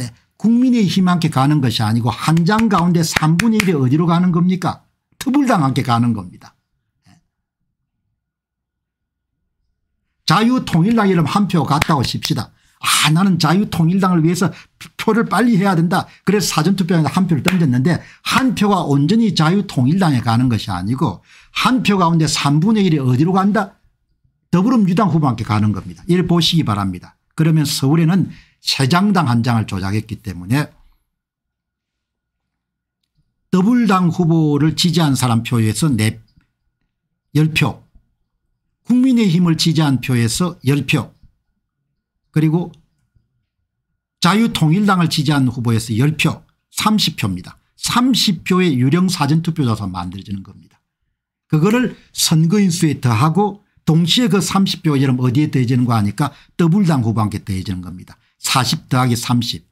예, 국민의힘한테 가는 것이 아니고 한 장 가운데 3분의 1이 어디로 가는 겁니까 더블당한테 가는 겁니다. 자유통일당 이름 한 표 갔다 오십시다. 아 나는 자유통일당을 위해서 표를 빨리 해야 된다. 그래서 사전투표에 한 표를 던졌는데 한 표가 온전히 자유통일당에 가는 것이 아니고 한 표 가운데 3분의 1이 어디로 간다? 더불어민주당 후보한테 가는 겁니다. 이를 보시기 바랍니다. 그러면 서울에는 세 장당 한 장을 조작했기 때문에 더블당 후보를 지지한 사람 표에서 4, 10표 국민의힘을 지지한 표에서 10표 그리고 자유통일당을 지지한 후보에서 10표 30표입니다. 30표의 유령 사전투표자서 만들어지는 겁니다. 그거를 선거인수에 더하고 동시에 그 30표 여러분 어디에 더해지는 거 아니까 더블당 후보한테 더해지는 겁니다. 40 더하기 30.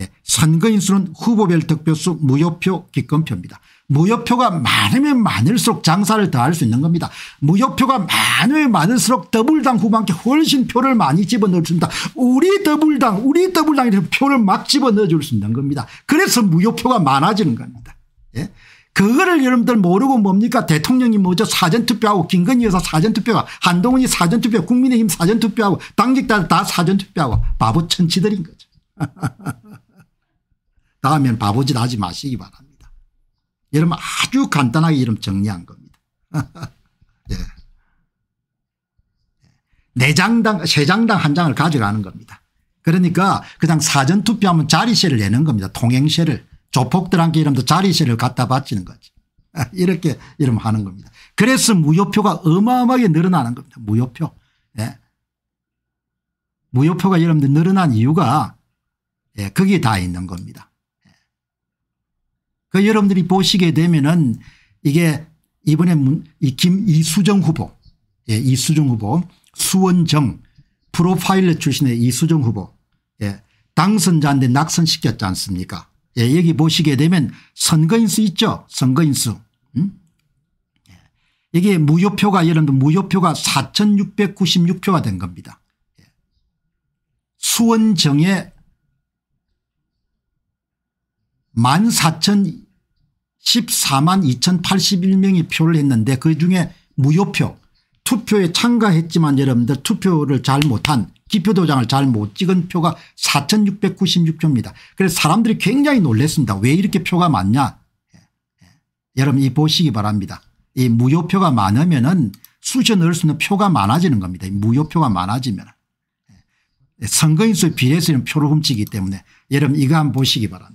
예. 선거인수는 후보별 득표수 무효표 기권표입니다. 무효표가 많으면 많을수록 장사를 더할 수 있는 겁니다. 무효표가 많으면 많을수록 더블당 후반기 훨씬 표를 많이 집어넣을 수 있다. 우리 더블당 우리 더블당에 표를 막 집어넣어줄 수 있는 겁니다. 그래서 무효표가 많아지는 겁니다. 예? 그거를 여러분들 모르고 뭡니까 대통령이 뭐죠 사전투표하고 김건희 여사 사전투표하 한동훈이 사전투표 국민의힘 사전투표하고 당직자들 다 사전투표하고 바보 천치들인 거죠. 다음엔 바보짓 하지 마시기 바랍니다. 여러분 아주 간단하게 이름 정리한 겁니다. 네. 네 장당 세 장당 한 장을 가져가는 겁니다. 그러니까 그냥 사전투표하면 자리세를 내는 겁니다. 통행세를 조폭들한테 이름도 자리세를 갖다 바치는 거지. 이렇게 이름 하는 겁니다. 그래서 무효표가 어마어마하게 늘어나는 겁니다. 무효표. 예. 무효표가 여러분들 늘어난 이유가 예, 거기다 있는 겁니다. 그 여러분들이 보시게 되면은 이게 이번에 이김 이수정 후보 예, 이수정 후보 수원정 프로파일러 출신의 이수정 후보 예, 당선자인데 낙선시켰지 않습니까 예, 여기 보시게 되면 선거인수 있죠 선거인수 음? 예. 이게 무효표가 여러분들 무효표가 4696표가 된 겁니다 예. 수원정에 14,000 14만 2081명이 표를 했는데 그중에 무효표 투표에 참가했지만 여러분들 투표를 잘 못한 기표 도장을 잘 못 찍은 표가 4696표입니다. 그래서 사람들이 굉장히 놀랐습니다. 왜 이렇게 표가 많냐 예, 예. 여러분 이 보시기 바랍니다. 이 무효표가 많으면 은수시 넣을 수 있는 표가 많아지는 겁니다. 무효표가 많아지면 예, 선거인수에 비해서 표를 훔치기 때문에 여러분 이거 한번 보시기 바랍니다.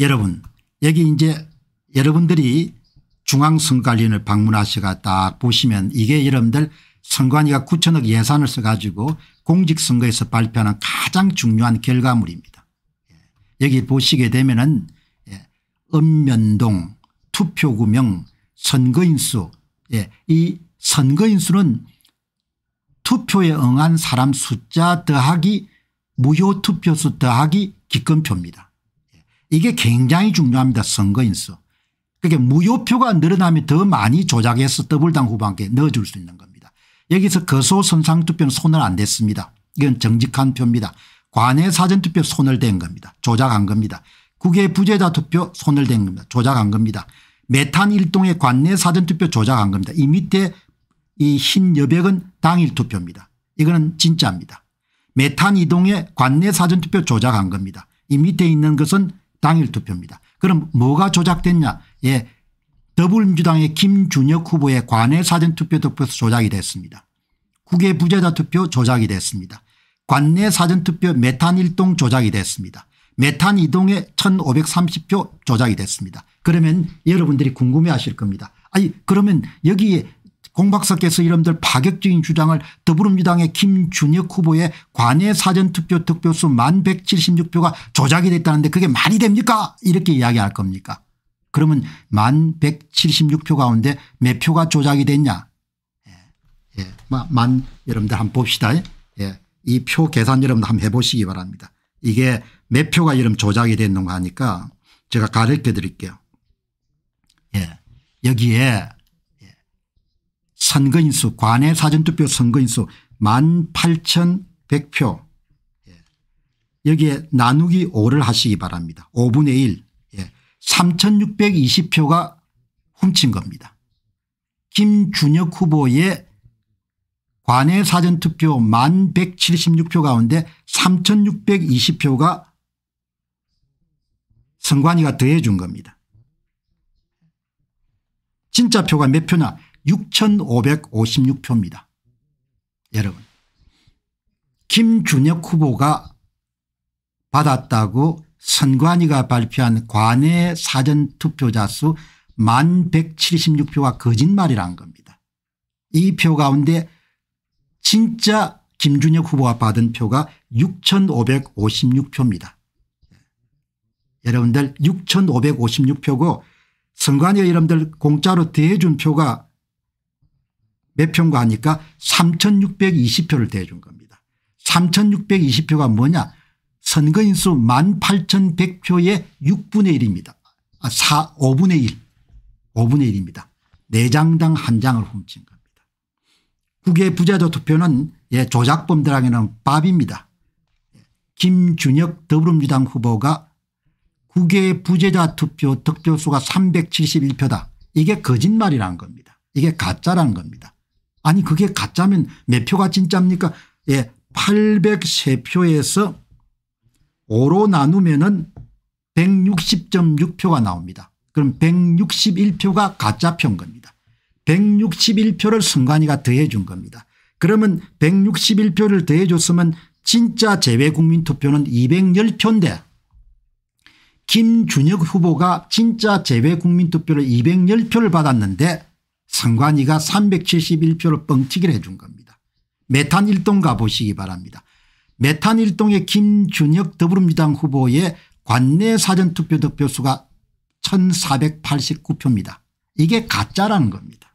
여러분 여기 이제 여러분들이 중앙선관위원을 방문하시가딱 보시면 이게 여러분들 선관위가 9천억 예산을 써가지고 공직선거에서 발표하는 가장 중요한 결과물입니다. 예. 여기 보시게 되면은 예, 읍면동 투표구명 선거인수 예, 이 선거인수는 투표에 응한 사람 숫자 더하기 무효투표수 더하기 기권표입니다. 이게 굉장히 중요합니다. 선거인수. 그게 무효표가 늘어나면 더 많이 조작해서 더블당 후보한테 넣어줄 수 있는 겁니다. 여기서 거소선상투표는 손을 안 댔습니다. 이건 정직한 표입니다. 관외 사전투표 손을 댄 겁니다. 조작한 겁니다. 국외 부재자 투표 손을 댄 겁니다. 조작한 겁니다. 메탄 일동의 관내 사전투표 조작한 겁니다. 이 밑에 이 흰 여백은 당일 투표입니다. 이거는 진짜입니다. 메탄 이동의 관내 사전투표 조작한 겁니다. 이 밑에 있는 것은 당일 투표입니다. 그럼 뭐가 조작됐냐 예 더불어민주당의 김준혁 후보의 관외 사전투표 득표수 조작이 됐습니다. 국외 부재자 투표 조작이 됐습니다. 관내 사전투표 메탄 일동 조작이 됐습니다. 메탄 이동에 1530표 조작이 됐습니다. 그러면 여러분들이 궁금해하실 겁니다. 아니 그러면 여기에 홍박사께서 이름들 파격적인 주장을 더불어민주당의 김준혁 후보의 관외 사전투표 득표수 1176표가 조작이 됐다는데 그게 말이 됩니까 이렇게 이야기할 겁니까 그러면 1176표 가운데 몇 표가 조작이 됐냐 예, 예. 만 여러분들 한번 봅시다 예. 이표 계산 여러분들 한번 해보시기 바랍니다 이게 몇 표가 이름 조작이 됐는가 하니까 제가 가르쳐 드릴게요 예. 여기에 선거인수 관외 사전투표 선거인수 18,100표 예. 여기에 나누기 5를 하시기 바랍니다. 5분의 1 예. 3620표가 훔친 겁니다. 김준혁 후보의 관외 사전투표 1176표 가운데 3620표가 선관위가 더해 준 겁니다. 진짜 표가 몇 표냐 6,556표입니다. 여러분 김준혁 후보가 받았다고 선관위가 발표한 관내 사전투표자 수 1176표가 거짓말이란 겁니다. 이 표 가운데 진짜 김준혁 후보가 받은 표가 6556표입니다. 여러분들 6556표고 선관위 여러분들 공짜로 대준 표가 몇 표인가 하니까 3620표를 대준 겁니다. 3620표가 뭐냐 선거인수 18,100표의 6분의 1입니다. 아, 4, 5분의 1. 5분의 1입니다. 4장당 1장을 훔친 겁니다. 국외 부재도 투표는 예, 조작범들에게는 밥입니다. 김준혁 더불어민주당 후보가 국외 부재자 투표 득표수가 371표다. 이게 거짓말이라 겁니다. 이게 가짜라 겁니다. 아니 그게 가짜면 몇 표가 진짜입니까 예 803표에서 5로 나누면 은 160.6표가 나옵니다. 그럼 161표가 가짜 표인 겁니다. 161표를 순간이가 더해 준 겁니다. 그러면 161표를 더해 줬으면 진짜 재외국민 투표는 210표인데 김준혁 후보가 진짜 재외국민 투표를 210표를 받았는데 선관위가 371표로 뻥튀기를 해준 겁니다. 메탄1동 가보시기 바랍니다. 메탄1동의 김준혁 더불어민주당 후보의 관내 사전투표 득표수가 1489표입니다. 이게 가짜라는 겁니다.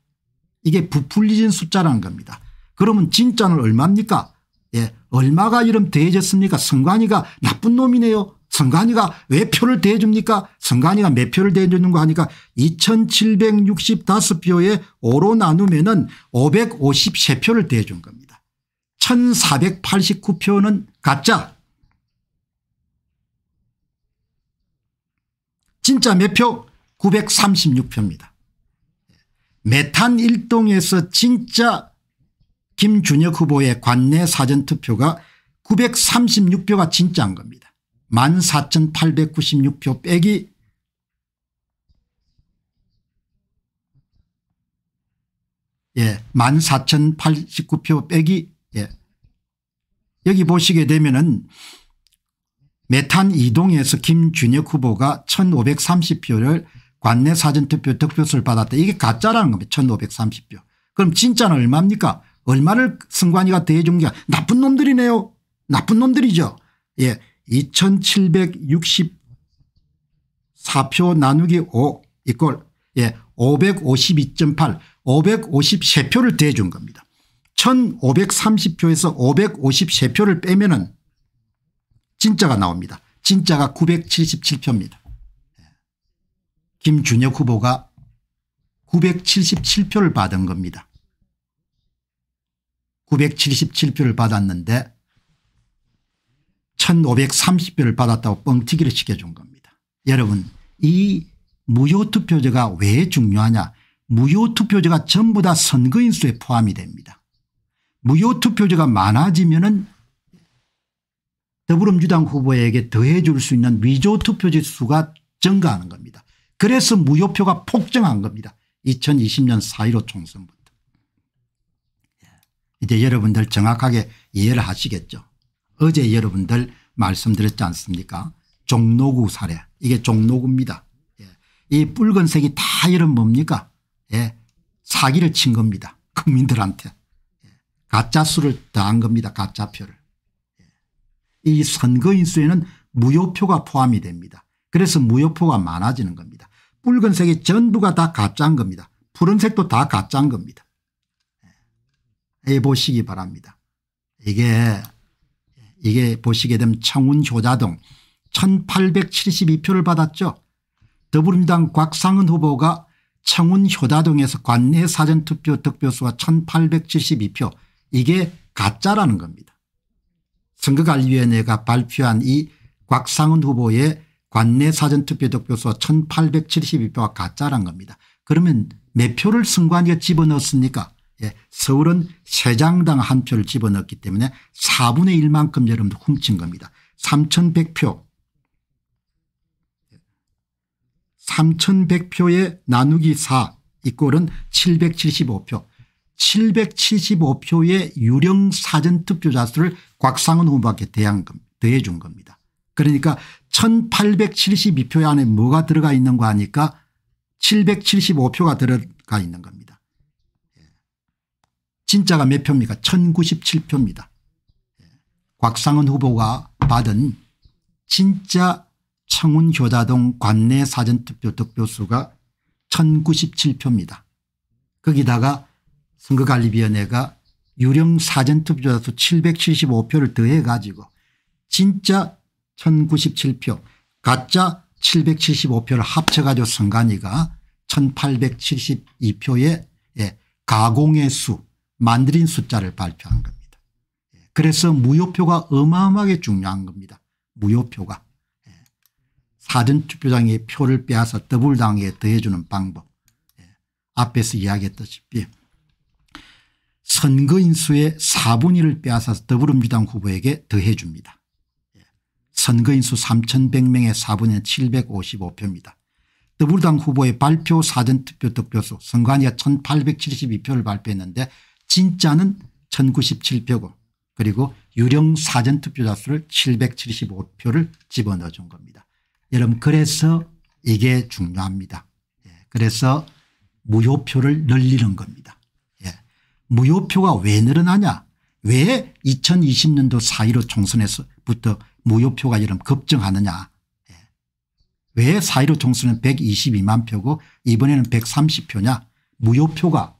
이게 부풀리진 숫자라는 겁니다. 그러면 진짜는 얼마입니까? 예, 얼마가 이름 대해졌습니까? 선관위가 나쁜 놈이네요. 선관위가 왜 표를 대줍니까 선관위가 몇 표를 대주는 거 하니까 2765표에 5로 나누면 은 553표를 대준 겁니다. 1489표는 가짜 진짜 몇 표? 936표입니다. 메탄 1동에서 진짜 김준혁 후보의 관내 사전투표가 936표가 진짜인 겁니다. 14,896표 빼기 14,089표 예, 빼기 예. 여기 보시게 되면은 메탄 이동에서 김준혁 후보가 1530표를 관내 사전투표 득표수를 받았다. 이게 가짜라는 겁니다. 1530표. 그럼 진짜는 얼마입니까 얼마를 승관이가 대해준 게 나쁜 놈들이네요. 나쁜 놈들이죠. 예. 2764표 나누기 5 이꼴 예, 552.8 553표를 대준 겁니다. 1530표에서 553표를 빼면 은 진짜가 나옵니다. 진짜가 977표입니다. 예. 김준혁 후보가 977표를 받은 겁니다. 977표를 받았는데 1530표를 받았다고 뻥튀기를 시켜준 겁니다. 여러분 이 무효투표제가 왜 중요하냐 무효투표제가 전부 다 선거인수에 포함이 됩니다. 무효투표제가 많아지면 은 더불어민주당 후보에게 더해 줄 수 있는 위조투표지 수가 증가하는 겁니다. 그래서 무효표가 폭증한 겁니다. 2020년 4.15 총선부터. 이제 여러분들 정확하게 이해를 하시겠죠. 어제 여러분들 말씀드렸지 않습니까 종로구 사례 이게 종로구입니다. 예. 이 붉은색이 다 이런 뭡니까 예. 사기를 친 겁니다. 국민들한테 예. 가짜 수를 더한 겁니다. 가짜 표를. 예. 이 선거인수에는 무효표가 포함이 됩니다. 그래서 무효표가 많아지는 겁니다. 붉은색이 전부가 다 가짜인 겁니다. 푸른색도 다 가짜인 겁니다. 예. 해 보시기 바랍니다. 이게 이게 보시게 되면 청운 효자 등 1872표를 받았죠. 더불어민주당 곽상은 후보가 청운 효자 등에서 관내 사전투표 득표수와 1872표 이게 가짜라는 겁니다. 선거관리위원회가 발표한 이 곽상은 후보의 관내 사전투표 득표수와 1872표가 가짜란 겁니다. 그러면 몇 표를 선관위가 집어넣었습니까 예. 서울은 세장당한 표를 집어넣기 때문에 4분의 1만큼 여러분도 훔친 겁니다. 3100표 3100표에 나누기 4 이꼴은 775표 775표의 유령 사전투표자 수를 곽상은 후보밖에 대한, 더해 준 겁니다. 그러니까 1872표 안에 뭐가 들어가 있는 거 하니까 775표가 들어가 있는 겁니다. 진짜가 몇 표입니까 1097표입니다. 예. 곽상은 후보가 받은 진짜 청운교자동 관내 사전투표 득표수가 1097표입니다. 거기다가 선거관리위원회가 유령 사전투표자 수 775표를 더해 가지고 진짜 1097표 가짜 775표를 합쳐 가지고 선관위가 1872표의 예, 가공의 수 만드린 숫자를 발표한 겁니다. 예, 그래서 무효표가 어마어마하게 중요한 겁니다. 무효표가. 예, 사전투표장의 표를 빼앗아 더블당에 더해주는 방법. 예, 앞에서 이야기했듯이 선거인수의 4분의 1을 빼앗아서 더불어민주당 후보에게 더해줍니다. 선거인수 3,100명의 4분의 755표입니다. 더불어당 후보의 발표 사전투표 득표수 선관위가 1,872표를 발표했는데 진짜는 1097표고 그리고 유령 사전 투표자 수를 775표를 집어넣어 준 겁니다. 여러분 그래서 이게 중요합니다. 예. 그래서 무효표를 늘리는 겁니다. 예. 무효표가 왜 늘어나냐 왜 2020년도 4.15 총선에서부터 무효표가 이런 급증하느냐 예. 왜4.15 총선은 122만 표고 이번에는 130표냐 무효표가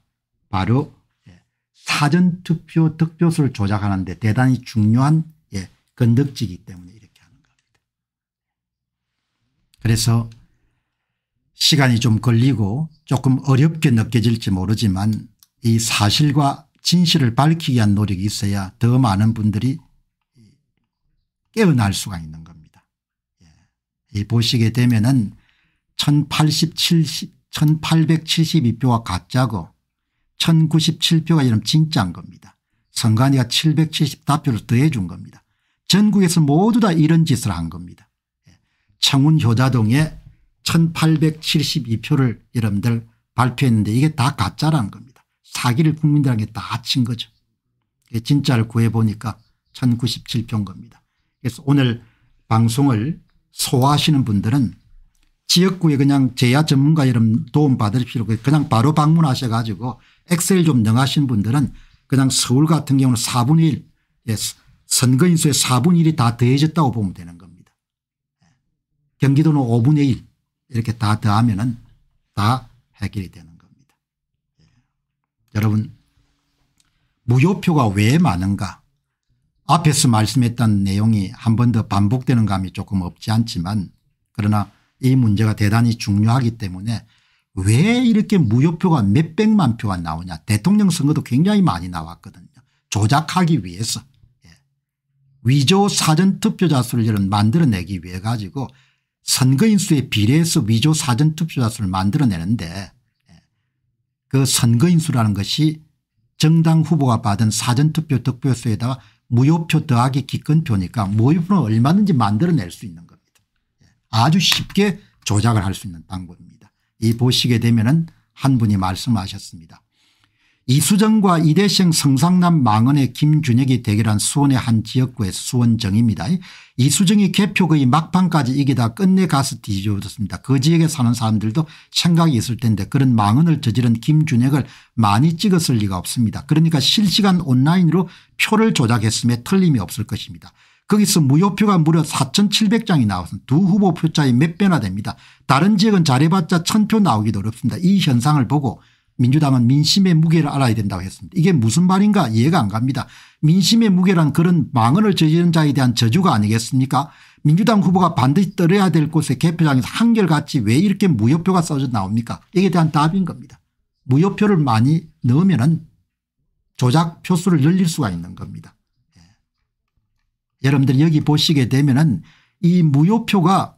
바로 사전투표 득표수를 조작하는데 대단히 중요한 예, 건덕지기 이 때문에 이렇게 하는 겁니다. 그래서 시간이 좀 걸리고 조금 어렵게 느껴질지 모르지만 이 사실과 진실을 밝히기 위한 노력이 있어야 더 많은 분들이 깨어날 수가 있는 겁니다. 예. 이 보시게 되면1 8 7 2표와 가짜고 1097표가 이름 진짜인 겁니다. 선관위가 770답표를 더해 준 겁니다. 전국에서 모두 다 이런 짓을 한 겁니다. 예. 청운 효자동에 1872표를 여러분들 발표했는데 이게 다 가짜라는 겁니다. 사기를 국민들에게 다친 거죠. 진짜를 구해보니까 1097표인 겁니다. 그래서 오늘 방송을 소화하시는 분들은 지역구에 그냥 제야 전문가 여러분 도움받을 필요 없고 그냥 바로 방문하셔 가지고 엑셀 좀 능하신 분들은 그냥 서울 같은 경우는 4분의 1 예, 선거인수의 4분의 1이 다 더해졌다고 보면 되는 겁니다. 예. 경기도는 5분의 1 이렇게 다 더하면 은다 해결이 되는 겁니다. 예. 여러분 무효표가 왜 많은가 앞에서 말씀했던 내용이 한 번 더 반복되는 감이 조금 없지 않지만 그러나 이 문제가 대단히 중요하기 때문에 왜 이렇게 무효표가 몇백만 표가 나오냐 대통령 선거도 굉장히 많이 나왔거든요. 조작하기 위해서 예. 위조 사전투표자 수를 만들어내기 위해 가지고 선거인수에 비례해서 위조 사전투표자 수를 만들어내는데 예. 그 선거인수라는 것이 정당 후보가 받은 사전투표 득표수에다가 무효표 더하기 기권표니까 무효표는 얼마든지 만들어낼 수 있는 겁니다. 예. 아주 쉽게 조작을 할 수 있는 방법입니다. 이 보시게 되면은 한 분이 말씀하셨습니다. 이수정과 이대생 성상남 망언의 김준혁이 대결한 수원의 한 지역구의 수원정입니다. 이수정이 개표의 막판까지 이기다 끝내 가서 뒤집어졌습니다. 그 지역에 사는 사람들도 생각이 있을 텐데 그런 망언을 저지른 김준혁을 많이 찍었을 리가 없습니다. 그러니까 실시간 온라인으로 표를 조작했음에 틀림이 없을 것입니다. 거기서 무효표가 무려 4,700장이 나왔습니다. 두 후보 표 차이 몇 배나 됩니다. 다른 지역은 잘해봤자 1,000표 나오기도 어렵습니다. 이 현상을 보고 민주당은 민심의 무게를 알아야 된다고 했습니다. 이게 무슨 말인가 이해가 안 갑니다. 민심의 무게란 그런 망언을 저지른 자에 대한 저주가 아니겠습니까 민주당 후보가 반드시 떨어야 될 곳에 개표장에서 한결같이 왜 이렇게 무효표가 써져 나옵니까 이에 대한 답인 겁니다. 무효표를 많이 넣으면 조작 표수를 늘릴 수가 있는 겁니다. 여러분들이 여기 보시게 되면은 이 무효표가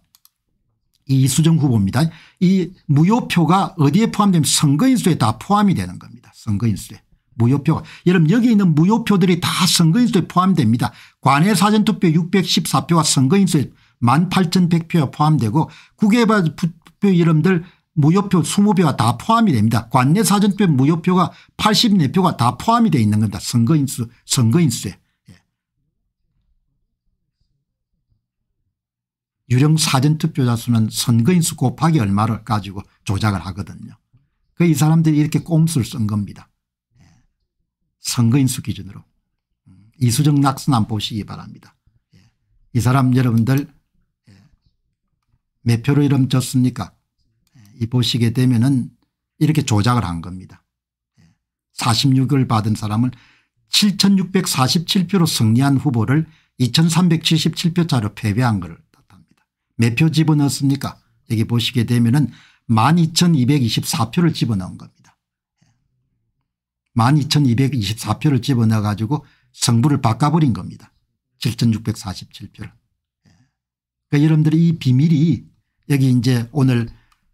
이수정 후보입니다. 이 무효표가 어디에 포함되면 선거인수에 다 포함이 되는 겁니다. 선거인수에. 무효표가. 여러분 여기 있는 무효표들이 다 선거인수에 포함됩니다. 관외 사전투표 614표와 선거인수에 18,100표가 포함되고 국외바 투표 여러분들 무효표 20표가 다 포함이 됩니다. 관내 사전투표 무효표가 84표가 다 포함이 되어 있는 겁니다. 선거인수, 선거인수에. 유령 사전투표자 수는 선거인 수 곱하기 얼마를 가지고 조작을 하거든요. 그 이 사람들이 이렇게 꼼수를 쓴 겁니다. 예. 선거인 수 기준으로. 음, 이수정 낙선 안 보시기 바랍니다. 예. 이 사람 여러분들 예. 몇 표로 이름 졌습니까? 예. 이 보시게 되면은 이렇게 조작을 한 겁니다. 46을 받은 사람을 7647표로 승리한 후보를 2377표차로 패배한 것을 몇표 집어넣었습니까 여기 보시게 되면 은 12,224표를 집어넣은 겁니다. 12,224표를 집어넣어 가지고 성부를 바꿔버린 겁니다. 7,647표를. 그러니까 여러분들이 비밀이 여기 이제 오늘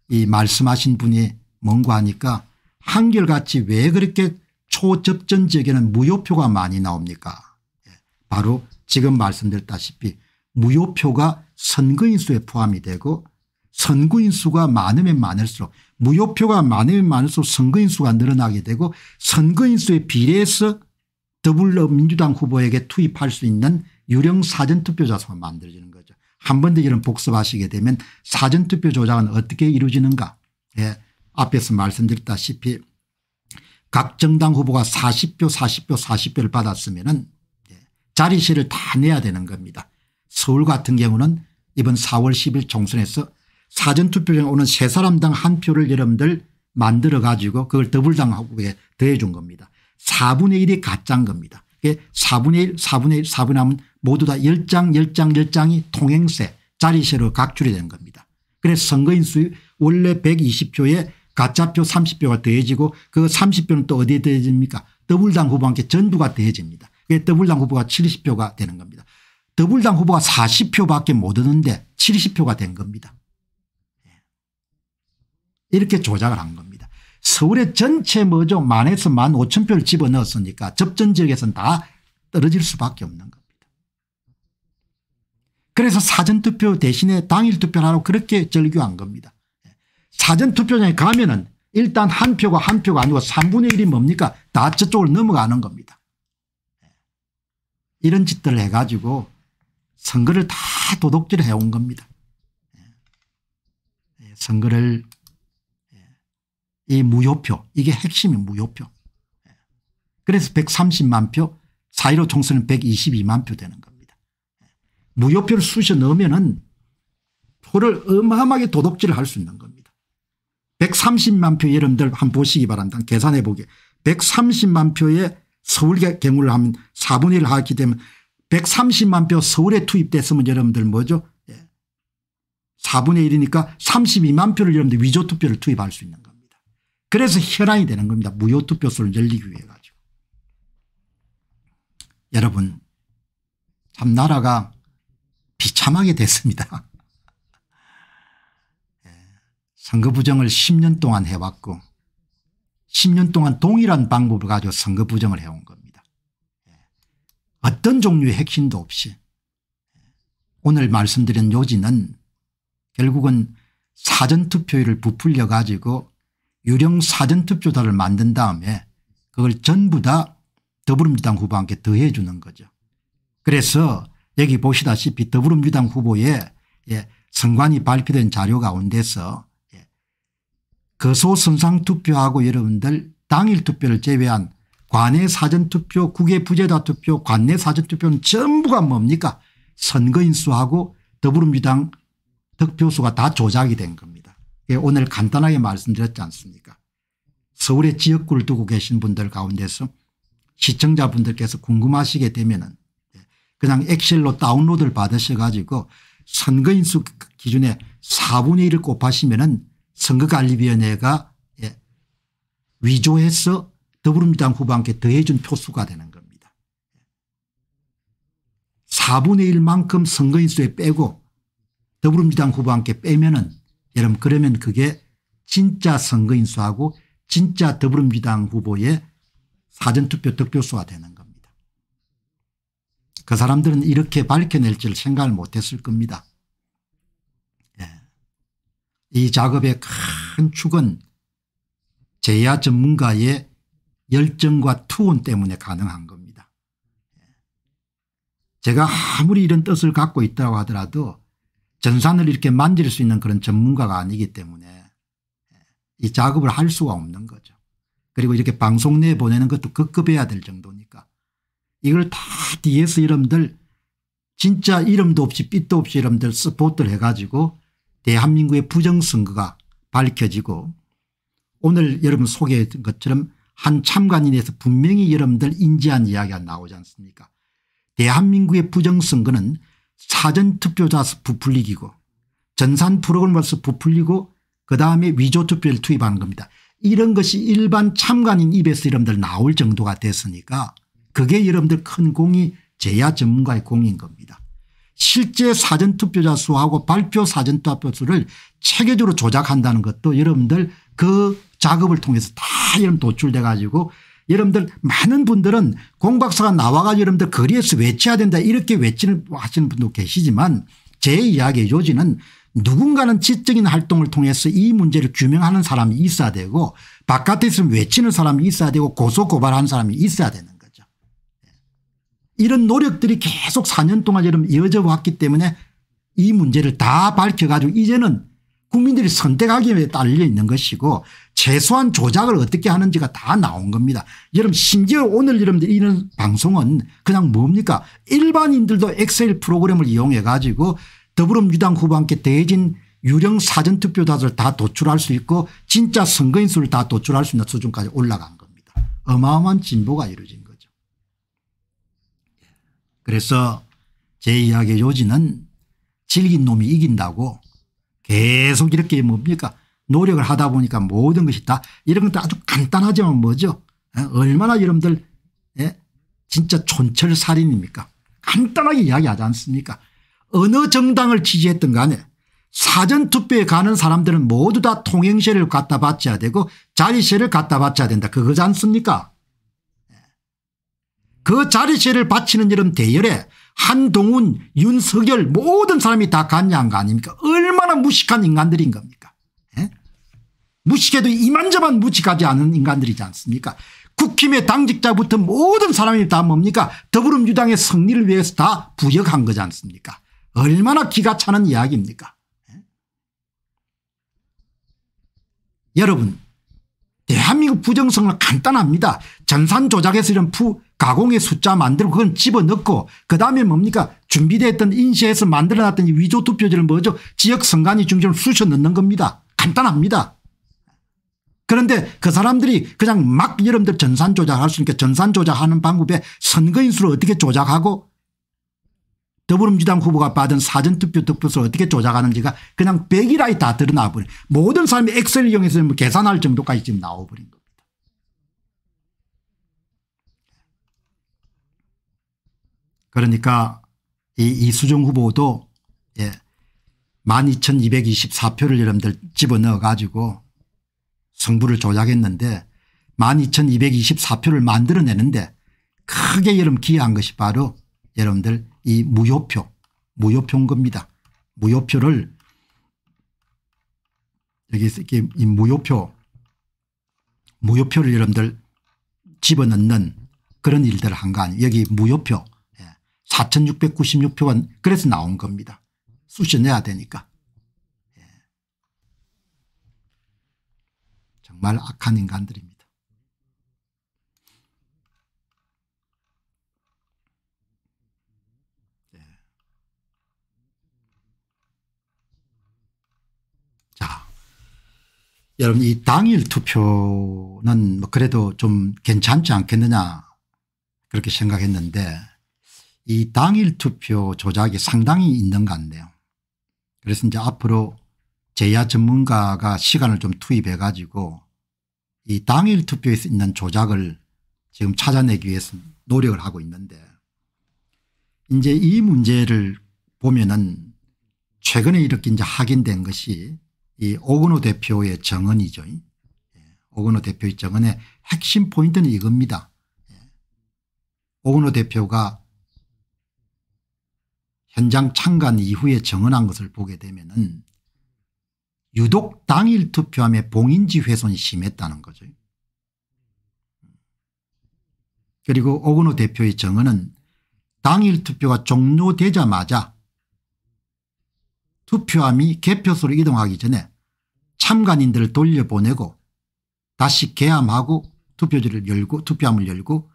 이 말씀하신 분이 뭔가 하니까 한결같이 왜 그렇게 초접전 지역에는 무효표가 많이 나옵니까 예, 바로 지금 말씀드렸다시피 무효표가 선거인수에 포함이 되고 선거인수가 많으면 많을수록 무효표가 많으면 많을수록 선거인수가 늘어나게 되고 선거인수에 비례해서 더불어민주당 후보에게 투입할 수 있는 유령 사전투표자 수가 만들어지는 거죠. 한 번 더 이런 복습하시게 되면 사전투표 조작은 어떻게 이루어지는가 예. 앞에서 말씀드렸다시피 각 정당 후보가 40표 40표 40표를 받았으면 은 예, 자리시를 다 내야 되는 겁니다. 서울 같은 경우는 이번 4월 10일 총선에서 사전투표장에 오는 세 사람당 한 표를 여러분들 만들어 가지고 그걸 더블당하고에 더해 준 겁니다. 4분의 1이 가짜인 겁니다. 4분의 1 4분의 1 4분의 하면 모두 다 10장 10장 10장이 통행세 자리세로 각출이 된 겁니다. 그래서 선거인 수 원래 120표에 가짜표 30표가 더해지고 그 30표는 또 어디에 더해집니까 더블당 후보한테 전부가 더해집니다. 그게 더블당 후보가 70표가 되는 겁니다. 더불당 후보가 40표밖에 못 얻는데 70표가 된 겁니다. 예. 이렇게 조작을 한 겁니다. 서울의 전체 뭐죠 만에서 만 5천 표를 집어넣었으니까 접전 지역에서는 다 떨어질 수밖에 없는 겁니다. 그래서 사전투표 대신에 당일투표를 하라고 그렇게 절규한 겁니다. 사전투표장에 가면 은 일단 한 표가 한 표가 아니고 3분의 1이 뭡니까 다저쪽으로 넘어가는 겁니다. 예. 이런 짓들을 해가지고 선거를 다 도둑질 해온 겁니다. 예. 예, 선거를 예. 이 무효표 이게 핵심이 무효표. 그래서 130만 표 사일오 총선은 122만 표 되는 겁니다. 무효표를 쑤셔 넣으면 은 표를 어마어마하게 도둑질을 할 수 있는 겁니다. 130만 표 여러분들 한 번 보시기 바랍니다. 계산해 보게 130만 표에 서울경우를 하면 4분의 1 하기 때문에 130만 표 서울에 투입됐으면 여러분들 뭐죠 4분의 예. 1이니까 32만 표를 여러분들 위조 투표를 투입할 수 있는 겁니다. 그래서 현안이 되는 겁니다. 무효 투표소를 열리기 위해 가지고. 여러분 참 나라가 비참하게 됐습니다. 예. 선거 부정을 10년 동안 해왔고 10년 동안 동일한 방법을 가지고 선거 부정을 해온 겁니다. 어떤 종류의 핵심도 없이 오늘 말씀드린 요지는 결국은 사전투표율을 부풀려 가지고 유령 사전투표자를 만든 다음에 그걸 전부 다 더불어민주당 후보한테 더해 주는 거죠. 그래서 여기 보시다시피 더불어민주당 후보의 예, 선관이 발표된 자료 가운데서 예, 거소선상투표하고 여러분들 당일 투표를 제외한 관내 사전투표 국외 부재자투표 관내 사전투표는 전부가 뭡니까 선거인수하고 더불어민주당 득표수가 다 조작이 된 겁니다. 예, 오늘 간단하게 말씀드렸지 않습니까 서울의 지역구를 두고 계신 분들 가운데서 시청자분들께서 궁금하시게 되면 예, 그냥 엑셀로 다운로드를 받으셔 가지고 선거인수 기준에 4분의 1을 곱하시면 은 선거관리위원회가 예, 위조해서 더불어민주당 후보한테 더해준 표수가 되는 겁니다. 4분의 1만큼 선거인수에 빼고 더불어민주당 후보한테 빼면은 여러분 그러면 그게 진짜 선거인수하고 진짜 더불어민주당 후보의 사전투표 득표수가 되는 겁니다. 그 사람들은 이렇게 밝혀낼 지를 생각을 못했을 겁니다. 예. 이 작업의 큰 축은 제야 전문가의 열정과 투혼 때문에 가능한 겁니다. 제가 아무리 이런 뜻을 갖고 있다고 하더라도 전산을 이렇게 만질 수 있는 그런 전문가가 아니기 때문에 이 작업을 할 수가 없는 거죠. 그리고 이렇게 방송 내에 보내는 것도 급급해야 될 정도니까 이걸 다 DS 이름들 진짜 이름도 없이 빛도 없이 이름들 스포트를 해가지고 대한민국의 부정선거가 밝혀지고 오늘 여러분 소개했던 것처럼 한 참관인에서 분명히 여러분들 인지한 이야기가 나오지 않습니까 대한민국의 부정선거는 사전투표자 부풀리기고 전산 프로그램으로서 부풀리고 그다음에 위조투표를 투입하는 겁니다. 이런 것이 일반 참관인 입에서 여러분들 나올 정도가 됐으니까 그게 여러분들 큰 공이 제야 전문가의 공인 겁니다. 실제 사전투표자 수하고 발표 사전투표 수를 체계적으로 조작한다는 것도 여러분들 그 작업을 통해서 다 이런 도출돼 가지고 여러분들 많은 분들은 공박사가 나와 가지고 여러분들 거리에서 외쳐야 된다 이렇게 외치는 하시는 분도 계시지만 제 이야기의 요지는 누군가는 지적인 활동을 통해서 이 문제를 규명하는 사람이 있어야 되고 바깥에 있으면 외치는 사람이 있어야 되고 고소 고발하는 사람이 있어야 되는 거죠. 예. 이런 노력들이 계속 4년 동안 여러분 이어져 왔기 때문에 이 문제를 다 밝혀가지고 이제는 국민들이 선택하기에 딸려 있는 것이고 최소한 조작을 어떻게 하는지가 다 나온 겁니다. 여러분 심지어 오늘 여러분들 이런 방송은 그냥 뭡니까 일반인들도 엑셀 프로그램을 이용해 가지고 더불어민주당 후보 함께 대진 유령 사전투표 자료다 도출할 수 있고 진짜 선거인 수를 다 도출할 수 있는 수준까지 올라간 겁니다. 어마어마한 진보가 이루어진 거죠. 그래서 제 이야기의 요지는 질긴 놈이 이긴다고 계속 이렇게 뭡니까 노력을 하다 보니까 모든 것이 다 이런 것도 아주 간단하지만 뭐죠 얼마나 여러분들 진짜 촌철살인입니까 간단하게 이야기하지 않습니까 어느 정당을 지지했던 간에 사전투표에 가는 사람들은 모두 다 통행세를 갖다 바쳐야 되고 자리세를 갖다 바쳐야 된다 그거지 않습니까 그 자리세를 바치는 이런 대열에 한동훈 윤석열 모든 사람이 다 갔냐 안가 아닙니까 얼마나 무식한 인간들인 겁니까 에? 예? 무식해도 이만저만 무식하지 않은 인간들이지 않습니까 국힘의 당직자부터 모든 사람이 다 뭡니까 더불어민주당의 승리를 위해서 다 부역한 거지 않습니까 얼마나 기가 차는 이야기입니까 에? 예? 여러분 대한민국 부정성은 간단합니다. 전산 조작에서 이런 부, 가공의 숫자 만들고 그건 집어넣고 그다음에 뭡니까 준비되어 있던 인쇄해서 만들어놨던 이 위조 투표지를 뭐죠 지역 선관위 중심으로 쑤셔 넣는 겁니다. 간단합니다. 그런데 그 사람들이 그냥 막 여러분들 전산 조작할 수 있으니까 전산 조작하는 방법에 선거인 수를 어떻게 조작하고 더불어민주당 후보가 받은 사전투표 득표수를 어떻게 조작하는지가 그냥 백일아이다 드러나버린 모든 사람이 엑셀 이용해서 뭐 계산할 정도까지 지금 나와버린 그러니까 이 이수정 후보도 예. 12,224표를 여러분들 집어넣어 가지고 승부를 조작했는데 12,224표를 만들어내는데 크게 여러분 기여한 것이 바로 여러분들 이 무효표 무효표인 겁니다. 무효표를 여기 이 무효표 무효표를 여러분들 집어넣는 그런 일들을 한 거 아니에요. 여기 무효표 4696표가 그래서 나온 겁니다. 쑤셔내야 되니까. 예. 정말 악한 인간들입니다. 예. 자, 여러분 이 당일 투표는 뭐 그래도 좀 괜찮지 않겠느냐 그렇게 생각했는데 이 당일 투표 조작이 상당히 있는 것 같네요. 그래서 이제 앞으로 제야 전문가가 시간을 좀 투입해 가지고 이 당일 투표에 있는 조작을 지금 찾아내기 위해서 노력을 하고 있는데 이제 이 문제를 보면은 최근에 이렇게 이제 확인된 것이 이 오근호 대표의 정언이죠. 예. 오근호 대표의 정언의 핵심 포인트는 이겁니다. 예. 오근호 대표가 현장 참관 이후에 정언한 것을 보게 되면 은 유독 당일 투표함에 봉인지 훼손이 심했다는 거죠. 그리고 오근호 대표의 정언은 당일 투표가 종료되자마자 투표함이 개표소로 이동하기 전에 참관인들을 돌려보내고 다시 개함하고 투표지를 열고 투표함을 열고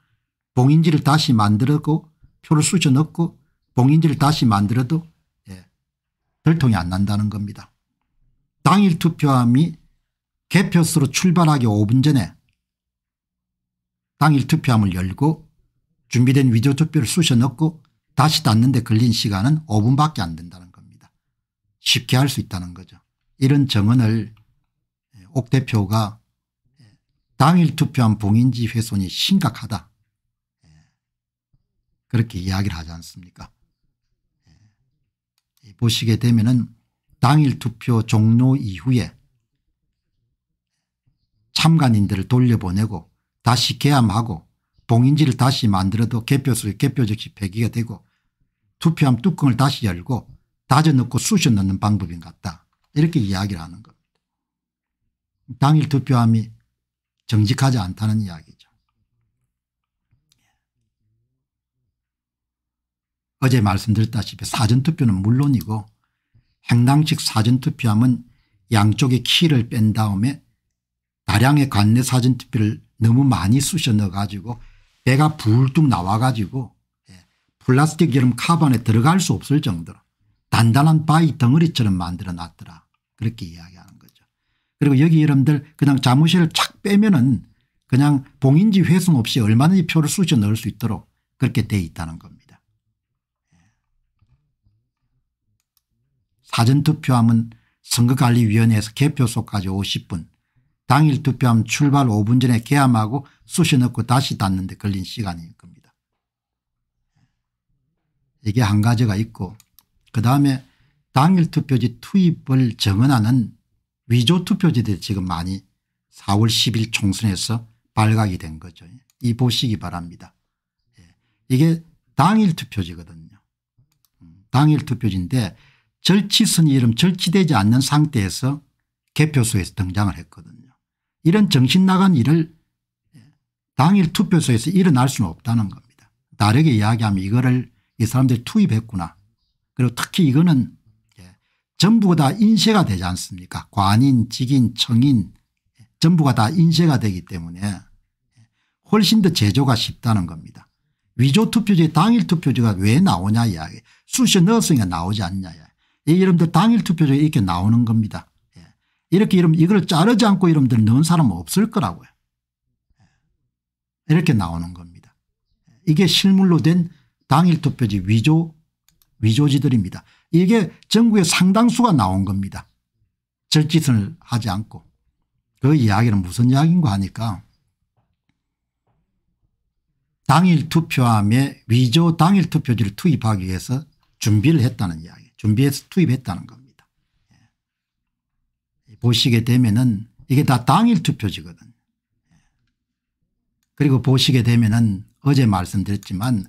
봉인지를 다시 만들었고 표를 쑤셔 넣고 봉인지를 다시 만들어도 예, 들통이 안 난다는 겁니다. 당일 투표함이 개표소로 출발하기 5분 전에 당일 투표함을 열고 준비된 위조투표를 쑤셔 넣고 다시 닫는데 걸린 시간은 5분밖에 안 된다는 겁니다. 쉽게 할 수 있다는 거죠. 이런 정언을 예, 옥 대표가 예, 당일 투표한 봉인지 훼손이 심각하다. 예, 그렇게 이야기를 하지 않습니까 보시게 되면은 당일 투표 종료 이후에 참관인들을 돌려보내고 다시 개함하고 봉인지를 다시 만들어도 개표 속에 개표 즉시 폐기가 되고 투표함 뚜껑을 다시 열고 다져 넣고 쑤셔 넣는 방법인 것 같다. 이렇게 이야기를 하는 겁니다. 당일 투표함이 정직하지 않다는 이야기. 어제 말씀드렸다시피 사전투표는 물론이고 행당식 사전투표함은 양쪽의 키를 뺀 다음에 다량의 관내 사전투표를 너무 많이 쑤셔 넣어가지고 배가 불뚝 나와가지고 예, 플라스틱 여름 카반에 들어갈 수 없을 정도로 단단한 바위 덩어리처럼 만들어 놨더라. 그렇게 이야기하는 거죠. 그리고 여기 여러분들 그냥 자무실을 착 빼면은 그냥 봉인지 회수 없이 얼마든지 표를 쑤셔 넣을 수 있도록 그렇게 돼 있다는 겁니다. 사전투표함은 선거관리위원회에서 개표소까지 50분 당일 투표함 출발 5분 전에 개함하고 쑤셔 넣고 다시 닫는데 걸린 시간일 겁니다. 이게 한 가지가 있고 그다음에 당일 투표지 투입을 정언하는 위조 투표지들이 지금 많이 4월 10일 총선에서 발각이 된 거죠. 이 보시기 바랍니다. 예, 이게 당일 투표지거든요. 음, 당일 투표지인데 절치선이 이름 절치되지 않는 상태에서 개표소에서 등장을 했거든요. 이런 정신 나간 일을 당일 투표소에서 일어날 수는 없다는 겁니다. 다르게 이야기하면 이거를 이 사람들이 투입했구나. 그리고 특히 이거는 예, 전부가 다 인쇄가 되지 않습니까 관인 직인 청인 전부가 다 인쇄가 되기 때문에 훨씬 더 제조가 쉽다는 겁니다. 위조 투표지 당일 투표지가왜 나오냐 이야기 수시 넣었으니까 나오지 않냐 이야기. 이 여러분들 당일 투표에 이렇게 나오는 겁니다. 예. 이렇게 이름 이걸 자르지 않고 여러분들 넣은 사람 없을 거라고요. 예. 이렇게 나오는 겁니다. 예. 이게 실물로 된 당일 투표지 위조 위조지들입니다. 이게 전국의 상당수가 나온 겁니다. 절짓을 하지 않고 그 이야기는 무슨 이야기인가 하니까 당일 투표함에 위조 당일 투표지를 투입하기 위해서 준비를 했다는 이야기. 준비해서 투입했다는 겁니다. 예. 보시게 되면은 이게 다 당일 투표지거든 예. 그리고 보시게 되면은 어제 말씀드렸지만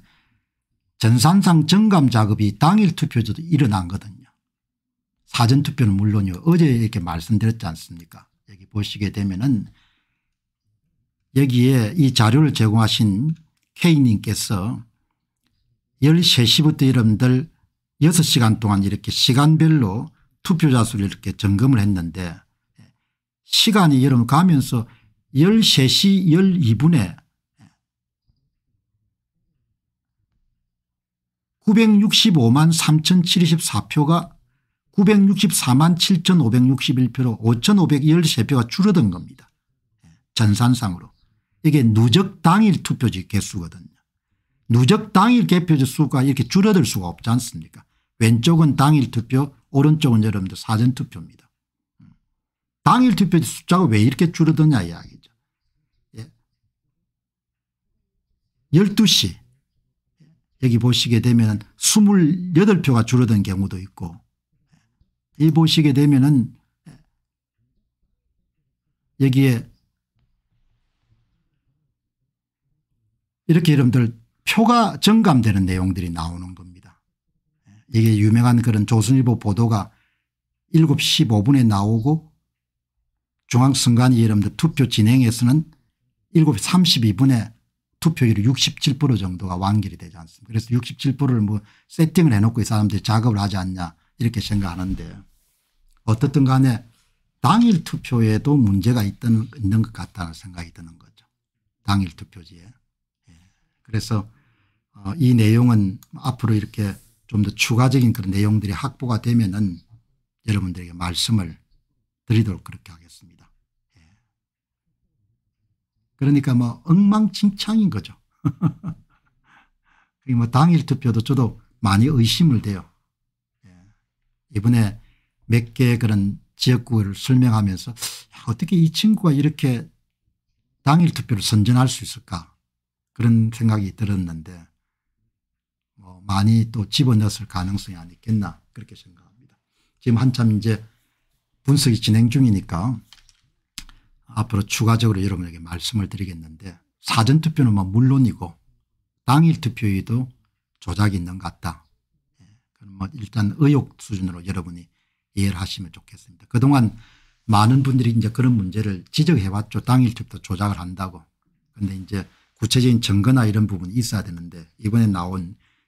전산상 정감 작업이 당일 투표지도 일어난거든요. 사전투표는 물론이요. 어제 이렇게 말씀드렸지 않습니까? 여기 보시게 되면은 여기에 이 자료를 제공하신 K님께서 13시부터 여러분들 6시간 동안 이렇게 시간별로 투표자 수를 이렇게 점검을 했는데 시간이 여러분 가면서 13시 12분에 965만 3074표가 964만 7561표로 5513표가 줄어든 겁니다. 전산상으로. 이게 누적 당일 투표지 개수거든요. 누적 당일 개표지 수가 이렇게 줄어들 수가 없지 않습니까 왼쪽은 당일 투표 오른쪽은 여러분들 사전 투표입니다. 당일 투표 숫자가 왜 이렇게 줄어드냐 이야기죠. 예. 12시 여기 보시게 되면 28표가 줄어든 경우도 있고 예. 이 보시게 되면은 예. 여기에 이렇게 여러분들 표가 증감되는 내용들이 나오는 겁니다. 이게 유명한 그런 조선일보 보도가 7시 15분에 나오고 중앙선관위 여러분들 투표 진행에서는 7시 32분에 투표율이 67% 정도가 완결이 되지 않습니까 그래서 67%를 뭐 세팅을 해놓고 이 사람들이 작업을 하지 않냐 이렇게 생각하는데 어떻든 간에 당일 투표에도 문제가 있던, 있는 것 같다는 생각이 드는 거죠. 당일 투표지에. 예. 그래서 어, 이 내용은 앞으로 이렇게 좀더 추가적인 그런 내용들이 확보가 되면은 여러분들에게 말씀을 드리도록 그렇게 하겠습니다. 예. 그러니까 뭐 엉망진창인 거죠. 뭐 당일 투표도 저도 많이 의심을 돼요. 예. 이번에 몇개 그런 지역구를 설명하면서 어떻게 이 친구가 이렇게 당일 투표를 선전할 수 있을까 그런 생각이 들었는데 어, 많이 또 집어넣었을 가능성이 아니겠나 그렇게 생각합니다. 지금 한참 이제 분석이 진행 중이니까 앞으로 추가적으로 여러분에게 말씀을 드리겠는데 사전투표는 뭐 물론이고 당일 투표에도 조작이 있는 것 같다. 예, 그럼 뭐 일단 의혹 수준으로 여러분이 이해를 하시면 좋겠습니다. 그동안 많은 분들이 이제 그런 문제를 지적해왔죠. 당일 투표 조작을 한다고. 그런데 이제 구체적인 증거나 이런 부분이 있어야 되는데 이번에 나온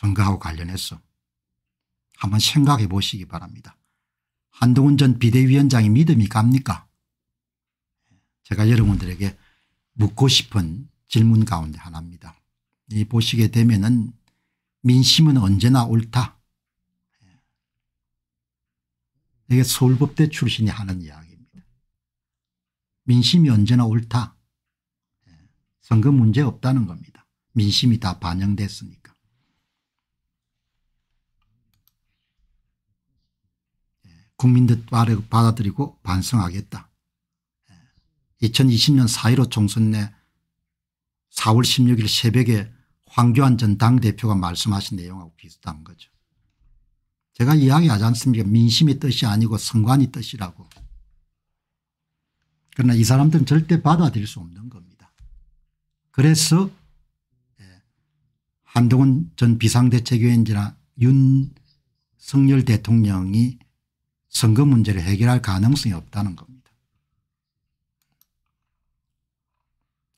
선거하고 관련해서 한번 생각해 보시기 바랍니다. 한동훈 전 비대위원장이 믿음이 갑니까? 제가 여러분들에게 묻고 싶은 질문 가운데 하나입니다. 이 보시게 되면은 민심은 언제나 옳다. 이게 서울법대 출신이 하는 이야기입니다. 민심이 언제나 옳다. 선거 문제 없다는 겁니다. 민심이 다 반영됐으니까. 국민들 말을 받아들이고 반성하겠다. 2020년 4.15 총선 내 4월 16일 새벽에 황교안 전 당대표가 말씀하신 내용하고 비슷한 거죠. 제가 이야기하지 않습니까 민심이 뜻이 아니고 선관이 뜻이라고. 그러나 이 사람들은 절대 받아들일 수 없는 겁니다. 그래서 예, 한동훈 전 비상대책위원장이나 윤석열 대통령이 선거 문제를 해결할 가능성이 없다는 겁니다.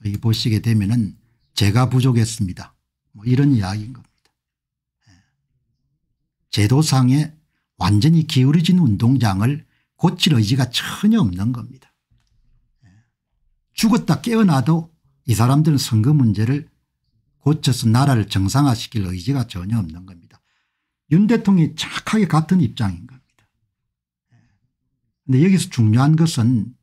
여기 보시게 되면 은 제가 부족했습니다. 뭐 이런 이야기인 겁니다. 예. 제도상에 완전히 기울어진 운동장을 고칠 의지가 전혀 없는 겁니다. 예. 죽었다 깨어나도 이 사람들은 선거 문제를 고쳐서 나라를 정상화시킬 의지가 전혀 없는 겁니다. 윤 대통령이 착하게 같은 입장인 겁니다. 근데 여기서 중요한 것은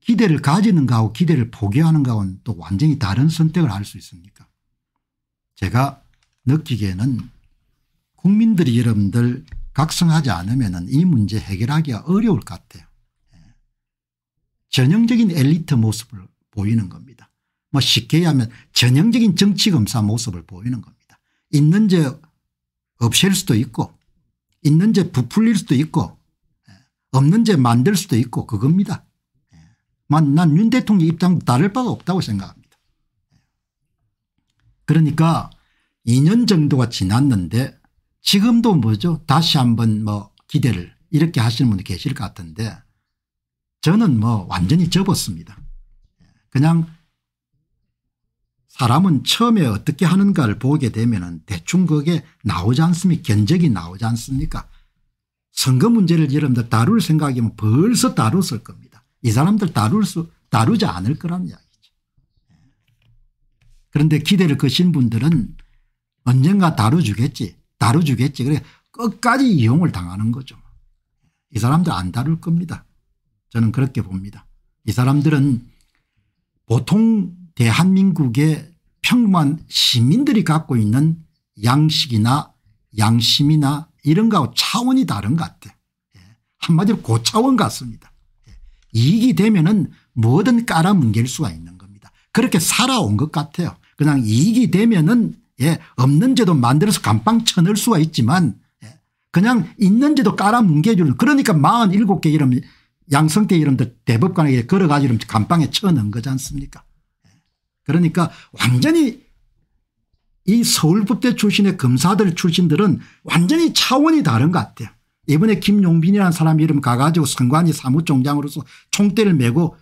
기대를 가지는가하고 기대를 포기하는가는 또 완전히 다른 선택을 할 수 있습니까 제가 느끼기에는 국민들이 여러분들 각성하지 않으면 이 문제 해결하기가 어려울 것 같아요. 예. 전형적인 엘리트 모습을 보이는 겁니다. 뭐 쉽게 하면 전형적인 정치검사 모습을 보이는 겁니다. 있는 저 없앨 수도 있고 있는 재 부풀릴 수도 있고 예, 없는 재 만들 수도 있고 그겁니다. 예, 난윤 대통령 입장 다를 바가 없다고 생각합니다. 예. 그러니까 2년 정도가 지났는데 지금도 뭐죠 다시 한번 뭐 기대를 이렇게 하시는 분이 계실 것 같은데 저는 뭐 완전히 접었습니다. 그냥 사람은 처음에 어떻게 하는가를 보게 되면 대충 거기에 나오지 않습니까 견적이 나오지 않습니까 선거 문제를 여러분들 다룰 생각이면 벌써 다뤘을 겁니다. 이 사람들 다룰 수 다루지 않을 거란 이야기죠. 그런데 기대를 거신 분들은 언젠가 다뤄주겠지다뤄주겠지 그래 끝까지 이용을 당하는 거죠. 이 사람들 안 다룰 겁니다. 저는 그렇게 봅니다. 이 사람들은 보통 대한민국의 평범한 시민들이 갖고 있는 양식이나 양심이나 이런 거하고 차원이 다른 것 같아요. 예, 한마디로 고차원 같습니다. 예, 이익이 되면은 뭐든 깔아뭉갤 수가 있는 겁니다. 그렇게 살아온 것 같아요. 그냥 이익이 되면은 예, 없는 죄도 만들어서 감방 쳐낼 수가 있지만 예, 그냥 있는 죄도 깔아뭉개주는 그러니까 47개 이름 양성태 이름들 대법관에게 걸어가지고 이 감방에 쳐넣은 거지 않습니까 그러니까 완전히 이 서울법대 출신의 검사들 출신들은 완전히 차원이 다른 것 같아요. 이번에 김용빈이라는 사람 이름 가가지고 선관위 사무총장으로서 총대를 메고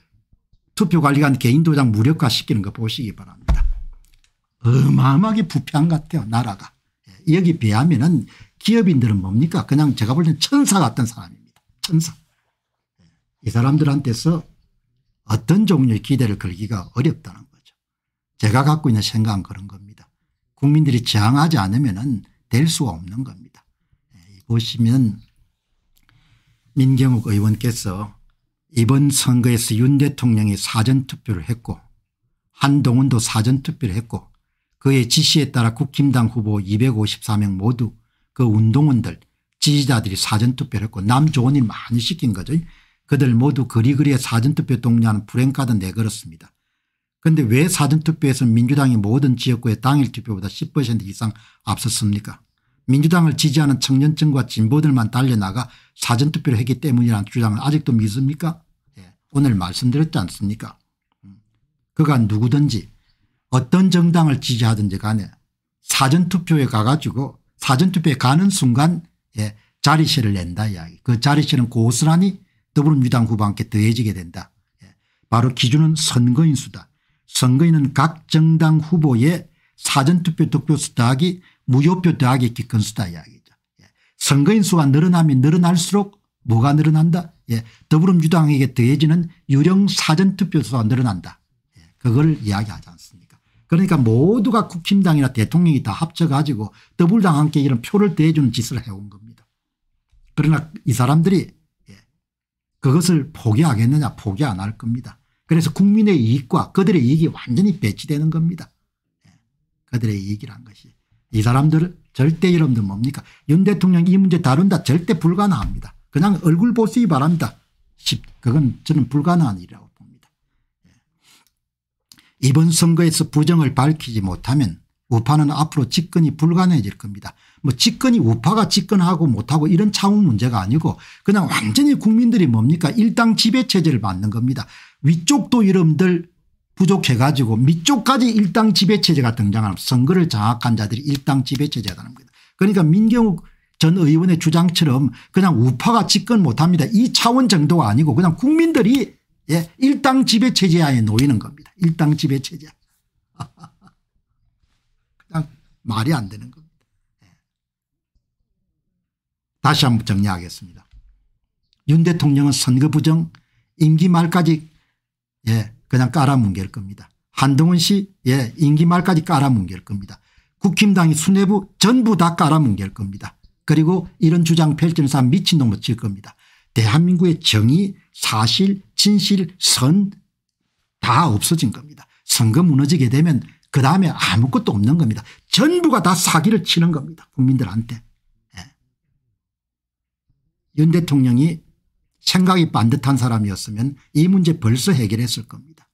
투표관리관 개인도장 무력화시키는 거 보시기 바랍니다. 어마어마하게 부패한 것 같아요 나라가. 예, 여기 비하면 은 기업인들은 뭡니까 그냥 제가 볼 때는 천사 같은 사람입니다. 천사. 예, 이 사람들한테서 어떤 종류의 기대를 걸기가 어렵다는 제가 갖고 있는 생각은 그런 겁니다. 국민들이 저항하지 않으면 될 수가 없는 겁니다. 예, 보시면 민경욱 의원께서 이번 선거에서 윤 대통령이 사전투표를 했고 한동훈도 사전투표를 했고 그의 지시에 따라 국힘당 후보 254명 모두 그 운동원들 지지자들이 사전투표를 했고 남조원이 많이 시킨 거죠. 그들 모두 그리그리에 사전투표 동료하는 브랜카드 내걸었습니다. 그런데 왜사전 투표에서 민주당이 모든 지역구의 당일 투표보다 10% 이상 앞섰습니까 민주당을 지지하는 청년층과 진보들만 달려나가 사전투표를 했기 때문이라는 주장을 아직도 믿습니까 예, 오늘 말씀드렸지 않습니까 음, 그가 누구든지 어떤 정당을 지지하든지 간에 사전투표에 가가지고 사전투표에 가는 순간 예, 자리실을 낸다 이야기 그자리실은 고스란히 더불어민주당 후보 함께 더해지게 된다 예. 바로 기준은 선거인수다 선거인은각 정당 후보의 사전투표 득표수 더하기 무효표 더하기 기권수다 이야기죠. 예. 선거인 수가 늘어나면 늘어날수록 뭐가 늘어난다 예. 더불어민주당에게 더해지는 유령 사전투표수가 늘어난다. 예. 그걸 이야기하지 않습니까 그러니까 모두가 국힘당이나 대통령이 다 합쳐가지고 더불당 함께 이런 표를 대해주는 짓을 해온 겁니다. 그러나 이 사람들이 예, 그것을 포기하겠느냐 포기 안 할 겁니다. 그래서 국민의 이익과 그들의 이익이 완전히 배치되는 겁니다. 예. 그들의 이익이란 것이. 이 사람들 절대 여러분들 뭡니까 윤 대통령 이 문제 다룬다 절대 불가능합니다. 그냥 얼굴 보시기 바랍니다. 그건 저는 불가능한 일이라고 봅니다. 예. 이번 선거에서 부정을 밝히지 못하면 우파는 앞으로 집권이 불가능해질 겁니다. 뭐 집권이 우파가 집권하고 못하고 이런 차원 문제가 아니고 그냥 완전히 국민들이 뭡니까 일당 지배체제를 받는 겁니다. 위쪽도 이름들 부족해가지고 밑쪽까지 일당 지배체제가 등장하니 선거를 장악한 자들이 일당 지배체제가되는 겁니다. 그러니까 민경욱 전 의원의 주장처럼 그냥 우파가 집권 못합니다. 이 차원 정도가 아니고 그냥 국민들이 예, 일당 지배체제 하에 놓이는 겁니다. 일당 지배체제. 그냥 말이 안 되는 겁니다. 예. 다시 한번 정리하겠습니다. 윤 대통령은 선거 부정 임기 말까지 예, 그냥 깔아뭉갤 겁니다. 한동훈 씨 예, 임기 말까지 깔아뭉갤 겁니다. 국힘당이 수뇌부 전부 다 깔아뭉갤 겁니다. 그리고 이런 주장 펼치는 사람 미친놈 을칠 겁니다. 대한민국의 정의 사실 진실 선 다 없어진 겁니다. 선거 무너지게 되면 그 다음에 아무것도 없는 겁니다. 전부가 다 사기를 치는 겁니다. 국민들한테. 예. 윤 대통령이 생각이 반듯한 사람이었으면 이 문제 벌써 해결했을 겁니다.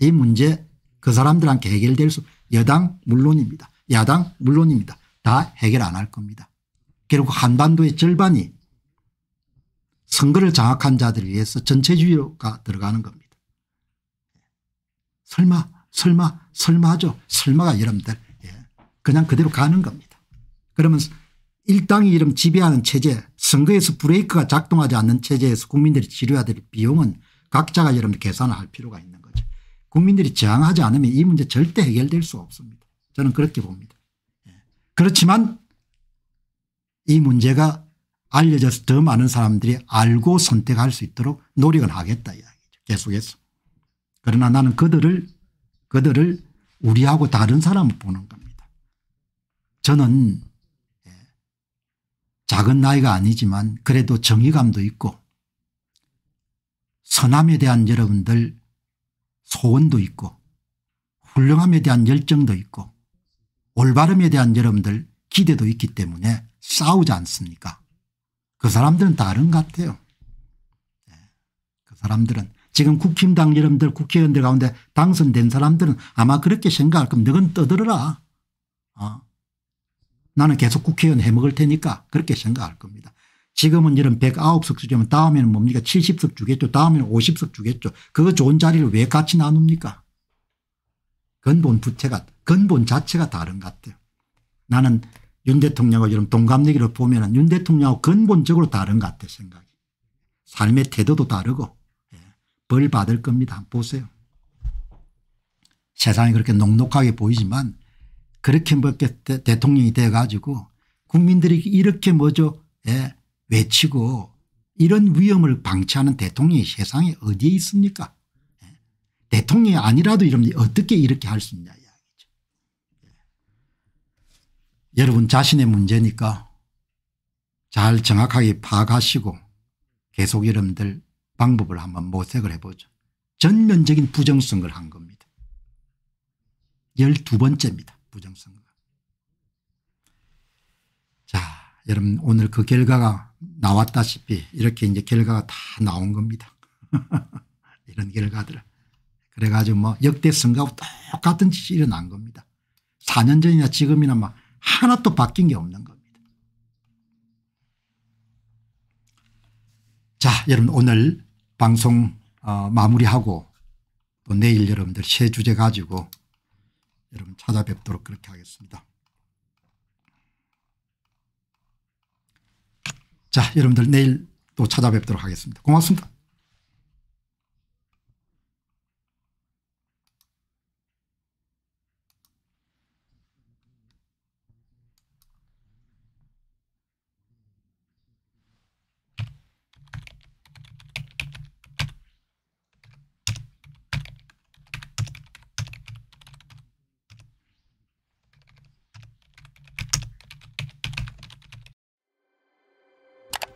이 문제 그 사람들한테 해결될 수 여당 물론입니다. 야당 물론입니다. 다 해결 안 할 겁니다. 결국 한반도의 절반이 선거를 장악한 자들에 의해서 전체주의가 들어가는 겁니다. 설마 설마 설마죠. 설마가 여러분들 예, 그냥 그대로 가는 겁니다. 그러면 일당이 이름 지배하는 체제 선거에서 브레이크가 작동하지 않는 체제에서 국민들이 치료해야 될 비용은 각자가 여러분 계산을 할 필요가 있는 거죠. 국민들이 저항하지 않으면 이 문제 절대 해결될 수 없습니다. 저는 그렇게 봅니다. 예. 그렇지만 이 문제가 알려져서 더 많은 사람들이 알고 선택할 수 있도록 노력을 하겠다 이야기죠. 계속해서. 그러나 나는 그들을 그들을 우리하고 다른 사람을 보는 겁니다. 저는 작은 나이가 아니지만 그래도 정의감도 있고 선함에 대한 여러분들 소원도 있고 훌륭함에 대한 열정도 있고 올바름에 대한 여러분들 기대도 있기 때문에 싸우지 않습니까 그 사람들은 다른 것 같아요. 네. 그 사람들은 지금 국힘당 여러분들 국회의원들 가운데 당선된 사람들은 아마 그렇게 생각할 겁니다. 너건 떠들어라. 어. 나는 계속 국회의원 해먹을 테니까 그렇게 생각할 겁니다. 지금은 이런 109석 주면 다음에는 뭡니까 70석 주겠죠 다음에는 50석 주겠죠 그 좋은 자리를 왜 같이 나눕니까 근본 부채가 근본 자체가 다른 것 같아요. 나는 윤 대통령하고 이런 동갑내기를 보면 윤 대통령하고 근본적으로 다른 것같아 생각이. 삶의 태도도 다르고 예. 벌 받을 겁니다. 보세요. 세상이 그렇게 녹록하게 보이지만 그렇게 먹게 대통령이 돼 가지고 국민들이 이렇게 뭐죠 예, 외치고 이런 위험을 방치하는 대통령이 세상에 어디에 있습니까 예. 대통령이 아니라도 여러분이 어떻게 이렇게 할 수 있냐 이야기죠. 예. 여러분 자신의 문제니까 잘 정확하게 파악하시고 계속 여러분들 방법을 한번 모색을 해보죠. 전면적인 부정선거를 한 겁니다. 12번째입니다. 부정선거. 자, 여러분 오늘 그 결과가 나왔다시피 이렇게 이제 결과가 다 나온 겁니다. 이런 결과들. 그래가지고 뭐 역대 선거하고 똑같은 짓이 일어난 겁니다. 4년 전이나 지금이나 막 하나도 바뀐 게 없는 겁니다. 자 여러분 오늘 방송 어, 마무리하고 또 내일 여러분들 새 주제 가지고 여러분 찾아뵙도록 그렇게 하겠습니다. 자, 여러분들 내일 또 찾아뵙도록 하겠습니다. 고맙습니다.